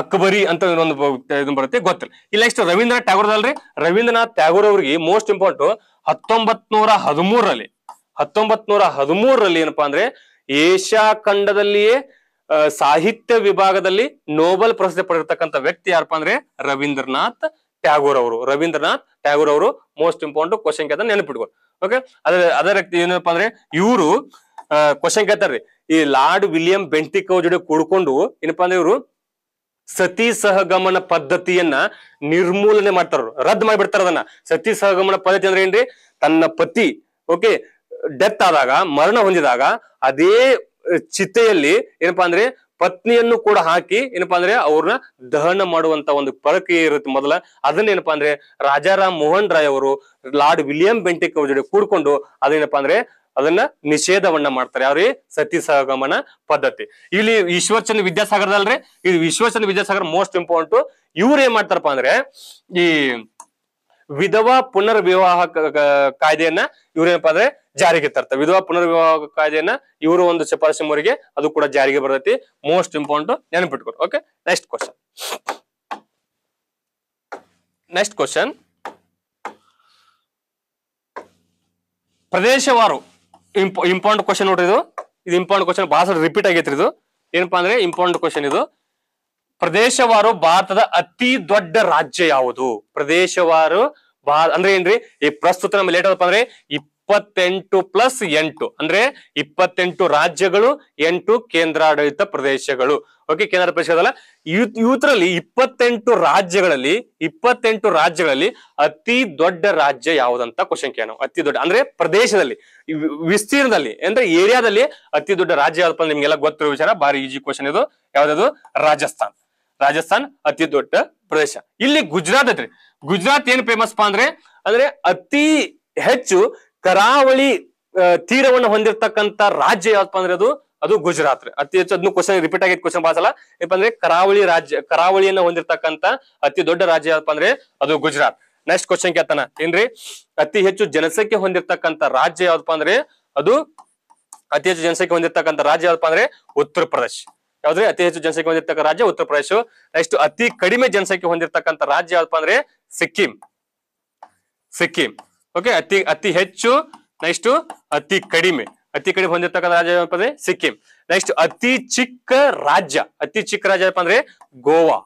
ಅಕ್ಬರಿ ಅಂತ ಒಂದು ಬರುತ್ತೆ ಗೊತ್ತಿಲ್ಲ ಇಲ್ಲ ನೆಕ್ಸ್ಟ್ ರವೀಂದ್ರನಾಥ್ ಟ್ಯಾಗೋರ್ ಅಲ್ರಿ ರವೀಂದ್ರನಾಥ್ ಟ್ಯಾಗೋರ್ ಅವರಿಗೆ ಮೋಸ್ಟ್ ಇಂಪಾರ್ಟೆಂಟ್ ಹತ್ತೊಂಬತ್ ನೂರ ಹದಿಮೂರರಲ್ಲಿ ಹತ್ತೊಂಬತ್ ನೂರ ಹದಿಮೂರರಲ್ಲಿ ಏನಪ್ಪಾ ಅಂದ್ರೆ ಏಷ್ಯಾ ಖಂಡದಲ್ಲಿಯೇ ಸಾಹಿತ್ಯ ವಿಭಾಗದಲ್ಲಿ ನೋಬೆಲ್ ಪ್ರಶಸ್ತಿ ಪಡೆದಿರ್ತಕ್ಕಂಥ ವ್ಯಕ್ತಿ ಯಾರಪ್ಪ ಅಂದ್ರೆ ರವೀಂದ್ರನಾಥ್ ಟ್ಯಾಗೋರ್ ಅವರು ರವೀಂದ್ರನಾಥ್ ಟ್ಯಾಗೋರ್ ಅವರು ಮೋಸ್ಟ್ ಇಂಪಾರ್ಟೆಂಟ್ ಕ್ವಶನ್ ಕೇಳ್ತಾರೆ ನೆನಪಿಟ್ಕೊಂಡು ಓಕೆ ಅದೇ ಅದೇ ಏನಪ್ಪಾ ಅಂದ್ರೆ ಇವರು ಕ್ವಶನ್ ಕೇಳ್ತಾರ್ರಿ ಈ ಲಾರ್ಡ್ ವಿಲಿಯಂ ಬೆಂಟಿಕ್ ಅವ್ರ ಜೊತೆ ಕೂಡ್ಕೊಂಡು ಏನಪ್ಪಾ ಅಂದ್ರೆ ಇವರು ಸತಿ ಸಹಗಮನ ಪದ್ಧತಿಯನ್ನ ನಿರ್ಮೂಲನೆ ಮಾಡ್ತಾರ ರದ್ದು ಮಾಡಿಬಿಡ್ತಾರ ಅದನ್ನ ಸತಿ ಸಹಗಮನ ಪದ್ಧತಿ ಅಂದ್ರೆ ಏನ್ರಿ ತನ್ನ ಪತಿ ಓಕೆ ಡೆತ್ ಆದಾಗ ಮರಣ ಹೊಂದಿದಾಗ ಅದೇ ಚಿತೆಯಲ್ಲಿ ಏನಪ್ಪಾ ಅಂದ್ರೆ ಪತ್ನಿಯನ್ನು ಕೂಡ ಹಾಕಿ ಏನಪ್ಪಾ ಅಂದ್ರೆ ಅವ್ರನ್ನ ದಹನ ಮಾಡುವಂತ ಒಂದು ಪ್ರಕ್ರಿಯೆ ಇರುತ್ತೆ ಮೊದಲ ಅದನ್ನ ಏನಪ್ಪಾ ಅಂದ್ರೆ ರಾಜಾರಾಮ್ ಮೋಹನ್ ರಾಯ್ ಅವರು ಲಾರ್ಡ್ ವಿಲಿಯಂ ಬೆಂಟಿಕ್ ಅವ್ರ ಜೊತೆ ಕೂಡ್ಕೊಂಡು ಅದೇನಪ್ಪಾ ಅಂದ್ರೆ ಅದನ್ನ ನಿಷೇಧವನ್ನ ಮಾಡ್ತಾರೆ ಯಾವ್ರಿ ಸತಿ ಸಹಗಮನ ಪದ್ಧತಿ ಇಲ್ಲಿ ಈಶ್ವರ್ಚಂದ್ರ ವಿದ್ಯಾಸಾಗರದಲ್ರಿ ಇದು ವಿಶ್ವಚಂದ್ರ ವಿದ್ಯಾಸಾಗರ ಮೋಸ್ಟ್ ಇಂಪಾರ್ಟೆಂಟ್ ಇವ್ರು ಏನ್ ಮಾಡ್ತಾರಪ್ಪ ಅಂದ್ರೆ ಈ ವಿಧವಾ ಪುನರ್ವಿವಾಹ ಕಾಯ್ದೆಯನ್ನ ಇವ್ರೇನಪ್ಪ ಅಂದ್ರೆ ಜಾರಿಗೆ ತರ್ತ ವಿಧವಾ ಪುನರ್ವಿವಾಹ ಕಾಯ್ದೆಯನ್ನ ಇವರು ಒಂದು ಶಿಫಾರಸು ಮೂರಿಗೆ ಅದು ಕೂಡ ಜಾರಿಗೆ ಬರ್ತೈತಿ ಮೋಸ್ಟ್ ಇಂಪಾರ್ಟೆಂಟ್ ನೆನಪಿಟ್ಕೊಡು okay next question next question ಪ್ರದೇಶವಾರು ಇಂಪಾರ್ಟೆಂಟ್ ಕ್ವಶನ್ ನೋಡ್ರಿ ಇದು ಇದು ಇಂಪಾರ್ಟೆಂಟ್ ಕ್ವಶನ್ ಬಹಳ ರಿಪೀಟ್ ಆಗೈತ್ರಿ ಇದು ಏನಪ್ಪಾ ಅಂದ್ರೆ ಇಂಪಾರ್ಟೆಂಟ್ ಕ್ವಶನ್ ಇದು ಪ್ರದೇಶವಾರು ಭಾರತದ ಅತಿ ದೊಡ್ಡ ರಾಜ್ಯ ಯಾವುದು ಪ್ರದೇಶವಾರು ಅಂದ್ರೆ ಏನ್ರಿ ಈ ಪ್ರಸ್ತುತ ನಮ್ಮ ಲೇಟ್ ಅಂದ್ರೆ ಇಪ್ಪತ್ತೆಂಟು ಪ್ಲಸ್ ಎಂಟು ಅಂದ್ರೆ ಇಪ್ಪತ್ತೆಂಟು ರಾಜ್ಯಗಳು ಎಂಟು ಕೇಂದ್ರಾಡಳಿತ ಪ್ರದೇಶಗಳು ಓಕೆ ಕೇಂದ್ರ ಪ್ರದೇಶದಲ್ಲ ಇವತ್ತರಲ್ಲಿ ಇಪ್ಪತ್ತೆಂಟು ರಾಜ್ಯಗಳಲ್ಲಿ ಇಪ್ಪತ್ತೆಂಟು ರಾಜ್ಯಗಳಲ್ಲಿ ಅತಿ ದೊಡ್ಡ ರಾಜ್ಯ ಯಾವುದಂತ ಕ್ವಶನ್ ಕೇಳೋ ಅತಿ ದೊಡ್ಡ ಅಂದ್ರೆ ಪ್ರದೇಶದಲ್ಲಿ ವಿಸ್ತೀರ್ಣದಲ್ಲಿ ಅಂದ್ರೆ ಏರಿಯಾದಲ್ಲಿ ಅತಿ ದೊಡ್ಡ ರಾಜ್ಯ ಯಾವ್ದಪ್ಪ ನಿಮ್ಗೆಲ್ಲ ಗೊತ್ತಿರೋ ವಿಚಾರ ಬಾರಿ ಈಜಿ ಕ್ವಶನ್ ಇದು ಯಾವ್ದದು ರಾಜಸ್ಥಾನ್ ರಾಜಸ್ಥಾನ್ ಅತಿ ದೊಡ್ಡ ಪ್ರದೇಶ ಇಲ್ಲಿ ಗುಜರಾತ್ ಐತ್ರಿ ಗುಜರಾತ್ ಏನ್ ಫೇಮಸ್ ಪಾ ಅಂದ್ರೆ ಅಂದ್ರೆ ಅತಿ ಹೆಚ್ಚು ಕರಾವಳಿ ತೀರವನ್ನು ಹೊಂದಿರತಕ್ಕಂತ ರಾಜ್ಯ ಯಾವ್ದಪ್ಪ ಅಂದ್ರೆ ಅದು ಅದು ಗುಜರಾತ್ ಅತಿ ಹೆಚ್ಚು ಅದನ್ನು ಕ್ವಶನ್ ರಿಪೀಟ್ ಆಗಿದ್ ಕ್ವಶನ್ ಬಾಸಲ್ಲ ಏನಪ್ಪ ಕರಾವಳಿ ರಾಜ್ಯ ಕರಾವಳಿಯನ್ನ ಹೊಂದಿರತಕ್ಕಂತ ಅತಿ ದೊಡ್ಡ ರಾಜ್ಯ ಯಾವಪ್ಪ ಅಂದ್ರೆ ಅದು ಗುಜರಾತ್ ನೆಕ್ಸ್ಟ್ ಕ್ವಶನ್ ಕೇಳ್ತಾನ ಏನ್ರಿ ಅತಿ ಹೆಚ್ಚು ಜನಸಂಖ್ಯೆ ಹೊಂದಿರತಕ್ಕಂತ ರಾಜ್ಯ ಯಾವ್ದಪ್ಪ ಅಂದ್ರೆ ಅದು ಅತಿ ಹೆಚ್ಚು ಜನಸಂಖ್ಯೆ ಹೊಂದಿರತಕ್ಕಂತ ರಾಜ್ಯ ಯಾವ್ದಪ್ಪ ಅಂದ್ರೆ ಉತ್ತರ ಪ್ರದೇಶ್ ಯಾವ್ದ್ರಿ ಅತಿ ಹೆಚ್ಚು ಜನಸಂಖ್ಯೆ ಹೊಂದಿರತಕ್ಕ ರಾಜ್ಯ ಉತ್ತರ ಪ್ರದೇಶ ನೆಕ್ಸ್ಟ್ ಅತಿ ಕಡಿಮೆ ಜನಸಂಖ್ಯೆ ಹೊಂದಿರತಕ್ಕಂತ ರಾಜ್ಯ ಯಾವ್ದಪ್ಪ ಅಂದ್ರೆ ಸಿಕ್ಕಿಂ ಸಿಕ್ಕಿಂ ಓಕೆ ಅತಿ ಅತಿ ಹೆಚ್ಚು ನೆಕ್ಸ್ಟ್ ಅತಿ ಕಡಿಮೆ ಅತಿ ಕಡಿಮೆ ಹೊಂದಿರತಕ್ಕಂಥ ರಾಜ್ಯ ಏನಪ್ಪ ಅಂದ್ರೆ ಸಿಕ್ಕಿಂ ನೆಕ್ಸ್ಟ್ ಅತಿ ಚಿಕ್ಕ ರಾಜ್ಯ ಅತಿ ಚಿಕ್ಕ ರಾಜ್ಯ ಏನಪ್ಪಾ ಅಂದ್ರೆ ಗೋವಾ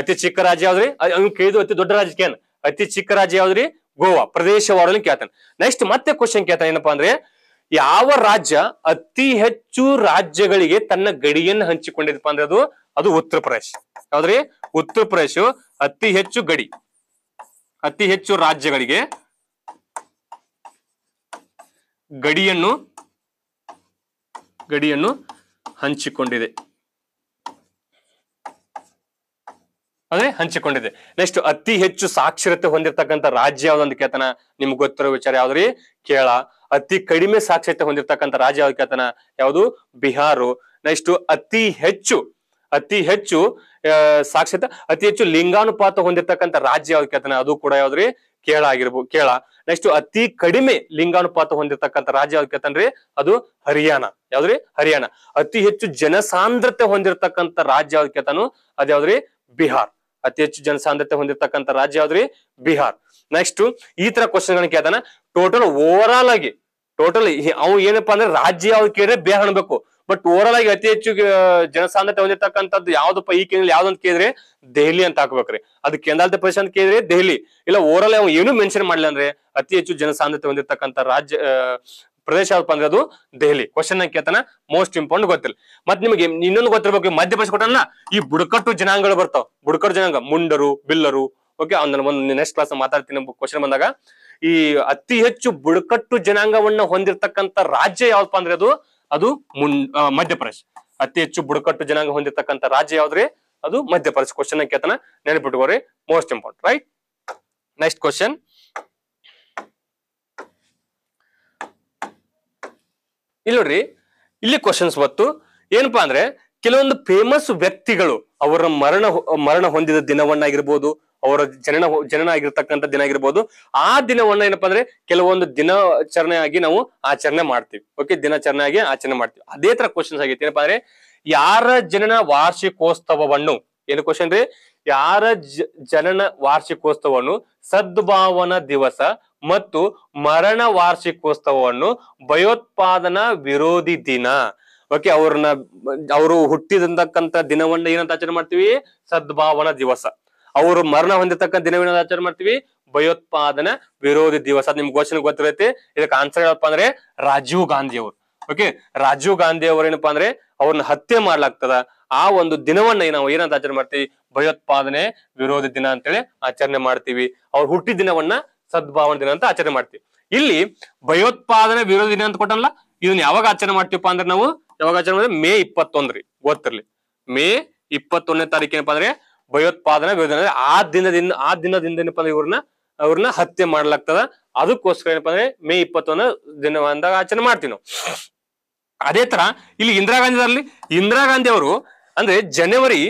ಅತಿ ಚಿಕ್ಕ ರಾಜ್ಯ ಯಾವ್ದ್ರಿ ಕೇಳಿದ್ರು ಅತಿ ದೊಡ್ಡ ರಾಜ್ಯ ಕೇನ್ ಅತಿ ಚಿಕ್ಕ ರಾಜ್ಯ ಯಾವ್ದ್ರಿ ಗೋವಾ ಪ್ರದೇಶವಾರಲ್ಲಿ ಕೇಳ್ತಾನೆ ನೆಕ್ಸ್ಟ್ ಮತ್ತೆ ಕ್ವಶನ್ ಕೇಳ್ತಾನೆ ಏನಪ್ಪಾ ಅಂದ್ರೆ ಯಾವ ರಾಜ್ಯ ಅತಿ ಹೆಚ್ಚು ರಾಜ್ಯಗಳಿಗೆ ತನ್ನ ಗಡಿಯನ್ನು ಹಂಚಿಕೊಂಡಿದಪ್ಪ ಅಂದ್ರೆ ಅದು ಅದು ಉತ್ತರ ಪ್ರದೇಶ ಯಾವ್ದ್ರಿ ಉತ್ತರ ಪ್ರದೇಶ ಅತಿ ಹೆಚ್ಚು ಗಡಿ ಅತಿ ಹೆಚ್ಚು ರಾಜ್ಯಗಳಿಗೆ ಗಡಿಯನ್ನು ಗಡಿಯನ್ನು ಹಂಚಿಕೊಂಡಿದೆ ಅದೇ ಹಂಚಿಕೊಂಡಿದೆ ನೆಕ್ಸ್ಟ್ ಅತಿ ಹೆಚ್ಚು ಸಾಕ್ಷರತೆ ಹೊಂದಿರತಕ್ಕಂಥ ರಾಜ್ಯ ಯಾವ್ದೊಂದು ಕೇಳ್ತಾನ ನಿಮ್ಗೆ ಗೊತ್ತಿರೋ ವಿಚಾರ ಯಾವ್ದ್ರಿ ಕೇರಳ ಅತಿ ಕಡಿಮೆ ಸಾಕ್ಷರತೆ ಹೊಂದಿರತಕ್ಕಂಥ ರಾಜ್ಯ ಯಾವ್ದು ಕೇಳ್ತಾನ ಯಾವುದು ಬಿಹಾರು ನೆಕ್ಸ್ಟ್ ಅತಿ ಹೆಚ್ಚು ಅತಿ ಹೆಚ್ಚು ಸಾಕ್ಷರತೆ ಅತಿ ಹೆಚ್ಚು ಲಿಂಗಾನುಪಾತ ಹೊಂದಿರತಕ್ಕಂಥ ರಾಜ್ಯ ಯಾವ್ದು ಕೇಳ್ತಾನ ಅದು ಕೂಡ ಯಾವ್ದ್ರಿ ಕೇಳ ಆಗಿರ್ಬೋದು ಕೇಳ ನೆಕ್ಸ್ಟ್ ಅತಿ ಕಡಿಮೆ ಲಿಂಗಾನುಪಾತ ಹೊಂದಿರತಕ್ಕಂಥ ರಾಜ್ಯ ಯಾವ್ದಕ್ಕಂತಂದ್ರೆ ಅದು ಹರಿಯಾಣ ಯಾವ್ದ್ರಿ ಹರಿಯಾಣ ಅತಿ ಹೆಚ್ಚು ಜನಸಾಂದ್ರತೆ ಹೊಂದಿರತಕ್ಕಂಥ ರಾಜ್ಯ ಅದು ಯಾವ್ದ್ರಿ ಬಿಹಾರ್ ಅತಿ ಹೆಚ್ಚು ಜನಸಾಂದ್ರತೆ ಹೊಂದಿರತಕ್ಕಂಥ ರಾಜ್ಯ ಯಾವ್ದ್ರಿ ಬಿಹಾರ್ ನೆಕ್ಸ್ಟ್ ಈ ತರ ಕ್ವಶನ್ ಗಳನ್ನ ಕೇಳ್ತಾನ ಟೋಟಲ್ ಓವರ್ ಆಲ್ ಆಗಿ ಟೋಟಲ್ ಅವು ಏನಪ್ಪಾ ಅಂದ್ರೆ ರಾಜ್ಯ ಯಾವ್ದು ಕೇಳಿದ್ರೆ ಬೇಹ ಬಟ್ ಓವರ್ ಆಗಿ ಅತಿ ಹೆಚ್ಚು ಜನಸಾಂದ್ರತೆ ಹೊಂದಿರತಕ್ಕಂಥದ್ದು ಯಾವ್ದಪ್ಪ ಈ ಕೇಂದ್ರ ಅಂತ ಕೇಳಿದ್ರೆ ದೆಹಲಿ ಅಂತ ಹಾಕ್ಬೇಕ್ರಿ ಅದು ಕೇಂದ್ರಾಡಳಿತ ಪ್ರದೇಶ ಅಂತ ಕೇಳಿದ್ರೆ ದೆಹಲಿ ಇಲ್ಲ ಓವರ್ ಆಲ್ ಏನು ಮೆನ್ಷನ್ ಮಾಡ್ಲಿಲ್ಲ ಅಂದ್ರೆ ಅತಿ ಹೆಚ್ಚು ಜನಸಾಂದ್ರತೆ ಹೊಂದಿರತಕ್ಕಂಥ ರಾಜ್ಯ ಪ್ರದೇಶ ಯಾವ್ದಪ್ಪ ಅಂದ್ರೆ ಅದು ದೆಹಲಿ ಕ್ವಶನ್ ಕೇಳ್ತಾನ ಮೋಸ್ಟ್ ಇಂಪಾರ್ಟೆಂಟ್ ಗೊತ್ತಿಲ್ಲ ಮತ್ ನಿಮಗೆ ಇನ್ನೊಂದು ಗೊತ್ತಿರ್ಬೇಕು ಮಧ್ಯ ಮಧ್ಯಪ್ರದೇಶ ಕೊಟ್ಟಲ್ಲ ಈ ಬುಡಕಟ್ಟು ಜನಾಂಗಗಳು ಬರ್ತಾವ ಬುಡಕಟ್ಟು ಜನಾಂಗ ಮುಂಡರು ಬಿಲ್ಲರು ಓಕೆ ಒಂದು ನೆಕ್ಸ್ಟ್ ಕ್ಲಾಸ್ ಮಾತಾಡ್ತೀನಿ ಕ್ವಶನ್ ಬಂದಾಗ ಈ ಅತಿ ಹೆಚ್ಚು ಬುಡಕಟ್ಟು ಜನಾಂಗವನ್ನ ಹೊಂದಿರತಕ್ಕಂತ ರಾಜ್ಯ ಯಾವ್ದಪ್ಪ ಅಂದ್ರೆ ಅದು ಅದು ಮುನ್ ಮಧ್ಯಪ್ರದೇಶ ಅತಿ ಹೆಚ್ಚು ಬುಡಕಟ್ಟು ಜನಾಂಗ ಹೊಂದಿರತಕ್ಕಂತ ರಾಜ್ಯ ಯಾವ್ದ್ರಿ ಅದು ಮಧ್ಯಪ್ರದೇಶ ಕ್ವಶನ್ ಕೇತನ ನೆನಪಿಟ್ಕೋರಿ most important right next question ಇಲ್ಲಿ ನೋಡ್ರಿ ಇಲ್ಲಿ ಕ್ವಶನ್ಸ್ ಬಂತು ಏನಪ್ಪಾ ಅಂದ್ರೆ ಕೆಲವೊಂದು ಫೇಮಸ್ ವ್ಯಕ್ತಿಗಳು ಅವರ ಮರಣ ಮರಣ ಹೊಂದಿದ ದಿನವನ್ನಾಗಿರ್ಬೋದು ಅವರ ಜನನ ಜನನ ಆಗಿರ್ತಕ್ಕಂಥ ದಿನ ಆಗಿರ್ಬೋದು ಆ ದಿನವನ್ನ ಏನಪ್ಪಾ ಅಂದ್ರೆ ಕೆಲವೊಂದು ದಿನಾಚರಣೆಯಾಗಿ ಆಗಿ ನಾವು ಆಚರಣೆ ಮಾಡ್ತೀವಿ ಓಕೆ ದಿನಾಚರಣೆ ಆಗಿ ಆಚರಣೆ ಮಾಡ್ತೀವಿ ಅದೇ ತರ ಕ್ವಶನ್ಸ್ ಆಗೈತೆ ಏನಪ್ಪಾ ಅಂದ್ರೆ ಯಾರ ಜನನ ವಾರ್ಷಿಕೋತ್ಸವವನ್ನು ಏನು ಕ್ವಶನ್ ರೀ ಯಾರ ಜನನ ವಾರ್ಷಿಕೋತ್ಸವವನ್ನು ಸದ್ಭಾವನಾ ದಿವಸ ಮತ್ತು ಮರಣ ವಾರ್ಷಿಕೋತ್ಸವವನ್ನು ಭಯೋತ್ಪಾದನಾ ವಿರೋಧಿ ದಿನ ಓಕೆ ಅವ್ರನ್ನ ಅವರು ಹುಟ್ಟಿದಂತಕ್ಕಂಥ ದಿನವನ್ನ ಏನಂತ ಆಚರಣೆ ಮಾಡ್ತೀವಿ ಸದ್ಭಾವನಾ ದಿವಸ ಅವರು ಮರಣ ಹೊಂದಿರತಕ್ಕ ದಿನವೇನ ಆಚರಣೆ ಮಾಡ್ತೀವಿ ಭಯೋತ್ಪಾದನೆ ವಿರೋಧಿ ದಿವಸ ಅದ್ ನಿಮ್ಗೆ ಘೋಷಣೆ ಗೊತ್ತಿರೈತಿ ಇದಕ್ಕೆ ಆನ್ಸರ್ ಹೇಳಪ್ಪ ಅಂದ್ರೆ ರಾಜೀವ್ ಗಾಂಧಿ ಅವರು ಓಕೆ ರಾಜೀವ್ ಗಾಂಧಿ ಅವರು ಏನಪ್ಪಾ ಅಂದ್ರೆ ಅವ್ರನ್ನ ಹತ್ಯೆ ಮಾಡ್ಲಾಗ್ತದ ಆ ಒಂದು ದಿನವನ್ನ ನಾವು ಏನಂತ ಆಚರಣೆ ಮಾಡ್ತೀವಿ ಭಯೋತ್ಪಾದನೆ ವಿರೋಧಿ ದಿನ ಅಂತೇಳಿ ಆಚರಣೆ ಮಾಡ್ತೀವಿ ಅವ್ರ ಹುಟ್ಟಿದ ದಿನವನ್ನ ಸದ್ಭಾವನ ದಿನ ಅಂತ ಆಚರಣೆ ಮಾಡ್ತೀವಿ ಇಲ್ಲಿ ಭಯೋತ್ಪಾದನೆ ವಿರೋಧಿ ದಿನ ಅಂತ ಕೊಟ್ಟಲ್ಲ ಇದನ್ನ ಯಾವಾಗ ಆಚರಣೆ ಮಾಡ್ತೀವಪ್ಪ ಅಂದ್ರೆ ನಾವು ಯಾವಾಗ ಆಚರಣೆ ಮಾಡಿದ್ರೆ ಮೇ ಇಪ್ಪತ್ತೊಂದ್ರಿ ಗೊತ್ತಿರ್ಲಿ ಮೇ ಇಪ್ಪತ್ತೊಂದನೇ ತಾರೀಕು ಏನಪ್ಪಾ ಅಂದ್ರೆ ಭಯೋತ್ಪಾದನೆ ಅಂದ್ರೆ ಆ ದಿನದಿಂದ ಆ ದಿನದಿಂದ ಏನಪ್ಪ ಅಂದ್ರೆ ಇವ್ರನ್ನ ಅವ್ರನ್ನ ಹತ್ಯೆ ಮಾಡ್ಲಾಗ್ತದ ಅದಕ್ಕೋಸ್ಕರ ಏನಪ್ಪಾ ಅಂದ್ರೆ ಮೇ ಇಪ್ಪತ್ತೊಂದು ದಿನವಂದಾಗ ಆಚರಣೆ ಮಾಡ್ತೀವಿ ನಾವು ಅದೇ ತರ ಇಲ್ಲಿ ಇಂದಿರಾ ಗಾಂಧಿ ಅದರಲ್ಲಿ ಇಂದಿರಾ ಗಾಂಧಿ ಅವರು ಅಂದ್ರೆ ಜನವರಿ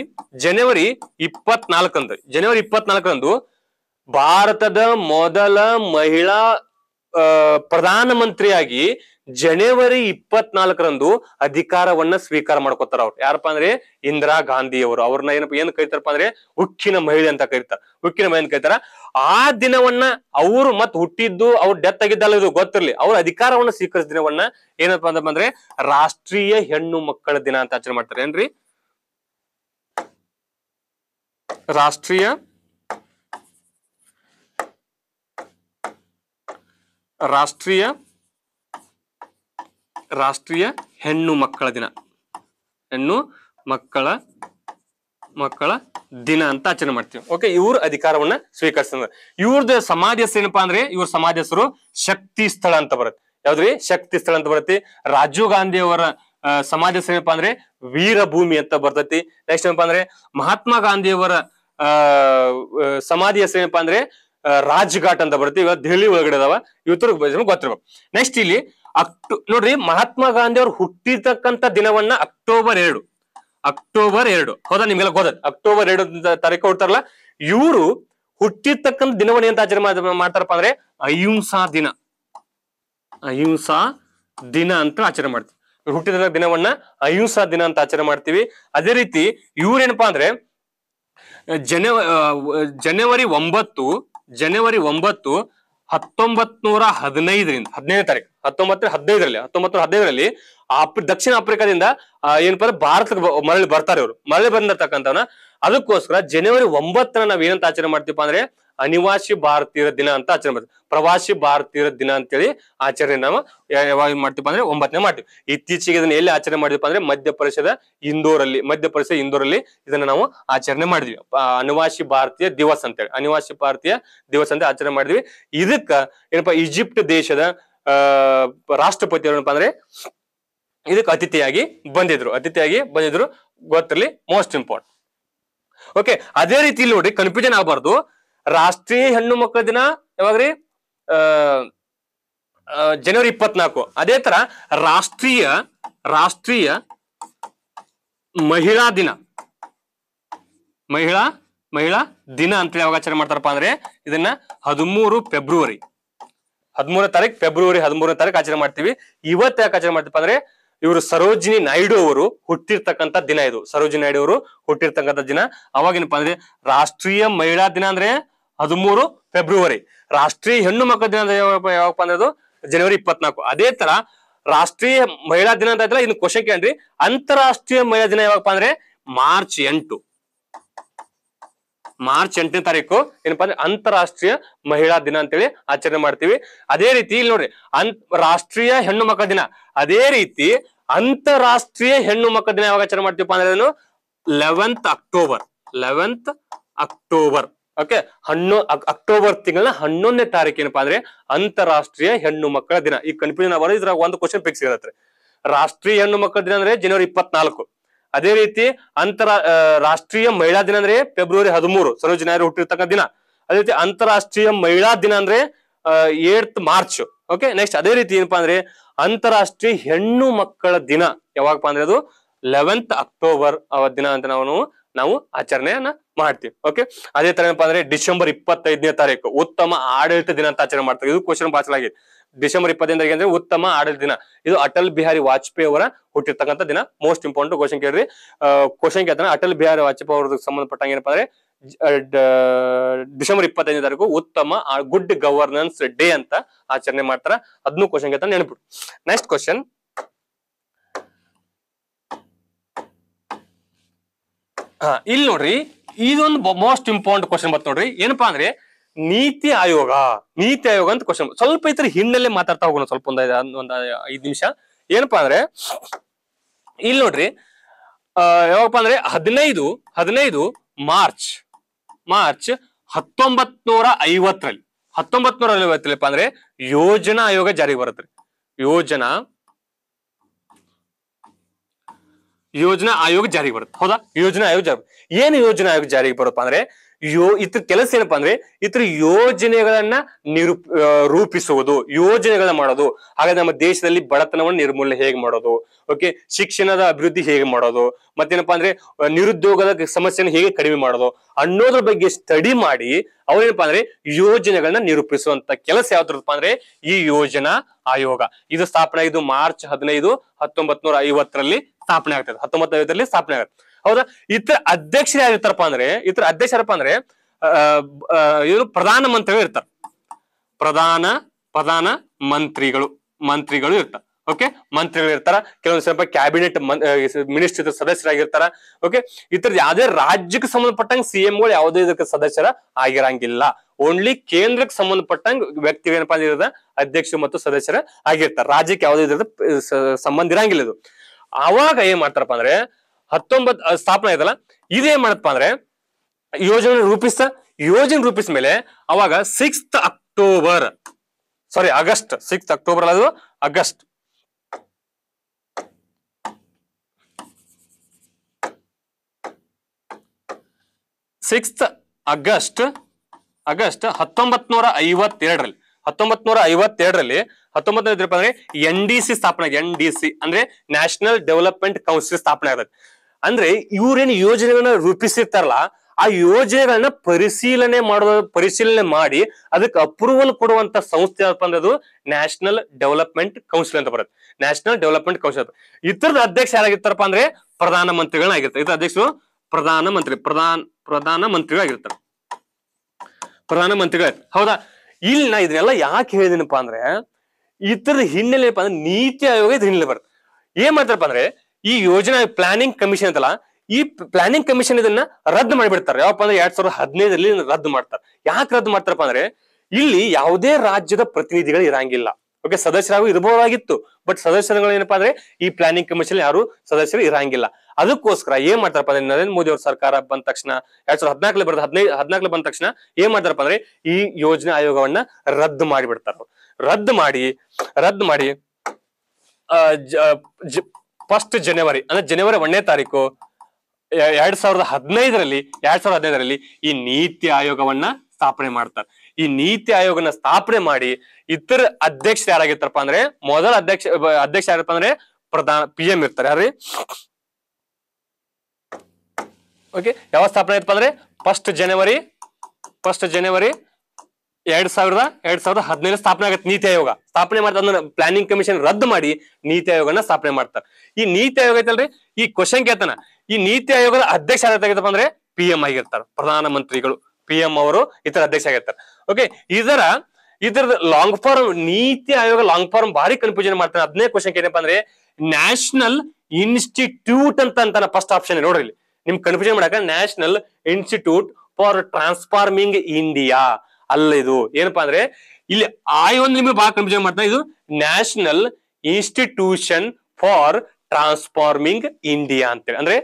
ಜನವರಿ ಇಪ್ಪತ್ನಾಲ್ಕಂದು ಜನವರಿ ಇಪ್ಪತ್ನಾಲ್ಕರಂದು ಭಾರತದ ಮೊದಲ ಮಹಿಳಾ ಪ್ರಧಾನ ಮಂತ್ರಿಯಾಗಿ ಜನವರಿ ಇಪ್ಪತ್ನಾಲ್ಕರಂದು ಅಧಿಕಾರವನ್ನ ಸ್ವೀಕಾರ ಮಾಡ್ಕೋತಾರ ಅವ್ರು ಯಾರಪ್ಪ ಅಂದ್ರೆ ಇಂದಿರಾ ಗಾಂಧಿ ಅವರು ಅವ್ರನ್ನ ಏನಪ್ಪ ಏನ್ ಕರಿತಾರಪ್ಪ ಅಂದ್ರೆ ಉಕ್ಕಿನ ಮಹಿಳೆ ಅಂತ ಕರಿತಾರ ಉಕ್ಕಿನ ಮಹಿಳೆ ಅಂತ ಕರಿತಾರ ಆ ದಿನವನ್ನ ಅವ್ರು ಮತ್ ಹುಟ್ಟಿದ್ದು ಅವ್ರು ಡೆತ್ ಆಗಿದ್ದಲ್ಲ ಇದು ಗೊತ್ತಿರ್ಲಿ ಅವ್ರ ಅಧಿಕಾರವನ್ನ ಸ್ವೀಕರಿಸಿದ ದಿನವನ್ನ ಏನಪ್ಪಾ ಅಂದ್ರೆ ರಾಷ್ಟ್ರೀಯ ಹೆಣ್ಣು ಮಕ್ಕಳ ದಿನ ಅಂತ ಆಚರಣೆ ಮಾಡ್ತಾರೆ ಏನ್ರಿ ರಾಷ್ಟ್ರೀಯ ರಾಷ್ಟ್ರೀಯ ರಾಷ್ಟ್ರೀಯ ಹೆಣ್ಣು ಮಕ್ಕಳ ದಿನ ಹೆಣ್ಣು ಮಕ್ಕಳ ಮಕ್ಕಳ ದಿನ ಅಂತ ಆಚರಣೆ ಮಾಡ್ತೀವಿ ಓಕೆ ಇವ್ರ ಅಧಿಕಾರವನ್ನ ಸ್ವೀಕರಿಸ ಇವ್ರದ ಸಮಾಧಿ ಹೆಸರು ಏನಪ್ಪಾ ಅಂದ್ರೆ ಇವ್ರ ಸಮಾಜ ಹೆಸರು ಶಕ್ತಿ ಸ್ಥಳ ಅಂತ ಬರುತ್ತೆ ಯಾವ್ದ್ರಿ ಶಕ್ತಿ ಸ್ಥಳ ಅಂತ ಬರುತ್ತೆ ರಾಜೀವ್ ಗಾಂಧಿ ಅವರ ಸಮಾಜ ಹೆಸರು ಏನಪ್ಪಾ ಅಂದ್ರೆ ವೀರಭೂಮಿ ಅಂತ ಬರ್ತೈತಿ ನೆಕ್ಸ್ಟ್ ಏನಪ್ಪಾ ಅಂದ್ರೆ ಮಹಾತ್ಮ ಗಾಂಧಿ ಅವರ ಸಮಾಧಿ ಹೆಸರು ಏನಪ್ಪಾ ಅಂದ್ರೆ ರಾಜ್ಘಾಟ್ ಅಂತ ಬರುತ್ತೆ ಇವಾಗ ದೆಹಲಿ ಒಳಗಡೆ ಅದಾವ ಇವತ್ತು ಗೊತ್ತಿರಬೇಕು ನೆಕ್ಸ್ಟ್ ಇಲ್ಲಿ ಅಕ್ಟೋ ನೋಡ್ರಿ ಮಹಾತ್ಮ ಗಾಂಧಿ ಅವ್ರು ಹುಟ್ಟಿರ್ತಕ್ಕಂತ ದಿನವನ್ನ ಅಕ್ಟೋಬರ್ ಎರಡು ಅಕ್ಟೋಬರ್ ಎರಡು ಹೌದಾ ನಿಮ್ಗೆಲ್ಲ ಗೊತ್ತದ ಅಕ್ಟೋಬರ್ ಎರಡು ತಾರೀಕು ಕೊಡ್ತಾರಲ್ಲ ಇವರು ಹುಟ್ಟಿರ್ತಕ್ಕಂತ ದಿನವನ್ನ ಎಂತ ಆಚರಣೆ ಮಾಡ್ತಾರಪ್ಪ ಅಂದ್ರೆ ಅಹಿಂಸಾ ದಿನ ಅಹಿಂಸಾ ದಿನ ಅಂತ ಆಚರಣೆ ಮಾಡ್ತೀವಿ ಹುಟ್ಟಿದ ದಿನವನ್ನ ಅಹಿಂಸಾ ದಿನ ಅಂತ ಆಚರಣೆ ಮಾಡ್ತೀವಿ ಅದೇ ರೀತಿ ಇವ್ರೇನಪ್ಪಾ ಅಂದ್ರೆ ಜನವ ಜನವರಿ ಒಂಬತ್ತು ಜನವರಿ ಒಂಬತ್ತು ಹತ್ತೊಂಬತ್ ನೂರ ಹದಿನೈದರಿಂದ ಹದಿನೈದನೇ ತಾರೀಕು ಹತ್ತೊಂಬತ್ತ ಹದಿನೈದರಲ್ಲಿ ಹತ್ತೊಂಬತ್ತು ಹದಿನೈದರಲ್ಲಿ ದಕ್ಷಿಣ ಆಫ್ರಿಕಾದಿಂದ ಏನಪ್ಪ ಭಾರತಕ್ಕೆ ಮರಳಿ ಬರ್ತಾರೆ ಇವರು ಮರಳಿ ಬಂದಿರ್ತಕ್ಕಂಥವ್ನ ಅದಕ್ಕೋಸ್ಕರ ಜನವರಿ ಒಂಬತ್ತರ ನಾವ್ ಏನಂತ ಆಚರಣೆ ಮಾಡ್ತೀವಪ್ಪ ಅಂದ್ರೆ ಅನಿವಾಸಿ ಭಾರತೀಯರ ದಿನ ಅಂತ ಆಚರಣೆ ಮಾಡ್ತೀವಿ ಪ್ರವಾಸಿ ಭಾರತೀಯರ ದಿನ ಅಂತೇಳಿ ಆಚರಣೆ ನಾವು ಯಾವಾಗ ಮಾಡ್ತೀವಿ ಅಂದ್ರೆ ಒಂಬತ್ತನೇ ಮಾಡ್ತೀವಿ ಇತ್ತೀಚೆಗೆ ಇದನ್ನ ಎಲ್ಲಿ ಆಚರಣೆ ಮಾಡಿದ್ವಿ ಅಂದ್ರೆ ಮಧ್ಯಪ್ರದೇಶದ ಇಂದೋರಲ್ಲಿ ಮಧ್ಯಪ್ರದೇಶ ಇಂದೋರಲ್ಲಿ ಇದನ್ನ ನಾವು ಆಚರಣೆ ಮಾಡಿದ್ವಿ ಅನಿವಾಸಿ ಭಾರತೀಯ ದಿವಸ ಅಂತೇಳಿ ಅನಿವಾಸಿ ಭಾರತೀಯ ದಿವಸ ಅಂತ ಆಚರಣೆ ಮಾಡಿದ್ವಿ ಇದಕ್ಕ ಏನಪ್ಪಾ ಈಜಿಪ್ಟ್ ದೇಶದ ರಾಷ್ಟ್ರಪತಿ ಏನಪ್ಪಾ ಅಂದ್ರೆ ಇದಕ್ಕೆ ಅತಿಥಿಯಾಗಿ ಬಂದಿದ್ರು ಅತಿಥಿಯಾಗಿ ಬಂದಿದ್ರು ಗೊತ್ತಿರಲಿ ಮೋಸ್ಟ್ ಇಂಪಾರ್ಟೆಂಟ್ ಓಕೆ ಅದೇ ರೀತಿ ನೋಡಿ ಕನ್ಫ್ಯೂಷನ್ ಆಗಬಾರ್ದು ರಾಷ್ಟ್ರೀಯ ಹೆಣ್ಣು ಮಕ್ಕಳ ದಿನ ಯಾವಾಗ್ರಿ ಜನವರಿ ಇಪ್ಪತ್ನಾಲ್ಕು ಅದೇ ತರ ರಾಷ್ಟ್ರೀಯ ರಾಷ್ಟ್ರೀಯ ಮಹಿಳಾ ದಿನ ಮಹಿಳಾ ಮಹಿಳಾ ದಿನ ಅಂತ ಯಾವಾಗ ಆಚರಣೆ ಮಾಡ್ತಾರಪ್ಪ ಅಂದ್ರೆ ಇದನ್ನ ಹದಿಮೂರು ಫೆಬ್ರವರಿ ಹದಿಮೂರನೇ ತಾರೀಕು ಫೆಬ್ರವರಿ ಹದಿಮೂರನೇ ತಾರೀಕು ಆಚರಣೆ ಮಾಡ್ತೀವಿ ಇವತ್ತು ಯಾಕೆ ಆಚರಣೆ ಮಾಡ್ತೀವಿ ಅಂದ್ರೆ ಇವರು ಸರೋಜಿನಿ ನಾಯ್ಡು ಅವರು ಹುಟ್ಟಿರ್ತಕ್ಕಂಥ ದಿನ ಇದು ಸರೋಜಿನಿ ನಾಯ್ಡು ಅವರು ಹುಟ್ಟಿರ್ತಕ್ಕಂಥ ದಿನ ಏನಪ್ಪಾ ಅಂದ್ರೆ ರಾಷ್ಟ್ರೀಯ ಮಹಿಳಾ ದಿನ ಅಂದ್ರೆ ಹದಿಮೂರು ಫೆಬ್ರವರಿ ರಾಷ್ಟ್ರೀಯ ಹೆಣ್ಣು ಮಕ್ಕಳ ದಿನ ಯಾವಪ್ಪ ಅನ್ನೋದು ಜನವರಿ ಇಪ್ಪತ್ನಾಲ್ಕು ಅದೇ ತರ ರಾಷ್ಟ್ರೀಯ ಮಹಿಳಾ ದಿನ ಅಂತ ಇದ್ರೆ ಇನ್ನು ಕ್ವಶನ್ ಕೇಳ್ರಿ ಅಂತಾರಾಷ್ಟ್ರೀಯ ಮಹಿಳಾ ದಿನ ಯಾವಪ್ಪ ಅಂದ್ರೆ ಮಾರ್ಚ್ ಎಂಟು ಮಾರ್ಚ್ ಎಂಟನೇ ತಾರೀಕು ಏನಪ್ಪಾ ಅಂದ್ರೆ ಅಂತಾರಾಷ್ಟ್ರೀಯ ಮಹಿಳಾ ದಿನ ಅಂತೇಳಿ ಆಚರಣೆ ಮಾಡ್ತೀವಿ ಅದೇ ರೀತಿ ಇಲ್ಲಿ ನೋಡ್ರಿ ಅಂತ ರಾಷ್ಟ್ರೀಯ ಹೆಣ್ಣು ಮಕ್ಕಳ ದಿನ ಅದೇ ರೀತಿ ಅಂತಾರಾಷ್ಟ್ರೀಯ ಹೆಣ್ಣು ಮಕ್ಕಳ ದಿನ ಯಾವಾಗ ಆಚರಣೆ ಮಾಡ್ತೀವಪ್ಪ ಅಂದ್ರೆ eleventh October eleventh October okay ಹನ್ನೊ ಅಕ್ಟೋಬರ್ ತಿಂಗಳ ಹನ್ನೊಂದನೇ ತಾರೀಕು ಏನಪ್ಪಾ ಅಂದ್ರೆ ಅಂತಾರಾಷ್ಟ್ರೀಯ ಹೆಣ್ಣು ಮಕ್ಕಳ ದಿನ ಈ ಕನ್ಫ್ಯೂಷನ್ ಆಗೋದು ಇದ್ರಾಗ ಒಂದು ಕ್ವಶನ್ ಫಿಕ್ಸ್ ಇರತ್ತೆ ರಾಷ್ಟ್ರೀಯ ಹೆಣ್ಣು ಮಕ್ಕಳ ದಿನ ಅಂದ್ರೆ ಜನವರಿ ಇಪ್ಪತ್ನಾಲ್ಕು ಅದೇ ರೀತಿ ಅಂತರ ರಾಷ್ಟ್ರೀಯ ಮಹಿಳಾ ದಿನ ಅಂದ್ರೆ ಫೆಬ್ರವರಿ ಹದಿಮೂರು ಜನವರಿ ಹುಟ್ಟಿರ್ತಕ್ಕಂಥ ದಿನ ಅದೇ ರೀತಿ ಅಂತಾರಾಷ್ಟ್ರೀಯ ಮಹಿಳಾ ದಿನ ಅಂದ್ರೆ ಏಟ್ ಮಾರ್ಚ್ ಓಕೆ ನೆಕ್ಸ್ಟ್ ಅದೇ ರೀತಿ ಏನಪ್ಪಾ ಅಂದ್ರೆ ಅಂತಾರಾಷ್ಟ್ರೀಯ ಹೆಣ್ಣು ಮಕ್ಕಳ ದಿನ ಯಾವಾಗಪ್ಪ ಅಂದ್ರೆ ಅದು ಲೆವೆಂತ್ ಅಕ್ಟೋಬರ್ ಅವ ದಿನ ಅಂತ ನಾವು ನಾವು ಆಚರಣೆಯನ್ನ ಮಾಡ್ತೀವಿ ಓಕೆ ಅದೇ ತರ ಏನಪ್ಪಾ ಅಂದ್ರೆ ಡಿಸೆಂಬರ್ ಇಪ್ಪತ್ತೈದನೇ ತಾರೀಕು ಉತ್ತಮ ಆಡಳಿತ ದಿನ ಅಂತ ಆಚರಣೆ ಮಾಡ್ತಾರೆ ಇದು ಕ್ವಶನ್ ಬಾಚಲಾಗಿದೆ ಡಿಸೆಂಬರ್ ಇಪ್ಪತ್ತೈದರಿಗೆ ಅಂದ್ರೆ ಉತ್ತಮ ಆಡಳಿತ ದಿನ ಇದು ಅಟಲ್ ಬಿಹಾರಿ ವಾಜಪೇಯಿ ಅವರ ಹುಟ್ಟಿರ್ತಕ್ಕಂಥ ದಿನ ಮೋಸ್ಟ್ ಇಂಪಾರ್ಟೆಂಟ್ ಕ್ವಶನ್ ಕೇಳ್ರಿ ಕ್ವಶನ್ ಕೇಳ್ತಾನೆ ಅಟಲ್ ಬಿಹಾರಿ ವಾಜಪೇಯಿ ಅವ್ರ ಸಂಬಂಧಪಟ್ಟಂಗೆ ಏನಪ್ಪಾ ಅಂದ್ರೆ ಡಿಸೆಂಬರ್ ಇಪ್ಪತ್ತೈದನೇ ತಾರೀಕು ಉತ್ತಮ ಗುಡ್ ಗವರ್ನೆನ್ಸ್ ಡೇ ಅಂತ ಆಚರಣೆ ಮಾಡ್ತಾರ ಅದನ್ನು ಕ್ವಶನ್ ಕೇಳ್ತಾನೆ ನೆನಪು ನೆಕ್ಸ್ಟ್ ಕ್ವಶನ್ ಇಲ್ಲಿ ನೋಡ್ರಿ ಇದೊಂದು ಮೋಸ್ಟ್ ಇಂಪಾರ್ಟೆಂಟ್ ಕ್ವಶನ್ ಬರ್ತ ನೋಡ್ರಿ ಏನಪ್ಪಾ ಅಂದ್ರೆ ನೀತಿ ಆಯೋಗ ನೀತಿ ಆಯೋಗ ಅಂತ ಕ್ವಶನ್ ಸ್ವಲ್ಪ ಇತರ ಹಿನ್ನೆಲೆ ಮಾತಾಡ್ತಾ ಹೋಗೋಣ ಸ್ವಲ್ಪ ಒಂದ್ ಒಂದ್ ಐದ್ ನಿಮಿಷ ಏನಪ್ಪಾ ಅಂದ್ರೆ ಇಲ್ಲಿ ನೋಡ್ರಿ ಯಾವಪ್ಪ ಅಂದ್ರೆ ಹದಿನೈದು ಹದಿನೈದು ಮಾರ್ಚ್ ಮಾರ್ಚ್ ಹತ್ತೊಂಬತ್ ನೂರ ಐವತ್ತರಲ್ಲಿ ಹತ್ತೊಂಬತ್ ನೂರ ಐವತ್ತರಲ್ಲಿ ಅಂದ್ರೆ ಯೋಜನಾ ಆಯೋಗ ಜಾರಿಗೆ ಬರುತ್ತೆ ಯೋಜನಾ ಯೋಜನಾ ಆಯೋಗ ಜಾರಿಗೆ ಬರುತ್ತೆ ಹೌದಾ ಯೋಜನಾ ಆಯೋಗ ಜಾರಿ ಏನು ಯೋಜನಾ ಆಯೋಗ ಜಾರಿಗೆ ಬರುತ್ತಪ್ಪ ಅಂದ್ರೆ ಯೋ ಇತ್ರ ಕೆಲಸ ಏನಪ್ಪಾ ಅಂದ್ರೆ ಇತರ ಯೋಜನೆಗಳನ್ನ ನಿರೂಪ ರೂಪಿಸುವುದು ಯೋಜನೆಗಳನ್ನ ಮಾಡೋದು ಹಾಗೆ ನಮ್ಮ ದೇಶದಲ್ಲಿ ಬಡತನವನ್ನು ನಿರ್ಮೂಲನೆ ಹೇಗೆ ಮಾಡೋದು ಓಕೆ ಶಿಕ್ಷಣದ ಅಭಿವೃದ್ಧಿ ಹೇಗೆ ಮಾಡೋದು ಮತ್ತೇನಪ್ಪಾ ಅಂದ್ರೆ ನಿರುದ್ಯೋಗದ ಸಮಸ್ಯೆಯನ್ನು ಹೇಗೆ ಕಡಿಮೆ ಮಾಡೋದು ಅನ್ನೋದ್ರ ಬಗ್ಗೆ ಸ್ಟಡಿ ಮಾಡಿ ಅವ್ರೇನಪ್ಪಾ ಅಂದ್ರೆ ಯೋಜನೆಗಳನ್ನ ನಿರೂಪಿಸುವಂತ ಕೆಲಸ ಯಾವ್ದಪ್ಪ ಅಂದ್ರೆ ಈ ಯೋಜನಾ ಆಯೋಗ ಇದು ಸ್ಥಾಪನೆ ಇದು ಮಾರ್ಚ್ ಹದಿನೈದು ಹತ್ತೊಂಬತ್ ನೂರ ಐವತ್ತರಲ್ಲಿ ಸ್ಥಾಪನೆ ಆಗ್ತದೆ ಹತ್ತೊಂಬತ್ತು ಸ್ಥಾಪನೆ ಆಗುತ್ತೆ ಹೌದಾ ಇತರ ಅಧ್ಯಕ್ಷರು ಯಾರಿರ್ತಾರಪ್ಪ ಅಂದ್ರೆ ಇತರ ಅಧ್ಯಕ್ಷ ಅಂದ್ರೆ ಇವರು ಪ್ರಧಾನ ಮಂತ್ರಿಗಳು ಇರ್ತಾರ ಪ್ರಧಾನ ಪ್ರಧಾನ ಮಂತ್ರಿಗಳು ಮಂತ್ರಿಗಳು ಇರ್ತಾರೆ ಓಕೆ ಮಂತ್ರಿಗಳು ಇರ್ತಾರ ಕೆಲವೊಂದು ಸ್ವಲ್ಪ ಕ್ಯಾಬಿನೆಟ್ ಮಿನಿಸ್ಟರ್ ಸದಸ್ಯರಾಗಿರ್ತಾರ ಓಕೆ ಇತರ ಯಾವ್ದೇ ರಾಜ್ಯಕ್ಕೆ ಸಂಬಂಧಪಟ್ಟಂಗೆ ಸಿಎಂಗಳು ಯಾವುದೇ ಇದಕ್ಕೆ ಸದಸ್ಯರ ಆಗಿರಂಗಿಲ್ಲ ಓನ್ಲಿ ಕೇಂದ್ರಕ್ಕೆ ಸಂಬಂಧಪಟ್ಟಂಗ್ ವ್ಯಕ್ತಿಗಳೇನಪ್ಪ ಅಂದ್ರೆ ಅಧ್ಯಕ್ಷರು ಮತ್ತು ಸದಸ್ಯರ ಆಗಿರ್ತಾರೆ ರಾಜ್ಯಕ್ಕೆ ಯಾವುದೇ ಸಂಬಂಧ ಇರಂಗಿಲ್ಲ ಇದು ಆವಾಗ ಏನ್ ಮಾಡ್ತಾರಪ್ಪ ಅಂದ್ರೆ ಹತ್ತೊಂಬತ್ ಸ್ಥಾಪನೆ ಆಯ್ತಲ್ಲ ಇದೇನ್ ಮಾಡಪ್ಪ ಅಂದ್ರೆ ಯೋಜನೆ ರೂಪಿಸ್ತ ಯೋಜನೆ ರೂಪಿಸಿದ ಮೇಲೆ ಅವಾಗ sixth October sorry August six October ಅದು ಆಗಸ್ಟ್ ಸಿಕ್ಸ್ತ್ ಆಗಸ್ಟ್ ಆಗಸ್ಟ್ ಹತ್ತೊಂಬತ್ ನೂರ ಐವತ್ತೆರಡರಲ್ಲಿ ಹತ್ತೊಂಬತ್ ನೂರ ಐವತ್ತೆರಡರಲ್ಲಿ ಹತ್ತೊಂಬತ್ತನೇ ದಿನ ಅಂದ್ರೆ ಎನ್ ಡಿ ಸಿ ಸ್ಥಾಪನೆ ಎನ್ ಡಿ ಸಿ ಅಂದ್ರೆ ನ್ಯಾಷನಲ್ ಡೆವಲಪ್ಮೆಂಟ್ ಕೌನ್ಸಿಲ್ ಸ್ಥಾಪನೆ ಆಗತ್ತೆ ಅಂದ್ರೆ ಇವ್ರೇನ್ ಯೋಜನೆಗಳನ್ನ ರೂಪಿಸಿರ್ತಾರಲ್ಲ ಆ ಯೋಜನೆಗಳನ್ನ ಪರಿಶೀಲನೆ ಮಾಡೋ ಪರಿಶೀಲನೆ ಮಾಡಿ ಅದಕ್ಕೆ ಅಪ್ರೂವಲ್ ಕೊಡುವಂತ ಸಂಸ್ಥೆ ಏನಪ್ಪ ಅಂದ್ರೆ ಅದು ನ್ಯಾಷನಲ್ ಡೆವಲಪ್ಮೆಂಟ್ ಕೌನ್ಸಿಲ್ ಅಂತ ಬರುತ್ತೆ ನ್ಯಾಷನಲ್ ಡೆವಲಪ್ಮೆಂಟ್ ಕೌನ್ಸಿಲ್ ಇತರದ ಅಧ್ಯಕ್ಷ ಯಾರಾಗಿರ್ತಾರಪ್ಪ ಅಂದ್ರೆ ಪ್ರಧಾನ ಮಂತ್ರಿಗಳಾಗಿರ್ತಾರೆ ಇತರ ಅಧ್ಯಕ್ಷರು ಪ್ರಧಾನ ಮಂತ್ರಿ ಪ್ರಧಾನ ಪ್ರಧಾನ ಮಂತ್ರಿಗಳಾಗಿರ್ತಾರೆ ಪ್ರಧಾನ ಮಂತ್ರಿಗಳ ಹೌದಾ ಇಲ್ಲಿ ನಾ ಇದನ್ನೆಲ್ಲ ಯಾಕೆ ಹೇಳಿದಿನಪ್ಪ ಅಂದ್ರೆ ಇದ್ರ ಹಿನ್ನೆಲೆ ಅಂದ್ರೆ ನೀತಿ ಆಯೋಗ ಇದ್ರ ಹಿನ್ನೆಲೆ ಬರುತ್ತೆ ಏನ್ ಮಾಡ್ತಾರಪ್ಪ ಅಂದ್ರೆ ಈ ಯೋಜನಾ ಪ್ಲಾನಿಂಗ್ ಕಮಿಷನ್ ಅಂತಲ್ಲ ಈ ಪ್ಲಾನಿಂಗ್ ಕಮಿಷನ್ ಇದನ್ನ ರದ್ದು ಮಾಡಿಬಿಡ್ತಾರೆ ಯಾವಪ್ಪ ಅಂದ್ರೆ ಎರಡ್ ಸಾವಿರದ ಹದಿನೈದರಲ್ಲಿ ರದ್ದು ಮಾಡ್ತಾರೆ ಯಾಕೆ ರದ್ದು ಮಾಡ್ತಾರಪ್ಪ ಅಂದ್ರೆ ಇಲ್ಲಿ ಯಾವುದೇ ರಾಜ್ಯದ ಪ್ರತಿನಿಧಿಗಳು ಇರಂಗಿಲ್ಲ ಓಕೆ ಸದಸ್ಯರಾಗೂ ಇರಬಹುದಾಗಿತ್ತು ಬಟ್ ಸದಸ್ಯರುಗಳು ಏನಪ್ಪಾ ಅಂದ್ರೆ ಈ ಪ್ಲಾನಿಂಗ್ ಕಮಿಷನ್ ಯಾರು ಸದಸ್ಯರು ಇರಂಗಿಲ್ಲ ಅದಕ್ಕೋಸ್ಕರ ಏನ್ ಮಾಡ್ತಾರಪ್ಪ ಅಂದ್ರೆ ನರೇಂದ್ರ ಮೋದಿ ಅವ್ರ ಸರ್ಕಾರ ಬಂದ ತಕ್ಷಣ ಎರಡ್ ಸಾವಿರದ ಹದಿನಾಲ್ಕಲ್ಲಿ ಬರೋದು ಹದಿನೈದು ಹದಿನಾಲ್ಕಲ್ಲಿ ಬಂದ ತಕ್ಷಣ ಏನ್ ಮಾಡ್ತಾರಪ್ಪ ಅಂದ್ರೆ ಈ ಯೋಜನೆ ಆಯೋಗವನ್ನ ರದ್ದು ಮಾಡಿಬಿಡ್ತಾರೆ ರದ್ದು ಮಾಡಿ ರದ್ದು ಮಾಡಿ ಫಸ್ಟ್ ಜನವರಿ ಅಂದ್ರೆ ಜನವರಿ ಒಂದನೇ ತಾರೀಕು ಎರಡ್ ಸಾವಿರದ ಹದಿನೈದರಲ್ಲಿ ಎರಡ್ ಸಾವಿರದ ಹದಿನೈದರಲ್ಲಿ ಈ ನೀತಿ ಆಯೋಗವನ್ನ ಸ್ಥಾಪನೆ ಮಾಡ್ತಾರೆ ಈ ನೀತಿ ಆಯೋಗನ ಸ್ಥಾಪನೆ ಮಾಡಿ ಇತರ ಅಧ್ಯಕ್ಷ ಯಾರಾಗಿರ್ತಾರಪ್ಪ ಅಂದ್ರೆ ಮೊದಲ ಅಧ್ಯಕ್ಷ ಅಧ್ಯಕ್ಷ ಯಾರಪ್ಪ ಅಂದ್ರೆ ಪ್ರಧಾನ ಪಿ ಎಂ ಇರ್ತಾರೆ ಯಾರೀ ಓಕೆ ಯಾವ ಸ್ಥಾಪನೆ ಆಯ್ತಪ್ಪ ಅಂದ್ರೆ ಫಸ್ಟ್ ಜನವರಿ ಫಸ್ಟ್ ಜನವರಿ ಎರಡ್ ಸಾವಿರದ ಎರಡ್ ಸಾವಿರದ ಹದಿನೈದು ಸ್ಥಾಪನೆ ಆಗತ್ತೆ ನೀತಿ ಆಯೋಗ ಸ್ಥಾಪನೆ ಮಾಡ್ತಾರೆ ಅಂದ್ರೆ ಪ್ಲಾನಿಂಗ್ ಕಮಿಷನ್ ರದ್ದ ಮಾಡಿ ನೀತಿ ಆಯೋಗನ ಸ್ಥಾಪನೆ ಮಾಡ್ತಾರೆ ಈ ನೀತಿ ಆಯೋಗ ಐತಲ್ರಿ ಈ ಕ್ವಶನ್ ಕೇತನ ಈ ನೀತಿ ಆಯೋಗದ ಅಧ್ಯಕ್ಷ ಯಾರಾಗಿದ್ದಪ್ಪ ಅಂದ್ರೆ ಪಿ ಎಂ ಆಗಿರ್ತಾರ ಪ್ರಧಾನ ಮಂತ್ರಿಗಳು ಪಿ ಎಂ ಅವರು ಇತರ ಅಧ್ಯಕ್ಷ ಆಗಿರ್ತಾರೆ ಓಕೆ ಇದರ ಇದರ ಲಾಂಗ್ ಫಾರ್ಮ್ ನೀತಿ ಆಯೋಗ ಲಾಂಗ್ ಫಾರ್ಮ್ ಭಾರಿ ಕನ್ಫ್ಯೂಷನ್ ಮಾಡ್ತಾರೆ ಹದಿನೈದು ಕ್ವಶನ್ ಏನಪ್ಪಾ ಅಂದ್ರೆ ನ್ಯಾಷನಲ್ ಇನ್ಸ್ಟಿಟ್ಯೂಟ್ ಅಂತ ಅಂತ ಫಸ್ಟ್ ಆಪ್ಷನ್ ನೋಡ್ರಿ ನಿಮ್ ಕನ್ಫ್ಯೂಷನ್ ಮಾಡಕ national institute for transforming India ಅಲ್ಲ ಇದು ಏನಪ್ಪಾ ಅಂದ್ರೆ ಇಲ್ಲಿ ಆಯ್ ಒಂದು ನಿಮಗೆ ಬಹಳ ಕನ್ಫ್ಯೂಷನ್ ಮಾಡ್ತಾ ಇದು national institution for transforming India ಅಂತೇಳಿ ಅಂದ್ರೆ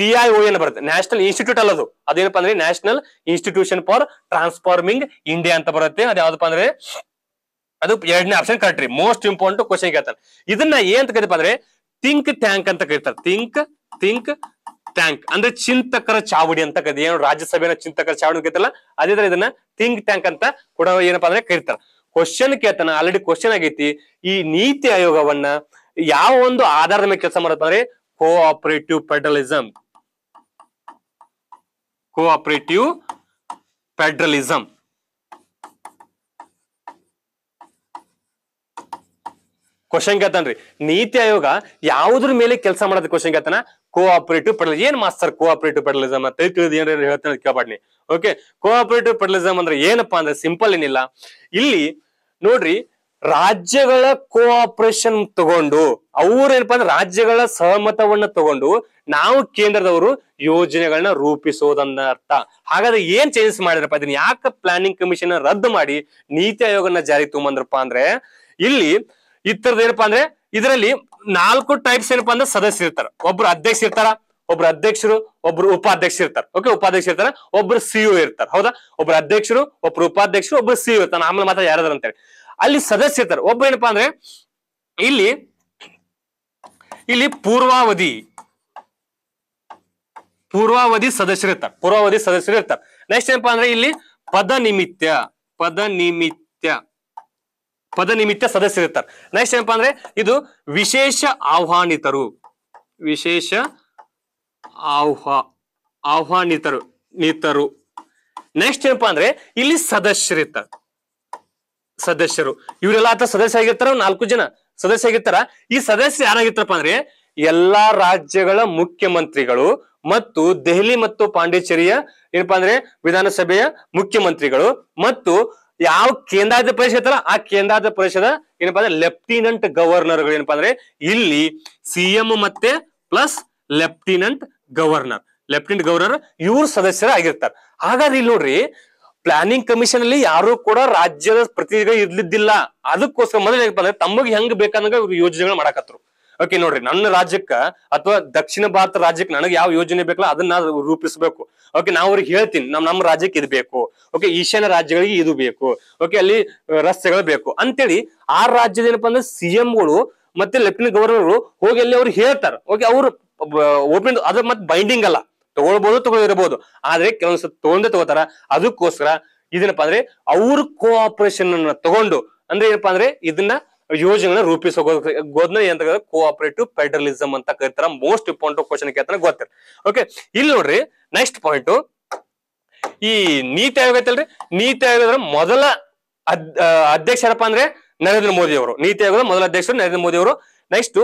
ಟಿ ಐ ಓ ಏನ್ ಬರುತ್ತೆ ನ್ಯಾಷನಲ್ ಇನ್ಸ್ಟಿಟ್ಯೂಟ್ ಅಲ್ಲದು ಅದೇನಪ್ಪ ಅಂದ್ರೆ national institution for transforming India ಅಂತ ಬರುತ್ತೆ ಅದ್ ಯಾವ್ದಪ್ಪ ಅಂದ್ರೆ ಅದು ಎರಡನೇ ಆಪ್ಷನ್ ಕರೆಕ್ಟ್ರಿ ಮೋಸ್ಟ್ ಇಂಪಾರ್ಟೆಂಟ್ ಕ್ವಶನ್ ಕೇಳ್ತಾರೆ ಇದನ್ನ ಏನ್ ಅಂತ ಅಂದ್ರೆ ಥಿಂಕ್ ಟ್ಯಾಂಕ್ ಅಂತ ಕರೀತಾರೆ ಥಿಂಕ್ ಥಿಂಕ್ ಟ್ಯಾಂಕ್ ಅಂದ್ರೆ ಚಿಂತಕರ ಚಾವಡಿ ಅಂತ ಕದ ಏನು ರಾಜ್ಯಸಭೆಯ ಚಿಂತಕರ ಚಾವಡಿ ಅಂತ ಅದೇ ತರ ಇದನ್ನ ಥಿಂಕ್ ಟ್ಯಾಂಕ್ ಅಂತ ಕೂಡ ಏನಪ್ಪಾ ಅಂದ್ರೆ ಕರೀತಾರ ಕ್ವಶನ್ ಕೇಳ್ತಾನ ಆಲ್ರೆಡಿ ಕ್ವಶನ್ ಆಗೈತಿ ಈ ನೀತಿ ಆಯೋಗವನ್ನ ಯಾವ ಒಂದು ಆಧಾರದ ಮೇಲೆ ಕೆಲಸ ಮಾಡುತ್ತ cooperative federalism cooperative federalism question ಕೇಳ್ತಾನ್ರಿ ನೀತಿ ಆಯೋಗ ಯಾವುದ್ರ ಮೇಲೆ ಕೆಲಸ ಮಾಡೋದು ಕ್ವಶನ್ ಕೇಳ್ತಾನ ಕೋಆಪರೇಟಿವ್ ಫೆಡರಲಿಸಮ್ ಏನ್ ಮಾಸ್ತಾರ್ ಕೋಆಪರೇಟಿವ್ ಪೆಡಲಿಸಮ್ ಅಂತ ತಿಳಿದು ಏನಾದ್ರು ಹೇಳ್ತಾನೆ ಕೇಳ್ಬಾಡ್ನಿ ಓಕೆ ಕೋಆಪರೇಟಿವ್ ಪೆಡಲಿಸಮ್ ಅಂದ್ರೆ ಏನಪ್ಪಾ ಅಂದ್ರೆ ಸಿಂಪಲ್ ಏನಿಲ್ಲ ಇಲ್ಲಿ ನೋಡ್ರಿ ರಾಜ್ಯಗಳ ಕೋಆಪರೇಷನ್ ತಗೊಂಡು ಅವ್ರ ಏನಪ್ಪಾ ಅಂದ್ರೆ ರಾಜ್ಯಗಳ ಸಹಮತವನ್ನ ತಗೊಂಡು ನಾವು ಕೇಂದ್ರದವರು ಯೋಜನೆಗಳನ್ನ ರೂಪಿಸೋದನ್ನ ಅರ್ಥ ಹಾಗಾದ್ರೆ ಏನ್ ಚೇಂಜಸ್ ಮಾಡಿದ್ರಪ್ಪ ಅದನ್ನ ಯಾಕೆ ಪ್ಲಾನಿಂಗ್ ಕಮಿಷನ್ ರದ್ದು ಮಾಡಿ ನೀತಿ ಆಯೋಗನ ಜಾರಿ ತುಂಬಂದ್ರಪ್ಪ ಅಂದ್ರೆ ಇಲ್ಲಿ ಇತರದ ಏನಪ್ಪಾ ಅಂದ್ರೆ ಇದರಲ್ಲಿ ನಾಲ್ಕು ಟೈಪ್ಸ್ ಏನಪ್ಪಾ ಅಂದ್ರೆ ಸದಸ್ಯ ಇರ್ತಾರ ಒಬ್ರು ಅಧ್ಯಕ್ಷ ಇರ್ತಾರ ಒಬ್ರು ಅಧ್ಯಕ್ಷರು ಒಬ್ರು ಉಪಾಧ್ಯಕ್ಷ ಇರ್ತಾರ ಓಕೆ ಉಪಾಧ್ಯಕ್ಷ ಇರ್ತಾರ ಒಬ್ರು ಸಿಇಒ e ಇರ್ತಾರ ಹೌದಾ ಒಬ್ರು ಅಧ್ಯಕ್ಷರು ಒಬ್ರು ಉಪಾಧ್ಯಕ್ಷರು ಒಬ್ರು ಸಿಇಒ e ಇರ್ತಾರೆ ಆಮೇಲೆ ಮಾತ್ರ ಅಂತ ಹೇಳಿ ಅಲ್ಲಿ ಸದಸ್ಯ ಇರ್ತಾರ ಒಬ್ರು ಏನಪ್ಪಾ ಅಂದ್ರೆ ಇಲ್ಲಿ ಇಲ್ಲಿ ಪೂರ್ವಾವಧಿ ಪೂರ್ವಾವಧಿ ಸದಸ್ಯರು ಇರ್ತಾರೆ ಪೂರ್ವಾವಧಿ ಸದಸ್ಯರು ಇರ್ತಾರೆ ನೆಕ್ಸ್ಟ್ ಏನಪ್ಪಾ ಅಂದ್ರೆ ಇಲ್ಲಿ ಪದ ನಿಮಿತ್ಯ ಪದ ನಿಮಿತ್ಯ ಪದ ನಿಮಿತ್ತ ಸದಸ್ಯರಿರ್ತಾರೆ ನೆಕ್ಸ್ಟ್ ಏನಪ್ಪಾ ಅಂದ್ರೆ ಇದು ವಿಶೇಷ ಆಹ್ವಾನಿತರು ವಿಶೇಷ ಆಹ್ವಾ ಆಹ್ವಾನಿತರು ನಿತರು ನೆಕ್ಸ್ಟ್ ಏನಪ್ಪಾ ಅಂದ್ರೆ ಇಲ್ಲಿ ಸದಸ್ಯರಿರ್ತಾರೆ ಸದಸ್ಯರು ಇವರೆಲ್ಲ ಆತ ಸದಸ್ಯ ಆಗಿರ್ತಾರ ನಾಲ್ಕು ಜನ ಸದಸ್ಯ ಆಗಿರ್ತಾರ ಈ ಸದಸ್ಯ ಯಾರಾಗಿರ್ತಾರಪ್ಪ ಅಂದ್ರೆ ಎಲ್ಲಾ ರಾಜ್ಯಗಳ ಮುಖ್ಯಮಂತ್ರಿಗಳು ಮತ್ತು ದೆಹಲಿ ಮತ್ತು ಪಾಂಡಿಚೇರಿಯ ಏನಪ್ಪಾ ಅಂದ್ರೆ ವಿಧಾನಸಭೆಯ ಮುಖ್ಯಮಂತ್ರಿಗಳು ಮತ್ತು ಯಾವ ಕೇಂದ್ರಾಡಳಿತ ಪ್ರದೇಶ ಇತ್ತಲ್ಲ ಆ ಕೇಂದ್ರಾಡಳಿತ ಪ್ರದೇಶದ ಏನಪ್ಪಾ ಅಂದ್ರೆ ಲೆಫ್ಟಿನೆಂಟ್ ಗವರ್ನರ್ ಏನಪ್ಪಾ ಅಂದ್ರೆ ಇಲ್ಲಿ ಸಿಎಂ ಮತ್ತೆ plus lieutenant governor lieutenant governor ಇವ್ರ ಸದಸ್ಯರ ಆಗಿರ್ತಾರೆ ಹಾಗಾದ್ರೆ ಇಲ್ಲಿ ನೋಡ್ರಿ ಪ್ಲಾನಿಂಗ್ ಕಮಿಷನ್ ಅಲ್ಲಿ ಯಾರು ಕೂಡ ರಾಜ್ಯದ ಪ್ರತಿನಿಧಿಗಳು ಇರ್ಲಿದ್ದಿಲ್ಲ ಅದಕ್ಕೋಸ್ಕರ ಮೊದಲು ಏನಪ್ಪಾ ಅಂದ್ರೆ ತಮಗೆ ಹೆಂಗ್ ಬೇಕಾದಂಗ ಇವ್ರು ಯೋಜನೆಗಳು ಮಾಡಾಕತ್ರು ಓಕೆ ನೋಡ್ರಿ ನನ್ನ ರಾಜ್ಯಕ್ಕ ಅಥವಾ ದಕ್ಷಿಣ ಭಾರತ ರಾಜ್ಯಕ್ಕೆ ನನಗೆ ಯಾವ ಯೋಜನೆ ಬೇಕಲ್ಲ ಅದನ್ನ ರೂಪಿಸಬೇಕು ಓಕೆ ನಾವು ಅವ್ರಿಗೆ ಹೇಳ್ತೀನಿ ನಮ್ ನಮ್ಮ ರಾಜ್ಯಕ್ಕೆ ಇದು ಬೇಕು ಓಕೆ ಈಶಾನ್ಯ ರಾಜ್ಯಗಳಿಗೆ ಇದು ಬೇಕು ಓಕೆ ಅಲ್ಲಿ ರಸ್ತೆಗಳು ಬೇಕು ಅಂತೇಳಿ ಆ ರಾಜ್ಯದ ಏನಪ್ಪಾ ಅಂದ್ರೆ ಗಳು ಮತ್ತೆ ಲೆಫ್ಟಿನೆಂಟ್ ಗವರ್ನರ್ ಹೋಗಿ ಅಲ್ಲಿ ಅವ್ರು ಹೇಳ್ತಾರೆ ಓಕೆ ಅವ್ರು ಓಪನ್ ಅದ್ರ ಮತ್ತೆ ಬೈಂಡಿಂಗ್ ಅಲ್ಲ ತಗೊಳ್ಬಹುದು ತಗೊಳಿರಬಹುದು ಆದ್ರೆ ಕೆಲವೊಂದ್ಸ ತಗೊಂಡೇ ತಗೋತಾರ ಅದಕ್ಕೋಸ್ಕರ ಇದೇನಪ್ಪಾ ಅಂದ್ರೆ ಅವ್ರ ಕೋಆಪರೇಷನ್ ಅನ್ನ ತಗೊಂಡು ಅಂದ್ರೆ ಏನಪ್ಪಾ ಅಂದ್ರೆ ಇದನ್ನ ಯೋಜನೆ ರೂಪಿಸೋದನ್ನ ಏನ್ ಕೋಆಪರೇಟಿವ್ ಫೆಡರಲಿಸಮ್ ಅಂತ ಕರಿತಾರ ಮೋಸ್ಟ್ ಇಂಪಾರ್ಟೆಂಟ್ ಕ್ವಶನ್ ಕೇಳ್ತಾನೆ ಗೊತ್ತಿರ ಓಕೆ ಇಲ್ಲಿ ನೋಡ್ರಿ ನೆಕ್ಸ್ಟ್ ಪಾಯಿಂಟ್ ಈ ನೀತಿ ಆಯೋಗ ಐತಲ್ರಿ ನೀತಿ ಆಯೋಗದ ಮೊದಲ ಅಧ್ಯಕ್ಷರಪ್ಪ ಅಂದ್ರೆ ನರೇಂದ್ರ ಮೋದಿ ಅವರು ನೀತಿ ಆಯೋಗದ ಮೊದಲ ಅಧ್ಯಕ್ಷರು ನರೇಂದ್ರ ಮೋದಿ ಅವರು ನೆಕ್ಸ್ಟ್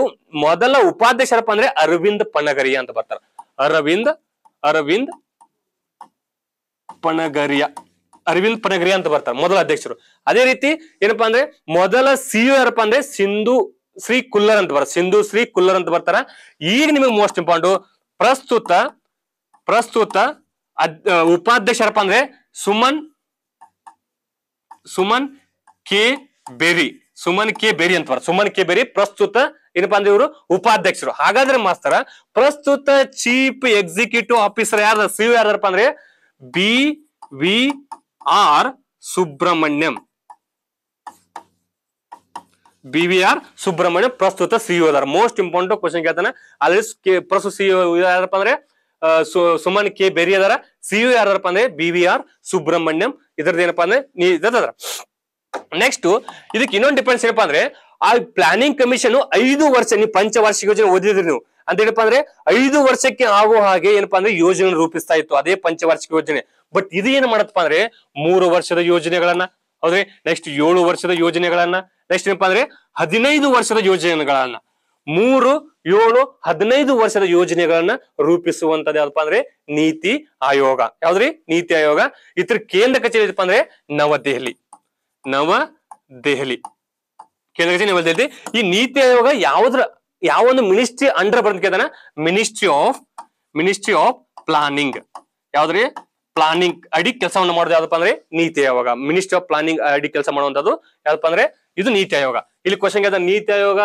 ಮೊದಲ ಉಪಾಧ್ಯಕ್ಷರಪ್ಪ ಅಂದ್ರೆ ಅರವಿಂದ್ ಪಣಗರಿಯ ಅಂತ ಬರ್ತಾರ ಅರವಿಂದ್ ಅರವಿಂದ್ ಪಣಗರಿಯ ಅರವಿಂದ್ ಪನಗ್ರಿ ಅಂತ ಬರ್ತಾರೆ ಮೊದಲ ಅಧ್ಯಕ್ಷರು ಅದೇ ರೀತಿ ಏನಪ್ಪಾ ಅಂದ್ರೆ ಮೊದಲ ಸಿಇಒ e ಯಾರಪ್ಪ ಅಂದ್ರೆ ಸಿಂಧು ಶ್ರೀ ಕುಲ್ಲರ್ ಅಂತ ಬರ್ತಾರೆ ಸಿಂಧು ಶ್ರೀ ಕುಲ್ಲರ್ ಅಂತ ಬರ್ತಾರ ಈಗ ನಿಮಗೆ ಮೋಸ್ಟ್ ಇಂಪಾರ್ಟು ಪ್ರಸ್ತುತ ಪ್ರಸ್ತುತ ಯಾರಪ್ಪ ಅಂದ್ರೆ ಸುಮನ್ ಸುಮನ್ ಕೆ ಬೆರಿ ಸುಮನ್ ಕೆ ಬೇರಿ ಅಂತ ಬರ್ತಾರೆ ಸುಮನ್ ಕೆ ಬೇರಿ ಪ್ರಸ್ತುತ ಏನಪ್ಪಾ ಅಂದ್ರೆ ಇವರು ಉಪಾಧ್ಯಕ್ಷರು ಹಾಗಾದ್ರೆ ಮಾಸ್ತರ ಪ್ರಸ್ತುತ ಚೀಫ್ ಎಕ್ಸಿಕ್ಯೂಟಿವ್ ಆಫೀಸರ್ ಯಾರ ಸಿಇಒ ಯಾರಪ್ಪ ಅಂದ್ರೆ B V R Subrahmanyam B V R Subrahmanya ಪ್ರಸ್ತುತ ಸಿಇಒ ಇದಾರೆ ಮೋಸ್ಟ್ ಇಂಪಾರ್ಟೆಂಟ್ ಕ್ವಶನ್ ಕೇಳ್ತಾನೆ ಅಲ್ಲಿ ಪ್ರಸ್ತುತ ಸಿಇಒ ಯಾರಪ್ಪ ಅಂದ್ರೆ ಸುಮನ್ ಕೆ ಬೆರಿ ಅದಾರ ಸಿಇಒ ಯಾರಪ್ಪ ಅಂದ್ರೆ ಬಿ ವಿ ಆರ್ ಸುಬ್ರಹ್ಮಣ್ಯಂ ಇದ್ರದ್ದು ಏನಪ್ಪಾ ಅಂದ್ರೆ ಇದ್ರ ನೆಕ್ಸ್ಟ್ ಇದಕ್ಕೆ ಇನ್ನೊಂದು ಡಿಫ್ರೆನ್ಸ್ ಏನಪ್ಪಾ ಅಂದ್ರೆ ಆ ಪ್ಲಾನಿಂಗ್ ಕಮಿಷನ್ ಐದು ವರ್ಷ ನೀವು ಪಂಚವಾರ್ಷಿಕ ಯೋಜನೆ ಓದಿದ್ರಿ ನೀವು ಅಂತ ಹೇಳಪ್ಪ ಅಂದ್ರೆ ಐದು ವರ್ಷಕ್ಕೆ ಆಗೋ ಹಾಗೆ ಏನಪ್ಪಾ ಅಂದ್ರೆ ಯೋಜನೆ ರೂಪಿಸ್ತಾ ಇತ್ತು ಅದೇ ಪಂಚವಾರ್ಷಿಕ ಯೋಜನೆ ಬಟ್ ಇದು ಏನ್ ಮಾಡತ್ತಪ್ಪ ಅಂದ್ರೆ ಮೂರು ವರ್ಷದ ಯೋಜನೆಗಳನ್ನ ಹೌದ್ರಿ ನೆಕ್ಸ್ಟ್ ಏಳು ವರ್ಷದ ಯೋಜನೆಗಳನ್ನ ನೆಕ್ಸ್ಟ್ ಏನಪ್ಪಾ ಅಂದ್ರೆ ಹದಿನೈದು ವರ್ಷದ ಯೋಜನೆಗಳನ್ನ ಮೂರು ಏಳು ಹದಿನೈದು ವರ್ಷದ ಯೋಜನೆಗಳನ್ನ ರೂಪಿಸುವಂತದ್ದು ಯಾವ್ದಪ್ಪ ಅಂದ್ರೆ ನೀತಿ ಆಯೋಗ ಯಾವ್ದ್ರಿ ನೀತಿ ಆಯೋಗ ಇತರ ಕೇಂದ್ರ ಕಚೇರಿ ಏನಪ್ಪಾ ಅಂದ್ರೆ ನವದೆಹಲಿ ನವದೆಹಲಿ ಕೇಂದ್ರ ಕಚೇರಿ ನವದೆಹಲಿ ಈ ನೀತಿ ಆಯೋಗ ಯಾವ್ದ್ರ ಯಾವ ಒಂದು ಮಿನಿಸ್ಟ್ರಿ ಅಂಡರ್ ಬರ್ದನ ministry of ministry of planning ಯಾವ್ದ್ರಿ ಪ್ಲಾನಿಂಗ್ ಅಡಿ ಕೆಲಸವನ್ನು ಮಾಡೋದು ಯಾವ್ದಪ್ಪ ಅಂದ್ರೆ ನೀತಿ ಆಯೋಗ ಮಿನಿಸ್ಟ್ರಿ ಆಫ್ ಪ್ಲಾನಿಂಗ್ ಅಡಿ ಕೆಲಸ ಮಾಡುವಂತದ್ದು ಯಾವ್ದಪ್ಪ ಅಂದ್ರೆ ಇದು ನೀತಿ ಆಯೋಗ ಇಲ್ಲಿ ಕ್ವಶನ್ ಅದ NITI Aayog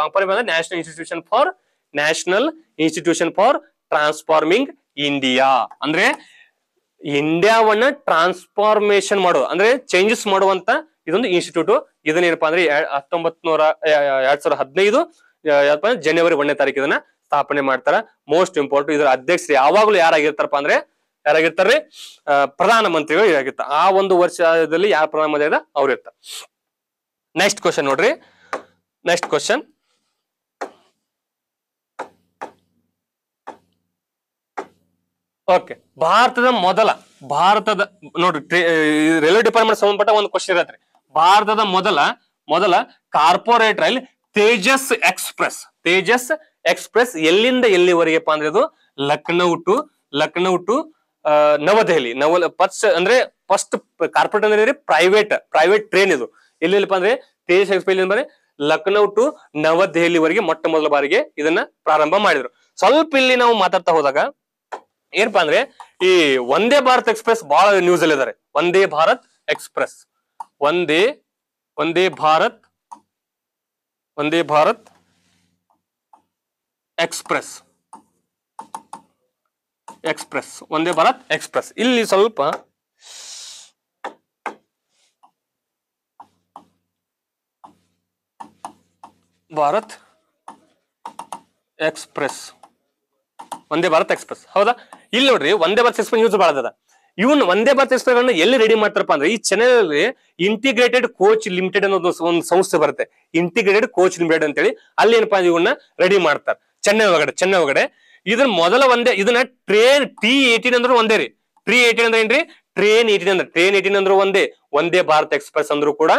long form national institution for national institution for transforming India ಅಂದ್ರೆ ಇಂಡಿಯಾವನ್ನ ಟ್ರಾನ್ಸ್ಫಾರ್ಮೇಶನ್ ಮಾಡೋದು ಅಂದ್ರೆ ಚೇಂಜಸ್ ಮಾಡುವಂತ ಇದೊಂದು ಇನ್ಸ್ಟಿಟ್ಯೂಟ್ ಇದನ್ನೇನಪ್ಪಾ ಅಂದ್ರೆ ಹತ್ತೊಂಬತ್ ನೂರ ಎರಡ್ ಸಾವಿರದ ಹದಿನೈದು ಯಾವಪ್ಪ ಜನವರಿ ಒಂದನೇ ತಾರೀಕು ಇದನ್ನ ಸ್ಥಾಪನೆ ಮಾಡ್ತಾರ ಮೋಸ್ಟ್ ಇಂಪಾರ್ಟೆಂಟ್ ಇದರ ಅಧ್ಯಕ್ಷರು ಯಾವಾಗ್ಲೂ ಯಾರಾಗಿರ್ತಾರಪ್ಪ ಅಂದ್ರೆ ಯಾರಾಗಿರ್ತಾರ್ರಿ ಪ್ರಧಾನ ಮಂತ್ರಿ ಇರಾಗಿರ್ತಾರೆ ಆ ಒಂದು ವರ್ಷದಲ್ಲಿ ಯಾರ ಪ್ರಧಾನ ಮಂತ್ರಿ ಇದ ಅವ್ರು ಇರ್ತಾರೆ ನೆಕ್ಸ್ಟ್ ಕ್ವಶನ್ ನೋಡ್ರಿ ನೆಕ್ಸ್ಟ್ ಕ್ವಶನ್ ಓಕೆ ಭಾರತದ ಮೊದಲ ಭಾರತದ ನೋಡ್ರಿ ರೈಲ್ವೆ ಡಿಪಾರ್ಟ್ಮೆಂಟ್ ಸಂಬಂಧಪಟ್ಟ ಒಂದು ಕ್ವಶನ್ ಇರತ್ರಿ ಭಾರತದ ಮೊದಲ ಮೊದಲ corporate rail Tejas Express Tejas Express ಎಲ್ಲಿಂದ ಎಲ್ಲಿವರೆಗೆ ಅಂದ್ರೆ ಅದು ಲಕ್ನೌ ಟು ಲಕ್ನೌ ಟು ನವದೆಹಲಿ ನವ ಫಸ್ಟ್ ಅಂದ್ರೆ ಫಸ್ಟ್ ಕಾರ್ಪೊರೇಟ್ ಅಂದ್ರೆ ಪ್ರೈವೇಟ್ ಪ್ರೈವೇಟ್ ಟ್ರೈನ್ ಇದು ಎಲ್ಲಿಪ್ಪ ಅಂದ್ರೆ ತೇಜಸ್ ಎಕ್ಸ್ಪ್ರೆಸ್ ಅಂದ್ರೆ ಲಕ್ನೌ ಟು ನವದೆಹಲಿವರೆಗೆ ಮೊಟ್ಟ ಮೊದಲ ಬಾರಿಗೆ ಇದನ್ನ ಪ್ರಾರಂಭ ಮಾಡಿದ್ರು ಸ್ವಲ್ಪ ಇಲ್ಲಿ ನಾವು ಮಾತಾಡ್ತಾ ಹೋದಾಗ ಏನಪ್ಪಾ ಅಂದ್ರೆ ಈ ವಂದೇ ಭಾರತ್ ಎಕ್ಸ್ಪ್ರೆಸ್ ಬಹಳ ನ್ಯೂಸ್ ಅಲ್ಲಿ ಇದಾರೆ ವಂದೇ ಭಾರತ್ ಎಕ್ಸ್ಪ್ರೆಸ್ ಒಂದೇ ಒಂದೇ ಭಾರತ್ ವಂದೇ ಭಾರತ್ ಎಕ್ಸ್ಪ್ರೆಸ್ ಎಕ್ಸ್ಪ್ರೆಸ್ ವಂದೇ ಭಾರತ್ ಎಕ್ಸ್ಪ್ರೆಸ್ ಇಲ್ಲಿ ಸ್ವಲ್ಪ ಭಾರತ್ ಎಕ್ಸ್ಪ್ರೆಸ್ ವಂದೇ ಭಾರತ್ ಎಕ್ಸ್ಪ್ರೆಸ್ ಹೌದಾ ಇಲ್ಲಿ ನೋಡ್ರಿ ಒಂದೇ ಭಾರತ್ ಎಕ್ಸ್ಪ್ರೆಸ್ ಯೂಸ್ ಬಾಳದ ಇವನ್ ಒಂದೇ ಭಾರತ ಎಕ್ಸ್ಪ್ರೆಸ್ಗಳನ್ನ ಎಲ್ಲಿ ರೆಡಿ ಮಾಡ್ತಾರಪ್ಪ ಅಂದ್ರೆ ಈ ಚೆನ್ನೈ ಅಲ್ಲಿ ಇಂಟಿಗ್ರೇಟೆಡ್ ಕೋಚ್ ಲಿಮಿಟೆಡ್ ಅನ್ನೋದು ಒಂದು ಸಂಸ್ಥೆ ಬರುತ್ತೆ ಇಂಟಿಗ್ರೇಟೆಡ್ ಕೋಚ್ ಲಿಮಿಟೆಡ್ ಅಂತೇಳಿ ಅಲ್ಲಿ ಏನಪ್ಪಾ ಇವನ್ನ ರೆಡಿ ಮಾಡ್ತಾರೆ ಚೆನ್ನೈ ಒಳಗಡೆ ಚೆನ್ನೈ ಒಳಗಡೆ ಇದನ್ನ ಮೊದಲ ಒಂದೇ ಇದನ್ನ ಟ್ರೇನ್ ಟಿ ಏಟೀನ್ ಅಂದ್ರೆ ಒಂದೇ ರೀ ಟ್ರೀ ಏಟೀನ್ ಅಂದ್ರೆ ಏನ್ರಿ ಟ್ರೇನ್ ಏಟೀನ್ ಅಂದ್ರೆ ಟ್ರೇನ್ ಏಟೀನ್ ಅಂದ್ರೆ ಒಂದೇ ಒಂದೇ ಭಾರತ್ ಎಕ್ಸ್ಪ್ರೆಸ್ ಅಂದ್ರೂ ಕೂಡ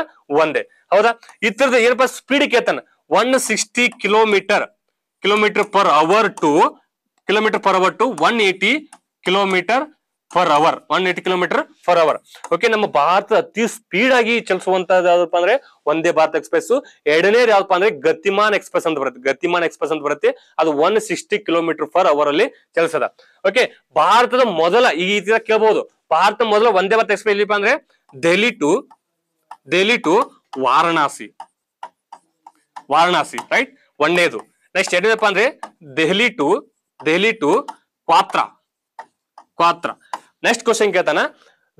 ಒಂದೇ ಹೌದಾ ಇತರದ ಏನಪ್ಪಾ ಸ್ಪೀಡ್ ಕೇತನ one sixty kilometre kilometre per hour to kilometre per hour to one eighty kilometre per hour one eighty kilometre per hour okay ನಮ್ಮ ಭಾರತ ಅತಿ ಸ್ಪೀಡ್ ಆಗಿ ಚಲಿಸುವಂತದ್ದು ಅಂದ್ರೆ ಒಂದೇ ಭಾರತ್ ಎಕ್ಸ್ಪ್ರೆಸ್ ಎರಡನೇ ಯಾವ್ದಪ್ಪ ಅಂದ್ರೆ ಗತಿಮಾನ್ ಎಕ್ಸ್ಪ್ರೆಸ್ ಅಂತ ಬರುತ್ತೆ ಗತಿಮಾನ್ ಎಕ್ಸ್ಪ್ರೆಸ್ ಅಂತ ಬರುತ್ತೆ ಅದು one sixty kilometre per hour ಅಲ್ಲಿ ಚಲಿಸದ ಓಕೆ ಭಾರತದ ಮೊದಲ ಈ ರೀತಿ ಕೇಳಬಹುದು ಭಾರತ ಮೊದಲ ವಂದೇ ಭಾರತ್ ಎಕ್ಸ್ಪ್ರೆಸ್ ಇಲ್ಲಿಪ್ಪ ಅಂದ್ರೆ Delhi to Delhi to Varanasi Varanasi right ಒಂದೇದು ನೆಕ್ಸ್ಟ್ ಎರಡನೇದಪ್ಪ ಅಂದ್ರೆ Delhi to Delhi to Katra Katra next question ಕೇಳ್ತಾನ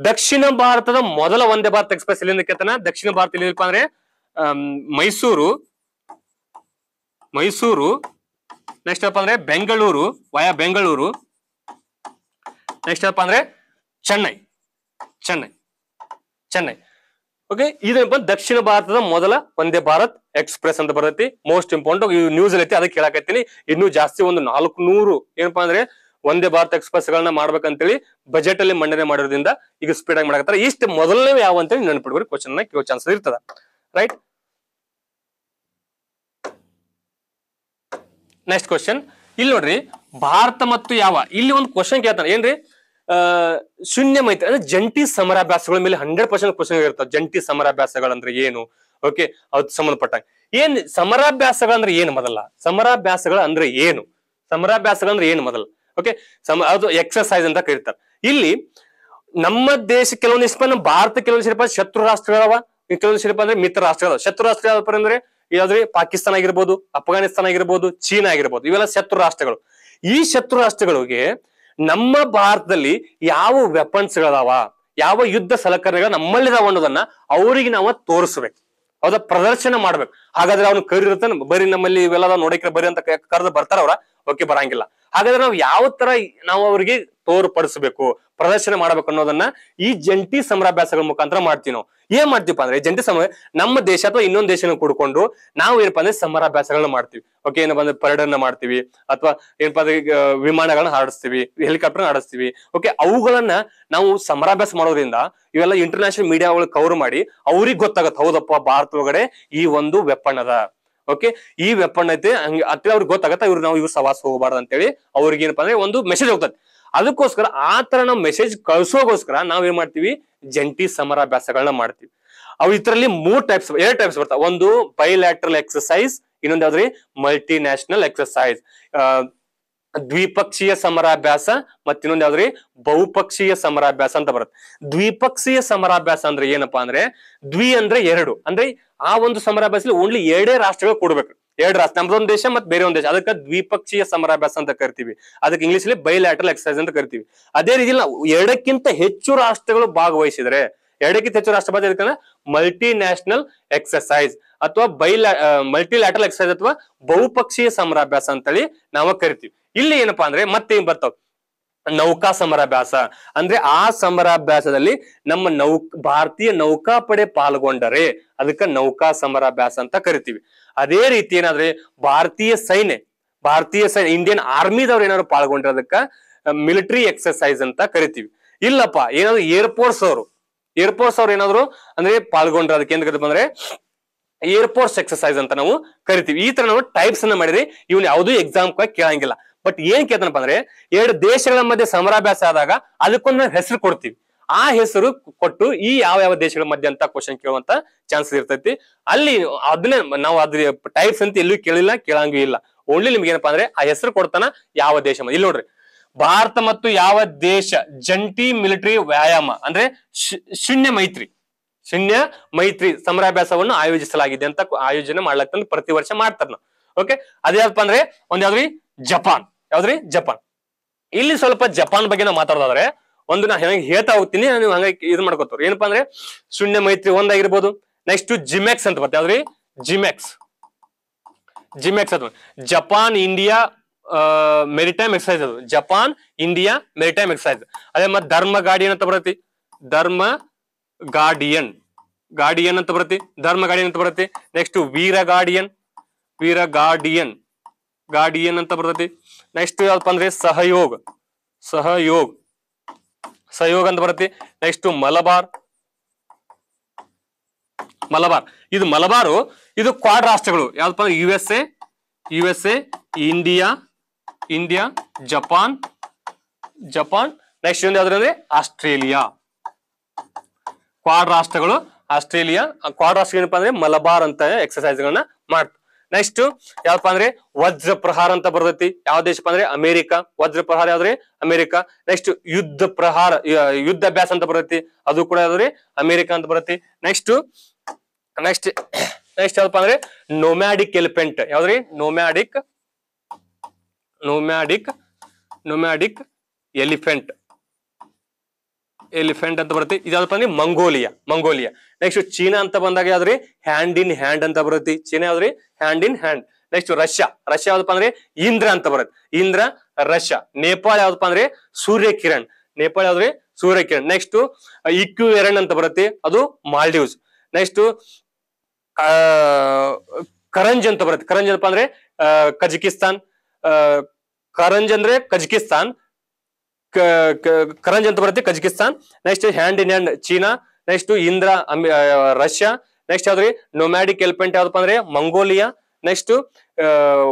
ದಕ್ಷಿಣ ಭಾರತದ ಮೊದಲ ವಂದೇ ಭಾರತ್ ಎಕ್ಸ್ಪ್ರೆಸ್ ಎಲ್ಲಿಂದ ಕೇಳ್ತಾನ ದಕ್ಷಿಣ ಭಾರತ ಎಲ್ಲಿಪ್ಪ ಅಂದ್ರೆ ಮೈಸೂರು ಮೈಸೂರು ನೆಕ್ಸ್ಟ್ ಏನಪ್ಪ ಅಂದ್ರೆ ಬೆಂಗಳೂರು ವಯಾ ಬೆಂಗಳೂರು ನೆಕ್ಸ್ಟ್ ಏನಪ್ಪ ಅಂದ್ರೆ ಚೆನ್ನೈ ಚೆನ್ನೈ ಚೆನ್ನೈ ಓಕೆ ಇದೇನಪ್ಪ ದಕ್ಷಿಣ ಭಾರತದ ಮೊದಲ ವಂದೇ ಭಾರತ್ ಎಕ್ಸ್ಪ್ರೆಸ್ ಅಂತ ಬರ್ತೈತಿ ಮೋಸ್ಟ್ ಇಂಪಾರ್ಟೆಂಟ್ ನ್ಯೂಸ್ ಐತಿ ಅದಕ್ಕೆ ಕೇಳಾಕತ್ತೀನಿ ಇನ್ನು ಜಾಸ್ತಿ ಒಂದು ನಾಲ್ಕು ನೂರು ಏನಪ್ಪಾ ಅಂದ್ರೆ ಒಂದೇ ಭಾರತ್ ಎಕ್ಸ್ಪ್ರೆಸ್ ಗಳನ್ನ ಮಾಡ್ಬೇಕಂತೇಳಿ ಬಜೆಟ್ ಅಲ್ಲಿ ಮಂಡನೆ ಮಾಡೋದ್ರಿಂದ ಈಗ ಸ್ಪೀಡ್ ಆಗಿ ಮಾಡಕತ್ತಾರ ಇಷ್ಟ ಮೊದಲನೇ ಯಾವ ಅಂತೇಳಿ ನೆನಪಿಡ್ಬೇಕು ಕ್ವಶನ್ ನ ಕೇಳೋ ಚಾನ್ಸಸ್ ಇರ್ತದ ರೈಟ್ ನೆಕ್ಸ್ಟ್ ಕ್ವಶನ್ ಇಲ್ಲಿ ನೋಡ್ರಿ ಭಾರತ ಮತ್ತು ಯಾವ ಇಲ್ಲಿ ಒಂದು ಕ್ವಶನ್ ಕೇಳ್ತಾನೆ ಏನ್ರಿ ಶೂನ್ಯ ಮೈತ್ರಿ ಅಂದ್ರೆ ಜಂಟಿ ಸಮರಾಭ್ಯಾಸಗಳ ಮೇಲೆ ಹಂಡ್ರೆಡ್ ಪರ್ಸೆಂಟ್ ಕ್ವಶನ್ ಇರ್ತಾವ ಜಂಟಿ ಸಮರಾಭ್ಯಾಸಗಳಂದ್ರೆ ಏನು ಓಕೆ ಅದು ಸಂಬಂಧಪಟ್ಟ ಏನ್ ಸಮರಾಭ್ಯಾಸಗಳಂದ್ರೆ ಏನು ಮೊದಲ ಸಮರಾಭ್ಯಾಸಗಳ ಅಂದ್ರೆ ಏನು ಸಮರಾಭ್ಯಾಸಗಳಂದ್ರೆ ಏನು ಮೊದಲ ಓಕೆ ಸಮ ಅದು ಎಕ್ಸರ್ಸೈಸ್ ಅಂತ ಕರೀತಾರೆ ಇಲ್ಲಿ ನಮ್ಮ ದೇಶ ಕೆಲವೊಂದು ಶಿಲ್ಪ ನಮ್ಮ ಭಾರತ ಕೆಲವೊಂದು ಶಿಲ್ಪ ಶತ್ರು ರಾಷ್ಟ್ರಗಳವ ಕೆಲವೊಂದು ಶಿಲ್ಪ ಅಂದ್ರೆ ಮಿತ್ರ ರಾಷ್ಟ್ರಗಳ ಶತ್ರು ರಾಷ್ಟ್ರಗಳಪ್ಪ ಅಂದ್ರೆ ಯಾವ್ದ್ರೆ ಪಾಕಿಸ್ತಾನ ಆಗಿರ್ಬೋದು ಅಫ್ಘಾನಿಸ್ತಾನ ಆಗಿರ್ಬೋದು ಚೀನಾ ಆಗಿರ್ಬೋದು ಇವೆಲ್ಲ ಶತ್ರು ರಾಷ್ಟ್ರಗಳು ಈ ಶತ್ರು ರಾಷ್ಟ್ರಗಳಿಗೆ ನಮ್ಮ ಭಾರತದಲ್ಲಿ ಯಾವ ವೆಪನ್ಸ್ ಗಳದಾವ ಯಾವ ಯುದ್ಧ ಸಲಕರಣೆಗಳು ನಮ್ಮಲ್ಲಿ ಅನ್ನೋದನ್ನ ಅವರಿಗೆ ನಾವು ತೋರಿಸ್ಬೇಕು ಅದ ಪ್ರದರ್ಶನ ಮಾಡ್ಬೇಕು ಹಾಗಾದ್ರೆ ಅವ್ನು ಕರಿರತಾನೆ ಬರೀ ನಮ್ಮಲ್ಲಿ ಇವೆಲ್ಲ ನೋಡಕ್ರೆ ಬರೀ ಅಂತ ಕರೆದು ಬರ್ತಾರ ಅವ್ರ ಓಕೆ ಬರಂಗಿಲ್ಲ ಹಾಗಾದ್ರೆ ನಾವು ಯಾವ ತರ ನಾವು ಅವ್ರಿಗೆ ತೋರ್ಪಡಿಸಬೇಕು ಪ್ರದರ್ಶನ ಮಾಡ್ಬೇಕು ಅನ್ನೋದನ್ನ ಈ ಜಂಟಿ ಸಮರಾಭ್ಯಾಸಗಳ ಮುಖಾಂತರ ಮಾಡ್ತೀವಿ ನಾವು ಏನ್ ಮಾಡ್ತೀವಪ್ಪ ಅಂದ್ರೆ ಜಂಟಿ ಸಮ ನಮ್ಮ ದೇಶ ಅಥವಾ ಇನ್ನೊಂದು ದೇಶನ ಕೂಡ್ಕೊಂಡು ನಾವು ಏನಪ್ಪ ಅಂದ್ರೆ ಸಮರಾಭ್ಯಾಸಗಳನ್ನ ಮಾಡ್ತೀವಿ ಓಕೆ ಏನಪ್ಪ ಅಂದ್ರೆ ಪರಡನ್ನ ಮಾಡ್ತೀವಿ ಅಥವಾ ಏನಪ್ಪ ಅಂದ್ರೆ ವಿಮಾನಗಳನ್ನ ಹಾಡಿಸ್ತೀವಿ ಹೆಲಿಕಾಪ್ಟರ್ ಹಾಡಿಸ್ತೀವಿ ಓಕೆ ಅವುಗಳನ್ನ ನಾವು ಸಮರಾಭ್ಯಾಸ ಮಾಡೋದ್ರಿಂದ ಇವೆಲ್ಲ ಇಂಟರ್ನ್ಯಾಷನಲ್ ಮೀಡಿಯಾಗಳು ಕವರ್ ಮಾಡಿ ಅವ್ರಿಗೆ ಗೊತ್ತಾಗತ್ತೆ ಹೌದಪ್ಪ ಭಾರತ ಒಳಗಡೆ ಈ ಒಂದು ವೆಪ್ಪಣ್ಣದ ಓಕೆ ಈ ವೆಪ್ಪಣ್ಣ ಐತೆ ಹಂಗೆ ಅತ್ತೆ ಅವ್ರಿಗೆ ಗೊತ್ತಾಗತ್ತ ಇವ್ರು ನಾವು ಇವ್ರು ಸವಾಸ ಹೋಗಬಾರ್ದು ಅಂತೇಳಿ ಅವ್ರಿಗೆ ಏನಪ್ಪಾ ಅಂದ್ರೆ ಒಂದು ಮೆಸೇಜ್ ಹೋಗ್ತದೆ ಅದಕ್ಕೋಸ್ಕರ ಆ ತರ ನಾವು ಮೆಸೇಜ್ ಕಳ್ಸೋಗೋಸ್ಕರ ನಾವ್ ಏನ್ ಮಾಡ್ತೀವಿ ಜಂಟಿ ಸಮರಾಭ್ಯಾಸಗಳನ್ನ ಮಾಡ್ತೀವಿ ಅವು ಇದರಲ್ಲಿ ಮೂರ್ ಟೈಪ್ಸ್ ಎರಡು ಟೈಪ್ಸ್ ಬರ್ತಾವ ಒಂದು ಬೈಲ್ಯಾಟ್ರಲ್ ಎಕ್ಸಸೈಸ್ ಇನ್ನೊಂದು ಯಾವ್ದ್ರಿ ಮಲ್ಟಿ ನ್ಯಾಷನಲ್ ಎಕ್ಸಸೈಸ್ ದ್ವಿಪಕ್ಷೀಯ ಸಮರಾಭ್ಯಾಸ ಮತ್ತ ಇನ್ನೊಂದು ಯಾವ್ದ್ರಿ ಬಹುಪಕ್ಷೀಯ ಸಮರಾಭ್ಯಾಸ ಅಂತ ಬರುತ್ತೆ ದ್ವಿಪಕ್ಷೀಯ ಸಮರಾಭ್ಯಾಸ ಅಂದ್ರೆ ಏನಪ್ಪಾ ಅಂದ್ರೆ ದ್ವಿ ಅಂದ್ರೆ ಎರಡು ಅಂದ್ರೆ ಆ ಒಂದು ಸಮರಾಭ್ಯಾಸದಲ್ಲಿ ಓನ್ಲಿ ಎರಡೇ ರಾಷ್ಟ್ರಗಳು ಕೊಡ್ಬೇಕು ಎರಡು ರಾಷ್ಟ್ರ ನಮ್ದೊಂದು ದೇಶ ಮತ್ತೆ ಬೇರೆ ಒಂದು ದೇಶ ಅದಕ್ಕೆ ದ್ವಿಪಕ್ಷೀಯ ಸಮರಾಭ್ಯಾಸ ಅಂತ ಕರಿತೀವಿ ಅದಕ್ಕೆ ಇಂಗ್ಲಿಷ್ ಅಲ್ಲಿ ಬೈಲ್ಯಾಟ್ರಲ್ ಎಕ್ಸಸೈಸ್ ಅಂತ ಕರಿತೀವಿ ಅದೇ ರೀತಿ ನಾವು ಎರಡಕ್ಕಿಂತ ಹೆಚ್ಚು ರಾಷ್ಟ್ರಗಳು ಭಾಗವಹಿಸಿದ್ರೆ ಎರಡಕ್ಕಿಂತ ಹೆಚ್ಚು ರಾಷ್ಟ್ರ ಭಾಗ ಮಲ್ಟಿ ನ್ಯಾಷನಲ್ ಎಕ್ಸಸೈಸ್ ಅಥವಾ ಬೈಲ್ಯಾ ಮಲ್ಟಿ ಲ್ಯಾಟ್ರಲ್ ಎಕ್ಸಸೈಸ್ ಅಥವಾ ಬಹುಪಕ್ಷೀಯ ಸಮರಾಭ್ಯಾಸ ಅಂತ ಹೇಳಿ ನಾವು ಕರಿತೀವಿ ಇಲ್ಲಿ ಏನಪ್ಪಾ ಅಂದ್ರೆ ಮತ್ತೆ ಬರ್ತಾವ್ ನೌಕಾ ಸಮರಾಭ್ಯಾಸ ಅಂದ್ರೆ ಆ ಸಮರಾಭ್ಯಾಸದಲ್ಲಿ ನಮ್ಮ ನೌ ಭಾರತೀಯ ನೌಕಾಪಡೆ ಪಾಲ್ಗೊಂಡರೆ ಅದಕ್ಕೆ ನೌಕಾ ಸಮರಾಭ್ಯಾಸ ಅಂತ ಕರಿತೀವಿ ಅದೇ ರೀತಿ ಏನಾದ್ರೆ ಭಾರತೀಯ ಸೈನ್ಯ ಭಾರತೀಯ ಸೈನ್ಯ ಇಂಡಿಯನ್ ಆರ್ಮಿದವ್ರು ಏನಾದ್ರು ಪಾಲ್ಗೊಂಡ್ರೆ ಅದಕ್ಕೆ ಮಿಲಿಟರಿ ಎಕ್ಸರ್ಸೈಸ್ ಅಂತ ಕರಿತೀವಿ ಇಲ್ಲಪ್ಪ ಏನಾದ್ರು ಏರ್ಫೋರ್ಸ್ ಅವರು ಏರ್ಫೋರ್ಸ್ ಅವ್ರು ಏನಾದ್ರು ಅಂದ್ರೆ ಪಾಲ್ಗೊಂಡ್ರೆ ಅದಕ್ಕೆ ಏನ್ ಅಂದ್ರೆ ಏರ್ಫೋರ್ಸ್ ಎಕ್ಸರ್ಸೈಸ್ ಅಂತ ನಾವು ಕರಿತೀವಿ ಈ ತರ ನಾವು ಟೈಪ್ಸ್ ಅನ್ನ ಮಾಡಿದ್ರೆ ಇವ್ನ ಯಾವುದೂ ಎಕ್ಸಾಮ್ ಕೇಳಂಗಿಲ್ಲ ಬಟ್ ಏನ್ ಕೇಳ್ತಾನಪ್ಪ ಅಂದ್ರೆ ಎರಡು ದೇಶಗಳ ಮಧ್ಯೆ ಸಮರಾಭ್ಯಾಸ ಆದಾಗ ಅದಕ್ಕೊಂದು ಹೆಸರು ಕೊಡ್ತೀವಿ ಆ ಹೆಸರು ಕೊಟ್ಟು ಈ ಯಾವ ಯಾವ ದೇಶಗಳ ಮಧ್ಯೆ ಅಂತ ಕ್ವಶನ್ ಕೇಳುವಂತ ಚಾನ್ಸಸ್ ಇರ್ತೈತಿ ಅಲ್ಲಿ ಅದನ್ನೇ ನಾವು ಅದ್ರ ಟೈಪ್ಸ್ ಅಂತ ಎಲ್ಲೂ ಕೇಳಿಲ್ಲ ಕೇಳಂಗೂ ಇಲ್ಲ ಓನ್ಲಿ ನಿಮ್ಗೆ ಏನಪ್ಪಾ ಅಂದ್ರೆ ಆ ಹೆಸರು ಕೊಡ್ತಾನ ಯಾವ ದೇಶ ಇಲ್ಲಿ ನೋಡ್ರಿ ಭಾರತ ಮತ್ತು ಯಾವ ದೇಶ ಜಂಟಿ ಮಿಲಿಟರಿ ವ್ಯಾಯಾಮ ಅಂದ್ರೆ ಶೂನ್ಯ ಮೈತ್ರಿ ಶೂನ್ಯ ಮೈತ್ರಿ ಸಮರಾಭ್ಯಾಸವನ್ನು ಆಯೋಜಿಸಲಾಗಿದೆ ಅಂತ ಆಯೋಜನೆ ಮಾಡ್ಲಾಗ್ತಂದ್ರೆ ಪ್ರತಿ ವರ್ಷ ಮಾಡ್ತಾರ ನಾವು ಓಕೆ ಅದ್ಯಾವಪ್ಪ ಅಂದ್ರೆ ಒಂದ್ ಜಪಾನ್ ಯಾವ್ದ್ರಿ ಜಪಾನ್ ಇಲ್ಲಿ ಸ್ವಲ್ಪ ಜಪಾನ್ ಬಗ್ಗೆ ನಾವು ಮಾತಾಡೋದಾದ್ರೆ ಒಂದು ನಾ ಹೆಂಗ್ ಹೇಳ್ತಾ ಹೋಗ್ತೀನಿ ನೀವು ಹಂಗ ಇದು ಮಾಡ್ಕೋತಾರೆ ಏನಪ್ಪಾ ಅಂದ್ರೆ ಶೂನ್ಯ ಮೈತ್ರಿ ಒಂದಾಗಿರ್ಬೋದು ನೆಕ್ಸ್ಟ್ ಜಿಮ್ಯಾಕ್ಸ್ ಅಂತ ಬರ್ತದೆ ಯಾವ್ದ್ರಿ ಜಿಮ್ಯಾಕ್ಸ್ ಜಿಮ್ಯಾಕ್ಸ್ ಅದು ಜಪಾನ್ ಇಂಡಿಯಾ ಮೆರಿಟೈಮ್ ಎಕ್ಸರ್ಸೈಸ್ ಅದು ಜಪಾನ್ ಇಂಡಿಯಾ ಮೆರಿಟೈಮ್ ಎಕ್ಸರ್ಸೈಸ್ ಅದೇ ಮತ್ತೆ ಧರ್ಮ ಗಾರ್ಡಿಯನ್ ಅಂತ ಬರತಿ ಧರ್ಮ ಗಾರ್ಡಿಯನ್ ಗಾರ್ಡಿಯನ್ ಅಂತ ಬರತಿ ಧರ್ಮ ಗಾರ್ಡಿಯನ್ ಅಂತ ಬರತಿ next Veer guardian Veer guardian ಗಾಡಿ ಅಂತ ಬರ್ತೈತಿ ನೆಕ್ಸ್ಟ್ ಯಾವ್ದಪ್ಪ ಅಂದ್ರೆ ಸಹಯೋಗ ಸಹಯೋಗ ಸಹಯೋಗ ಅಂತ ಬರುತ್ತೆ ನೆಕ್ಸ್ಟ್ ಮಲಬಾರ್ ಮಲಬಾರ್ ಇದು ಮಲಬಾರು ಇದು ಕ್ವಾಡ್ ರಾಷ್ಟ್ರಗಳು ಯಾವ್ದಪ್ಪ U S A U S A India India Japan Japan next ಒಂದು ಯಾವ್ದು ಆಸ್ಟ್ರೇಲಿಯಾ ಕ್ವಾಡ್ ರಾಷ್ಟ್ರಗಳು ಆಸ್ಟ್ರೇಲಿಯಾ ಕ್ವಾಡ್ ರಾಷ್ಟ್ರ ಏನಪ್ಪಾ ಅಂದ್ರೆ ಮಲಬಾರ್ ಅಂತ ಎಕ್ಸರ್ಸೈಸ್ ಮಾಡ್ತಾರೆ ನೆಕ್ಸ್ಟ್ ಯಾವಪ್ಪ ಅಂದ್ರೆ ವಜ್ರ ಪ್ರಹಾರ ಅಂತ ಬರ್ತೈತಿ ಯಾವ ದೇಶಪ್ಪ ಅಂದ್ರೆ ಅಮೆರಿಕ ವಜ್ರ ಪ್ರಹಾರ ಯಾವ್ದ್ರೆ ಅಮೆರಿಕ ನೆಕ್ಸ್ಟ್ ಯುದ್ಧ ಪ್ರಹಾರ ಯುದ್ಧ ಅಭ್ಯಾಸ ಅಂತ ಬರ್ತೈತಿ ಅದು ಕೂಡ ಯಾವ್ದ್ರಿ ಅಮೆರಿಕ ಅಂತ ಬರತಿ ನೆಕ್ಸ್ಟ್ ನೆಕ್ಸ್ಟ್ ನೆಕ್ಸ್ಟ್ ಯಾವ್ದಪ್ಪ ಅಂದ್ರೆ ನೊಮ್ಯಾಡಿಕ್ ಎಲಿಫೆಂಟ್ ಯಾವ್ದ್ರಿ nomadic nomadic nomadic elephant elephant ಅಂತ ಬರುತ್ತೆ ಇದಾದಪ್ಪ ಅಂದ್ರೆ ಮಂಗೋಲಿಯಾ ಮಂಗೋಲಿಯಾ ನೆಕ್ಸ್ಟ್ ಚೀನಾ ಅಂತ ಬಂದಾಗ ಯಾವ್ದ್ರಿ ಹ್ಯಾಂಡ್ ಇನ್ ಹ್ಯಾಂಡ್ ಅಂತ ಬರುತ್ತೆ ಚೀನಾ ಯಾವ್ದ್ರಿ hand in hand next Russia Russia ಯಾವ್ದಪ್ಪ ಅಂದ್ರೆ ಇಂದ್ರ ಅಂತ ಬರುತ್ತೆ ಇಂದ್ರ ರಷ್ಯಾ ನೇಪಾಳ ಯಾವ್ದಪ್ಪ ಅಂದ್ರೆ ಸೂರ್ಯ ಕಿರಣ್ ನೇಪಾಳ ಯಾವ್ದ್ರಿ ಸೂರ್ಯ ಕಿರಣ್ ನೆಕ್ಸ್ಟ್ ಇಕ್ಯು ಎರಣ್ ಅಂತ ಬರುತ್ತೆ ಅದು ಮಾಲ್ಡೀವ್ಸ್ ನೆಕ್ಸ್ಟ್ ಕರಂಜ್ ಅಂತ ಬರುತ್ತೆ ಕರಂಜ್ ಏನಪ್ಪ ಅಂದ್ರೆ ಕಜಕಿಸ್ತಾನ್ ಕರಂಜ್ ಅಂದ್ರೆ ಕಜಕಿಸ್ತಾನ್ ಕರಂಜ್ ಅಂತ ಬರುತ್ತೆ Kazakhstan next hand in hand China next Indra Russia next ಯಾವ್ದ್ರಿ ನೊಮ್ಯಾಡಿಕ್ ಎಲ್ಪೆಂಟ್ ಯಾವ್ದಪ್ಪ ಅಂದ್ರೆ ಮಂಗೋಲಿಯಾ ನೆಕ್ಸ್ಟ್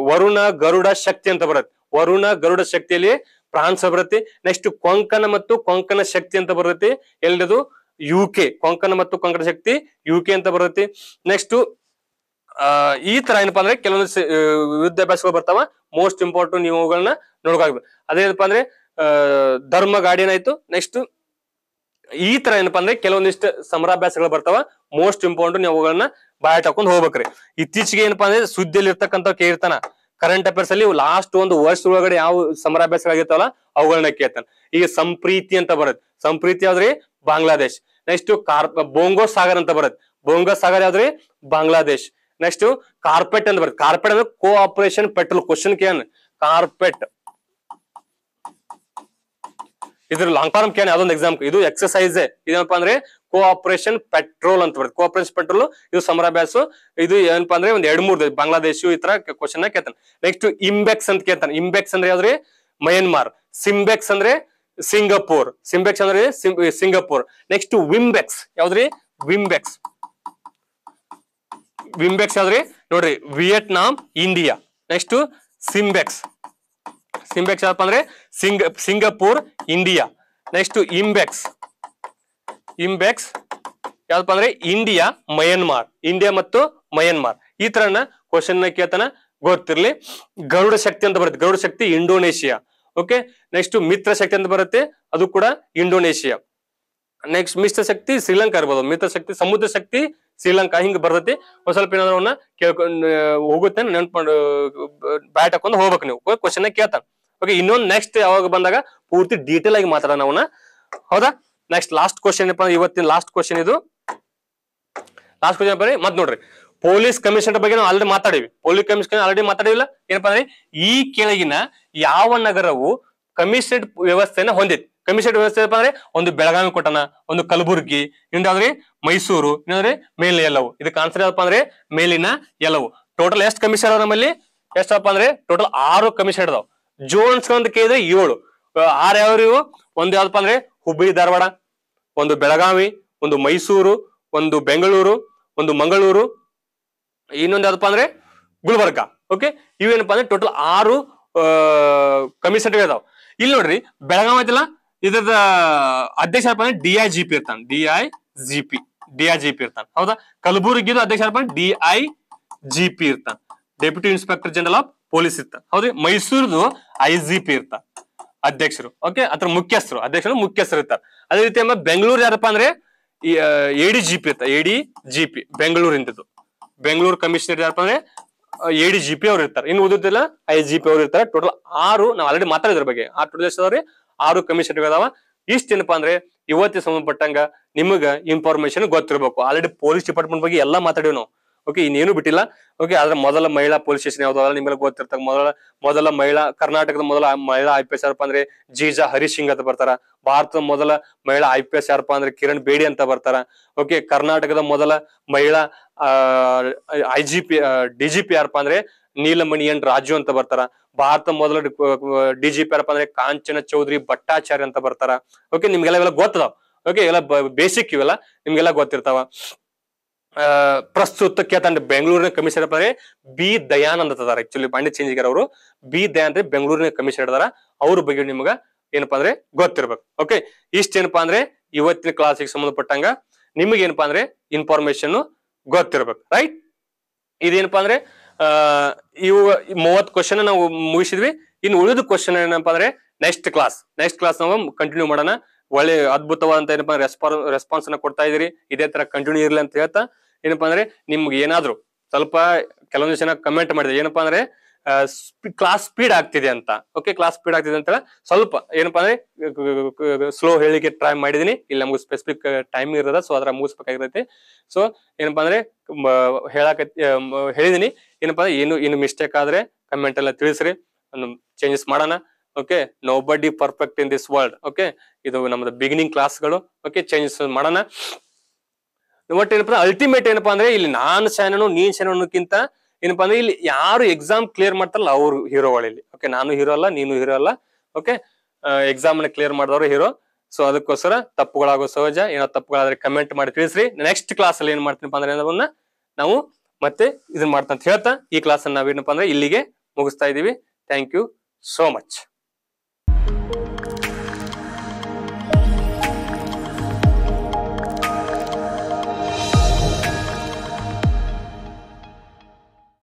ವರುಣ ಗರುಡ ಶಕ್ತಿ ಅಂತ ಬರುತ್ತೆ ವರುಣ ಗರುಡ ಶಕ್ತಿಯಲ್ಲಿ ಫ್ರಾನ್ಸ್ ಬರುತ್ತೆ ನೆಕ್ಸ್ಟ್ ಕೊಂಕಣ ಮತ್ತು ಕೊಂಕಣ ಶಕ್ತಿ ಅಂತ ಬರುತ್ತೆ ಎಲ್ಲದು ಯು ಕೆ ಕೊಂಕಣ ಮತ್ತು ಕೊಂಕಣ ಶಕ್ತಿ ಯು ಕೆ ಅಂತ ಬರುತ್ತೆ ನೆಕ್ಸ್ಟ್ ಈ ತರ ಏನಪ್ಪಾ ಅಂದ್ರೆ ಕೆಲವೊಂದು ವಿದ್ಯಾಭ್ಯಾಸಗಳು ಬರ್ತಾವ ಮೋಸ್ಟ್ ಇಂಪಾರ್ಟೆಂಟ್ ಇವುಗಳನ್ನ ನೋಡೋಕಾಗ್ಬೇಕು ಅದೇನಪ್ಪ ಅಂದ್ರೆ ಧರ್ಮ ಗಾರ್ಡಿಯನ್ ಆಯ್ತು ನೆಕ್ಸ್ಟ್ ಈ ತರ ಏನಪ್ಪ ಅಂದ್ರೆ ಕೆಲವೊಂದಿಷ್ಟು ಸಮರಾಭ್ಯಾಸಗಳು ಬರ್ತಾವ ಮೋಸ್ಟ್ ಇಂಪಾರ್ಟೆಂಟ್ ನೀವು ಅವುಗಳನ್ನ ಬಾಯ್ ಹಾಕೊಂಡು ಹೋಗ್ಬೇಕ್ರಿ ಇತ್ತೀಚೆಗೆ ಏನಪ್ಪಾ ಅಂದ್ರೆ ಸುದ್ದಿಯಲ್ಲಿ ಇರ್ತಕ್ಕಂತ ಕೇಳ್ತಾನ ಕರೆಂಟ್ ಅಫೇರ್ಸ್ ಅಲ್ಲಿ ಲಾಸ್ಟ್ ಒಂದು ವರ್ಷ ಒಳಗಡೆ ಯಾವ ಸಮರಾಭ್ಯಾಸಗಳಾಗಿರ್ತಾವಲ್ಲ ಅವುಗಳನ್ನ ಕೇಳ್ತಾನೆ ಈಗ ಸಂಪ್ರೀತಿ ಅಂತ ಬರುತ್ತೆ ಸಂಪ್ರೀತಿ ಯಾವ್ದ್ರಿ ಬಾಂಗ್ಲಾದೇಶ್ ನೆಕ್ಸ್ಟ್ ಕಾರ್ ಬೊಂಗೋ ಸಾಗರ್ ಅಂತ ಬರುತ್ತೆ ಬೊಂಗೋ ಸಾಗರ್ ಯಾವ್ದ್ರಿ ಬಾಂಗ್ಲಾದೇಶ್ ನೆಕ್ಸ್ಟ್ ಕಾರ್ಪೆಟ್ ಅಂತ ಬರುತ್ತೆ ಕಾರ್ಪೆಟ್ ಅಂದ್ರೆ ಕೋಆಪರೇಷನ್ ಪೆಟ್ರೋಲ್ ಕ್ವಶನ್ ಕೇನ್ ಕಾರ್ಪೆಟ್ ಇದ್ರ ಲಾಂಗ್ ಫಾರ್ಮ್ ಕೇಳಿ ಅದೊಂದು ಎಕ್ಸಾಂಪಲ್ ಇದು ಎಕ್ಸಸೈಸ್ ಇದೇನಪ್ಪ ಅಂದ್ರೆ ಕೋಆಪರೇಷನ್ ಪೆಟ್ರೋಲ್ ಅಂತ ಬರುತ್ತೆ ಕೋಆಪರೇಷನ್ ಪೆಟ್ರೋಲ್ ಇದು ಸಮರಾಭ್ಯಾಸ ಇದು ಏನಪ್ಪಾ ಅಂದ್ರೆ ಒಂದ್ ಎರಡ್ ಮೂರ್ ಬಾಂಗ್ಲಾದೇಶ ಈ ತರ ಕ್ವಶನ್ ಕೇಳ್ತಾನೆ ನೆಕ್ಸ್ಟ್ ಇಂಬೆಕ್ಸ್ ಅಂತ ಕೇಳ್ತಾನೆ ಇಂಬೆಕ್ಸ್ ಅಂದ್ರೆ ಯಾವ್ದ್ರಿ ಮಯನ್ಮಾರ್ ಸಿಂಬೆಕ್ಸ್ ಅಂದ್ರೆ ಸಿಂಗಾಪುರ್ ಸಿಂಬೆಕ್ಸ್ ಅಂದ್ರೆ ಸಿಂಗಾಪುರ್ ನೆಕ್ಸ್ಟ್ ವಿಂಬೆಕ್ಸ್ ಯಾವ್ದ್ರಿ ವಿಂಬೆಕ್ಸ್ ವಿಂಬೆಕ್ಸ್ ಯಾವ್ದ್ರಿ ನೋಡ್ರಿ Vietnam India next SIMBEX SIMBEX ಯಾವಪ್ಪ ಅಂದ್ರೆ ಸಿಂಗ Singapore India next IMBEX IMBEX ಯಾವ್ದಪ್ಪ ಅಂದ್ರೆ ಇಂಡಿಯಾ ಮಯನ್ಮಾರ್ ಇಂಡಿಯಾ ಮತ್ತು ಮಯನ್ಮಾರ್ ಈ ತರನ ಕ್ವಶನ್ ಕೇಳ್ತಾನ ಗೊತ್ತಿರ್ಲಿ ಗರುಡ ಶಕ್ತಿ ಅಂತ ಬರುತ್ತೆ Garuda Shakti Indonesia okay next Mitra Shakti ಅಂತ ಬರುತ್ತೆ ಅದು ಕೂಡ ಇಂಡೋನೇಷಿಯಾ ನೆಕ್ಸ್ಟ್ ಮಿಶ್ರ ಶಕ್ತಿ ಶ್ರೀಲಂಕಾ ಇರ್ಬೋದು ಮಿತ್ರ ಶಕ್ತಿ ಸಮುದ್ರ ಶಕ್ತಿ ಶ್ರೀಲಂಕಾ ಹಿಂಗ್ ಬರ್ತೈತಿ ಒಂದ್ ಸ್ವಲ್ಪ ಏನಾದ್ರು ಕೇಳ್ಕೊಂಡು ಹೋಗುತ್ತೆ ನೆನ್ಪು ಬ್ಯಾಟ್ ಹಾಕೊಂಡು ಹೋಗ್ಬೇಕು ನೀವು ಕ್ವಶನ್ ಕೇಳ್ತಾನೆ ಓಕೆ ಇನ್ನೊಂದು ನೆಕ್ಸ್ಟ್ ಯಾವಾಗ ಬಂದಾಗ ಪೂರ್ತಿ ಡೀಟೇಲ್ ಆಗಿ ಮಾತಾಡೋಣ ಅವನ ಹೌದಾ ನೆಕ್ಸ್ಟ್ ಲಾಸ್ಟ್ ಕ್ವಶನ್ ಏನಪ್ಪ ಇವತ್ತಿನ ಲಾಸ್ಟ್ ಕ್ವಶನ್ ಇದು ಲಾಸ್ಟ್ ಕ್ವಶನ್ ಬರೀ ಮತ್ ನೋಡ್ರಿ ಪೊಲೀಸ್ ಕಮಿಷನರ್ ಬಗ್ಗೆ ನಾವು ಆಲ್ರೆಡಿ ಮಾತಾಡಿವಿ ಪೊಲೀಸ್ ಕಮಿಷನರ್ ಆಲ್ರೆಡಿ ಮಾತಾಡಿಲ್ಲ ಏನಪ್ಪ ಅಂದ್ರೆ ಈ ಕೆಳಗಿನ ಯಾವ ನಗರವು ಕಮಿಷನ್ ವ್ಯವಸ್ಥೆನ ಹೊಂದಿತ್ತು ಕಮಿಷನ್ ವ್ಯವಸ್ಥೆ ಏನಪ್ಪಾ ಅಂದ್ರೆ ಒಂದು ಬೆಳಗಾವಿ ಕೊಟ್ಟಣ ಒಂದು ಕಲಬುರ್ಗಿ ಇನ್ನೊಂದಾದ್ರೆ ಮೈಸೂರು ಇನ್ನೊಂದ್ರೆ ಮೇಲಿನ ಎಲ್ಲವು ಇದಕ್ಕೆ ಆನ್ಸರ್ ಏನಪ್ಪಾ ಅಂದ್ರೆ ಮೇಲಿನ ಎಲ್ಲವು ಟೋಟಲ್ ಎಷ್ಟು ಕಮಿಷನ್ ಅದಾವ ನಮ್ಮಲ್ಲಿ ಎಷ್ಟಪ್ಪ ಅಂದ್ರೆ ಟೋಟಲ್ ಆರು ಕಮಿಷನ್ ಅದಾವ ಜೋನ್ಸ್ ಅಂತ ಕೇಳಿದ್ರೆ ಏಳು ಆರ್ ಇವು ಒಂದು ಯಾವ್ದಪ್ಪ ಅಂದ್ರೆ ಹುಬ್ಬಳ್ಳಿ ಧಾರವಾಡ ಒಂದು ಬೆಳಗಾವಿ ಒಂದು ಮೈಸೂರು ಒಂದು ಬೆಂಗಳೂರು ಒಂದು ಮಂಗಳೂರು ಇನ್ನೊಂದು ಯಾವ್ದಪ್ಪ ಅಂದ್ರೆ ಗುಲ್ಬರ್ಗ ಓಕೆ ಇವೇನಪ್ಪ ಅಂದ್ರೆ ಟೋಟಲ್ ಆರು ಕಮಿಷನ್ ಅದಾವ ಇಲ್ಲಿ ನೋಡ್ರಿ ಬೆಳಗಾವಿ ಐತಲ್ಲ ಇದ್ರದ ಅಧ್ಯಕ್ಷ ಯಾರಪ್ಪ ಅಂದ್ರೆ ಡಿ ಐ ಜಿ ಪಿ ಇರ್ತಾನೆ D I G P D I G P ಇರ್ತಾನೆ ಹೌದಾ ಕಲಬುರಗಿದು ಅಧ್ಯಕ್ಷ ಏನಪ್ಪ ಡಿ ಐ ಜಿ ಪಿ ಇರ್ತಾನೆ deputy inspector general of police ಇತ್ತ ಹೌದ್ರಿ ಮೈಸೂರದು ಐ ಜಿ ಪಿ ಇರ್ತ ಅಧ್ಯಕ್ಷರು ಓಕೆ ಅದ್ರ ಮುಖ್ಯಸ್ಥರು ಅಧ್ಯಕ್ಷರು ಮುಖ್ಯಸ್ಥರು ಇರ್ತಾರೆ ಅದೇ ರೀತಿ ಬೆಂಗಳೂರು ಯಾರಪ್ಪ ಅಂದ್ರೆ ಎಡಿ ಜಿ ಪಿ ಇರ್ತ ಎಡಿ ಜಿ ಪಿ ಇಂತದ್ದು ಬೆಂಗಳೂರು ಕಮಿಷನರ್ ಯಾರಪ್ಪ ಅಂದ್ರೆ ಎಡಿ ಜಿ ಪಿ ಅವ್ರು ಇರ್ತಾರೆ ಇನ್ನು ಉದ್ದಿಲ್ಲ ಐ ಜಿ ಪಿ ಅವ್ರು ಇರ್ತಾರೆ ಟೋಟಲ್ ಆರು ನಾವು ಆಲ್ರೆಡಿ ಮಾತಾಡಿದ್ರ ಬಗ್ಗೆ ಆ ಟೋಟಲ್ ಎಷ್ಟಾವ್ರಿ ಆರು ಕಮಿಷನರ್ ಅದಾವ ಏನಪ್ಪಾ ಅಂದ್ರೆ ಇವತ್ತಿಗೆ ಸಂಬಂಧಪಟ್ಟಂಗ ನಿಮಗೆ ಇನ್ಫಾರ್ಮೇಶನ್ ಗೊತ್ತಿರ್ಬೇಕು ಆಲ್ರೆಡಿ ಪೊಲೀಸ್ ಡಿಪಾರ್ಟ್ಮೆಂಟ್ ಬಗ್ಗೆ ಎಲ್ಲ ಮಾತಾಡಿವ್ ನಾವು ಓಕೆ ಇನ್ನೇನು ಬಿಟ್ಟಿಲ್ಲ ಓಕೆ ಆದ್ರೆ ಮೊದಲ ಮಹಿಳಾ ಪೊಲೀಸ್ ಸ್ಟೇಷನ್ ಯಾವ್ದಾದ್ರು ನಿಮ್ಗೆ ಗೊತ್ತಿರ್ತಕ್ಕ ಮೊದಲ ಮೊದಲ ಮಹಿಳಾ ಕರ್ನಾಟಕದ ಮೊದಲ ಮಹಿಳಾ ಐ ಪಿ ಎಸ್ ಯಾರಪ್ಪ ಅಂದ್ರೆ ಜೀಜಾ ಹರಿ ಸಿಂಗ್ ಅಂತ ಬರ್ತಾರ ಭಾರತದ ಮೊದಲ ಮಹಿಳಾ ಐ ಪಿ ಎಸ್ ಯಾರಪ್ಪ ಅಂದ್ರೆ ಕಿರಣ್ ಬೇಡಿ ಅಂತ ಬರ್ತಾರ ಓಕೆ ಕರ್ನಾಟಕದ ಮೊದಲ ಮಹಿಳಾ I G P D G P ಯಾರಪ್ಪ ಅಂದ್ರೆ ನೀಲಮಣಿ ಎನ್ ರಾಜು ಅಂತ ಬರ್ತಾರ ಭಾರತ ಮೊದಲ ಡಿ ಜಿ ಪಿ ಯಾರಪ್ಪ ಅಂದ್ರೆ ಕಾಂಚನ ಚೌಧರಿ ಭಟ್ಟಾಚಾರ್ಯ ಅಂತ ಬರ್ತಾರ ಓಕೆ ನಿಮ್ಗೆಲ್ಲ ಇವೆಲ್ಲ ಗೊತ್ತದ ಓಕೆ ಎಲ್ಲ ಬೇಸಿಕ್ ಇವೆಲ್ಲ ನಿಮ್ಗೆಲ್ಲ ಗೊತ್ತಿರ್ತಾವ ಪ್ರಸ್ತುತಕ್ಕೆ ಅಂದ್ರೆ ಬೆಂಗಳೂರಿನ ಕಮಿಷನರ್ ಅದಾರೆ ಬಿ ದಯಾನಂದ್ ಅಂತಾರೆ ಆಕ್ಚುಲಿ ಪಾಂಡಿತ್ ಚೇಂಜಿಗರ್ ಅವರು ಬಿ ದಯಾನಂದ ಬೆಂಗಳೂರಿನ ಕಮಿಷನರ್ ಅದಾರ ಅವ್ರ ಬಗ್ಗೆ ನಿಮ್ಗ ಏನಪ್ಪಾ ಅಂದ್ರೆ ಗೊತ್ತಿರ್ಬೇಕು ಓಕೆ ಏನಪ್ಪಾ ಅಂದ್ರೆ ಇವತ್ತಿನ ಕ್ಲಾಸಿಗೆ ಸಂಬಂಧಪಟ್ಟಂಗ ನಿಮಗೆ ಏನಪ್ಪಾ ಅಂದ್ರೆ ಇನ್ಫಾರ್ಮೇಶನ್ ಗೊತ್ತಿರ್ಬೇಕು ರೈಟ್ ಇದೇನಪ್ಪಾ ಅಂದ್ರೆ ಅಹ್ ಇವು ಮೂವತ್ ಕ್ವಶನ್ ನಾವು ಮುಗಿಸಿದ್ವಿ ಇನ್ನು ಉಳಿದ ಕ್ವಶನ್ ಏನಪ್ಪಾ ಅಂದ್ರೆ ನೆಕ್ಸ್ಟ್ ಕ್ಲಾಸ್ ನೆಕ್ಸ್ಟ್ ಕ್ಲಾಸ್ ನಾವು ಕಂಟಿನ್ಯೂ ಮಾಡೋಣ ಒಳ್ಳೆ ಅದ್ಭುತವಾದಂತ ಏನಪ್ಪಾ ರೆಸ್ಪಾನ್ಸ್ ರೆಸ್ಪಾನ್ಸ್ ಅನ್ನ ಕೊಡ್ತಾ ಇದೀರಿ ಇದೇ ತರ ಕಂಟಿನ್ಯೂ ಇರ್ಲಿ ಅಂತ ಹೇಳ್ತಾ ಏನಪ್ಪಾ ಅಂದ್ರೆ ನಿಮ್ಗೆ ಏನಾದ್ರು ಸ್ವಲ್ಪ ಕೆಲವೊಂದು ಜನ ಕಮೆಂಟ್ ಮಾಡಿದೆ ಏನಪ್ಪಾ ಅಂದ್ರೆ ಕ್ಲಾಸ್ ಸ್ಪೀಡ್ ಆಗ್ತಿದೆ ಅಂತ ಓಕೆ ಕ್ಲಾಸ್ ಸ್ಪೀಡ್ ಆಗ್ತಿದೆ ಅಂತ ಸ್ವಲ್ಪ ಏನಪ್ಪಾ ಅಂದ್ರೆ ಸ್ಲೋ ಹೇಳಿಕೆ ಟ್ರೈ ಮಾಡಿದೀನಿ ಇಲ್ಲಿ ನಮ್ಗೆ ಸ್ಪೆಸಿಫಿಕ್ ಟೈಮ್ ಇರೋದ ಸೊ ಅದ್ರ ಮುಗಿಸ್ಬೇಕಾಗಿರತ್ತೆ ಸೊ ಏನಪ್ಪಾ ಅಂದ್ರೆ ಹೇಳಕ್ ಹೇಳಿದೀನಿ ಏನಪ್ಪಾ ಅಂದ್ರೆ ಏನು ಏನು ಮಿಸ್ಟೇಕ್ ಆದ್ರೆ ಕಮೆಂಟ್ ಎಲ್ಲ ತಿಳಿಸ್ರಿ ಚೇಂಜಸ್ ಮಾಡೋಣ okay buddy perfect in this world okay ಇದು ನಮ್ದು ಬಿಗಿನಿಂಗ್ ಕ್ಲಾಸ್ಗಳು ಓಕೆ ಚೇಂಜಸ್ ಮಾಡೋಣ ಒಟ್ಟು ಏನಪ್ಪ ಅಲ್ಟಿಮೇಟ್ ಏನಪ್ಪಾ ಅಂದ್ರೆ ಇಲ್ಲಿ ನಾನು ಶಾನು ನೀನ್ ಶಾನಕ್ಕಿಂತ ಏನಪ್ಪಾ ಅಂದ್ರೆ ಇಲ್ಲಿ ಯಾರು ಎಕ್ಸಾಮ್ ಕ್ಲಿಯರ್ ಮಾಡ್ತಾರಲ್ಲ ಅವ್ರು ಹೀರೋಗಳಲ್ಲಿ ಓಕೆ ನಾನು ಹೀರೋ ಅಲ್ಲ ನೀನು ಹೀರೋ ಅಲ್ಲ ಓಕೆ ಎಕ್ಸಾಮ್ ಕ್ಲಿಯರ್ ಮಾಡಿದವರು ಹೀರೋ ಸೊ ಅದಕ್ಕೋಸ್ಕರ ತಪ್ಪುಗಳಾಗೋ ಸಹಜ ಏನೋ ತಪ್ಪುಗಳಾದ್ರೆ ಕಮೆಂಟ್ ಮಾಡಿ ತಿಳಿಸ್ರಿ ನೆಕ್ಸ್ಟ್ ಕ್ಲಾಸ್ ಅಲ್ಲಿ ಏನ್ ಮಾಡ್ತೀನಿ ಅಂದ್ರೆ ಅದನ್ನ ನಾವು ಮತ್ತೆ ಇದನ್ನ ಮಾಡ್ತಂತ ಅಂತ ಹೇಳ್ತಾ ಈ ಕ್ಲಾಸ್ ಅನ್ನ ನಾವೇನಪ್ಪ ಅಂದ್ರೆ ಇಲ್ಲಿಗೆ ಮುಗಿಸ್ತಾ ಇದೀವಿ ಥ್ಯಾಂಕ್ ಯು ಸೋ ಮಚ್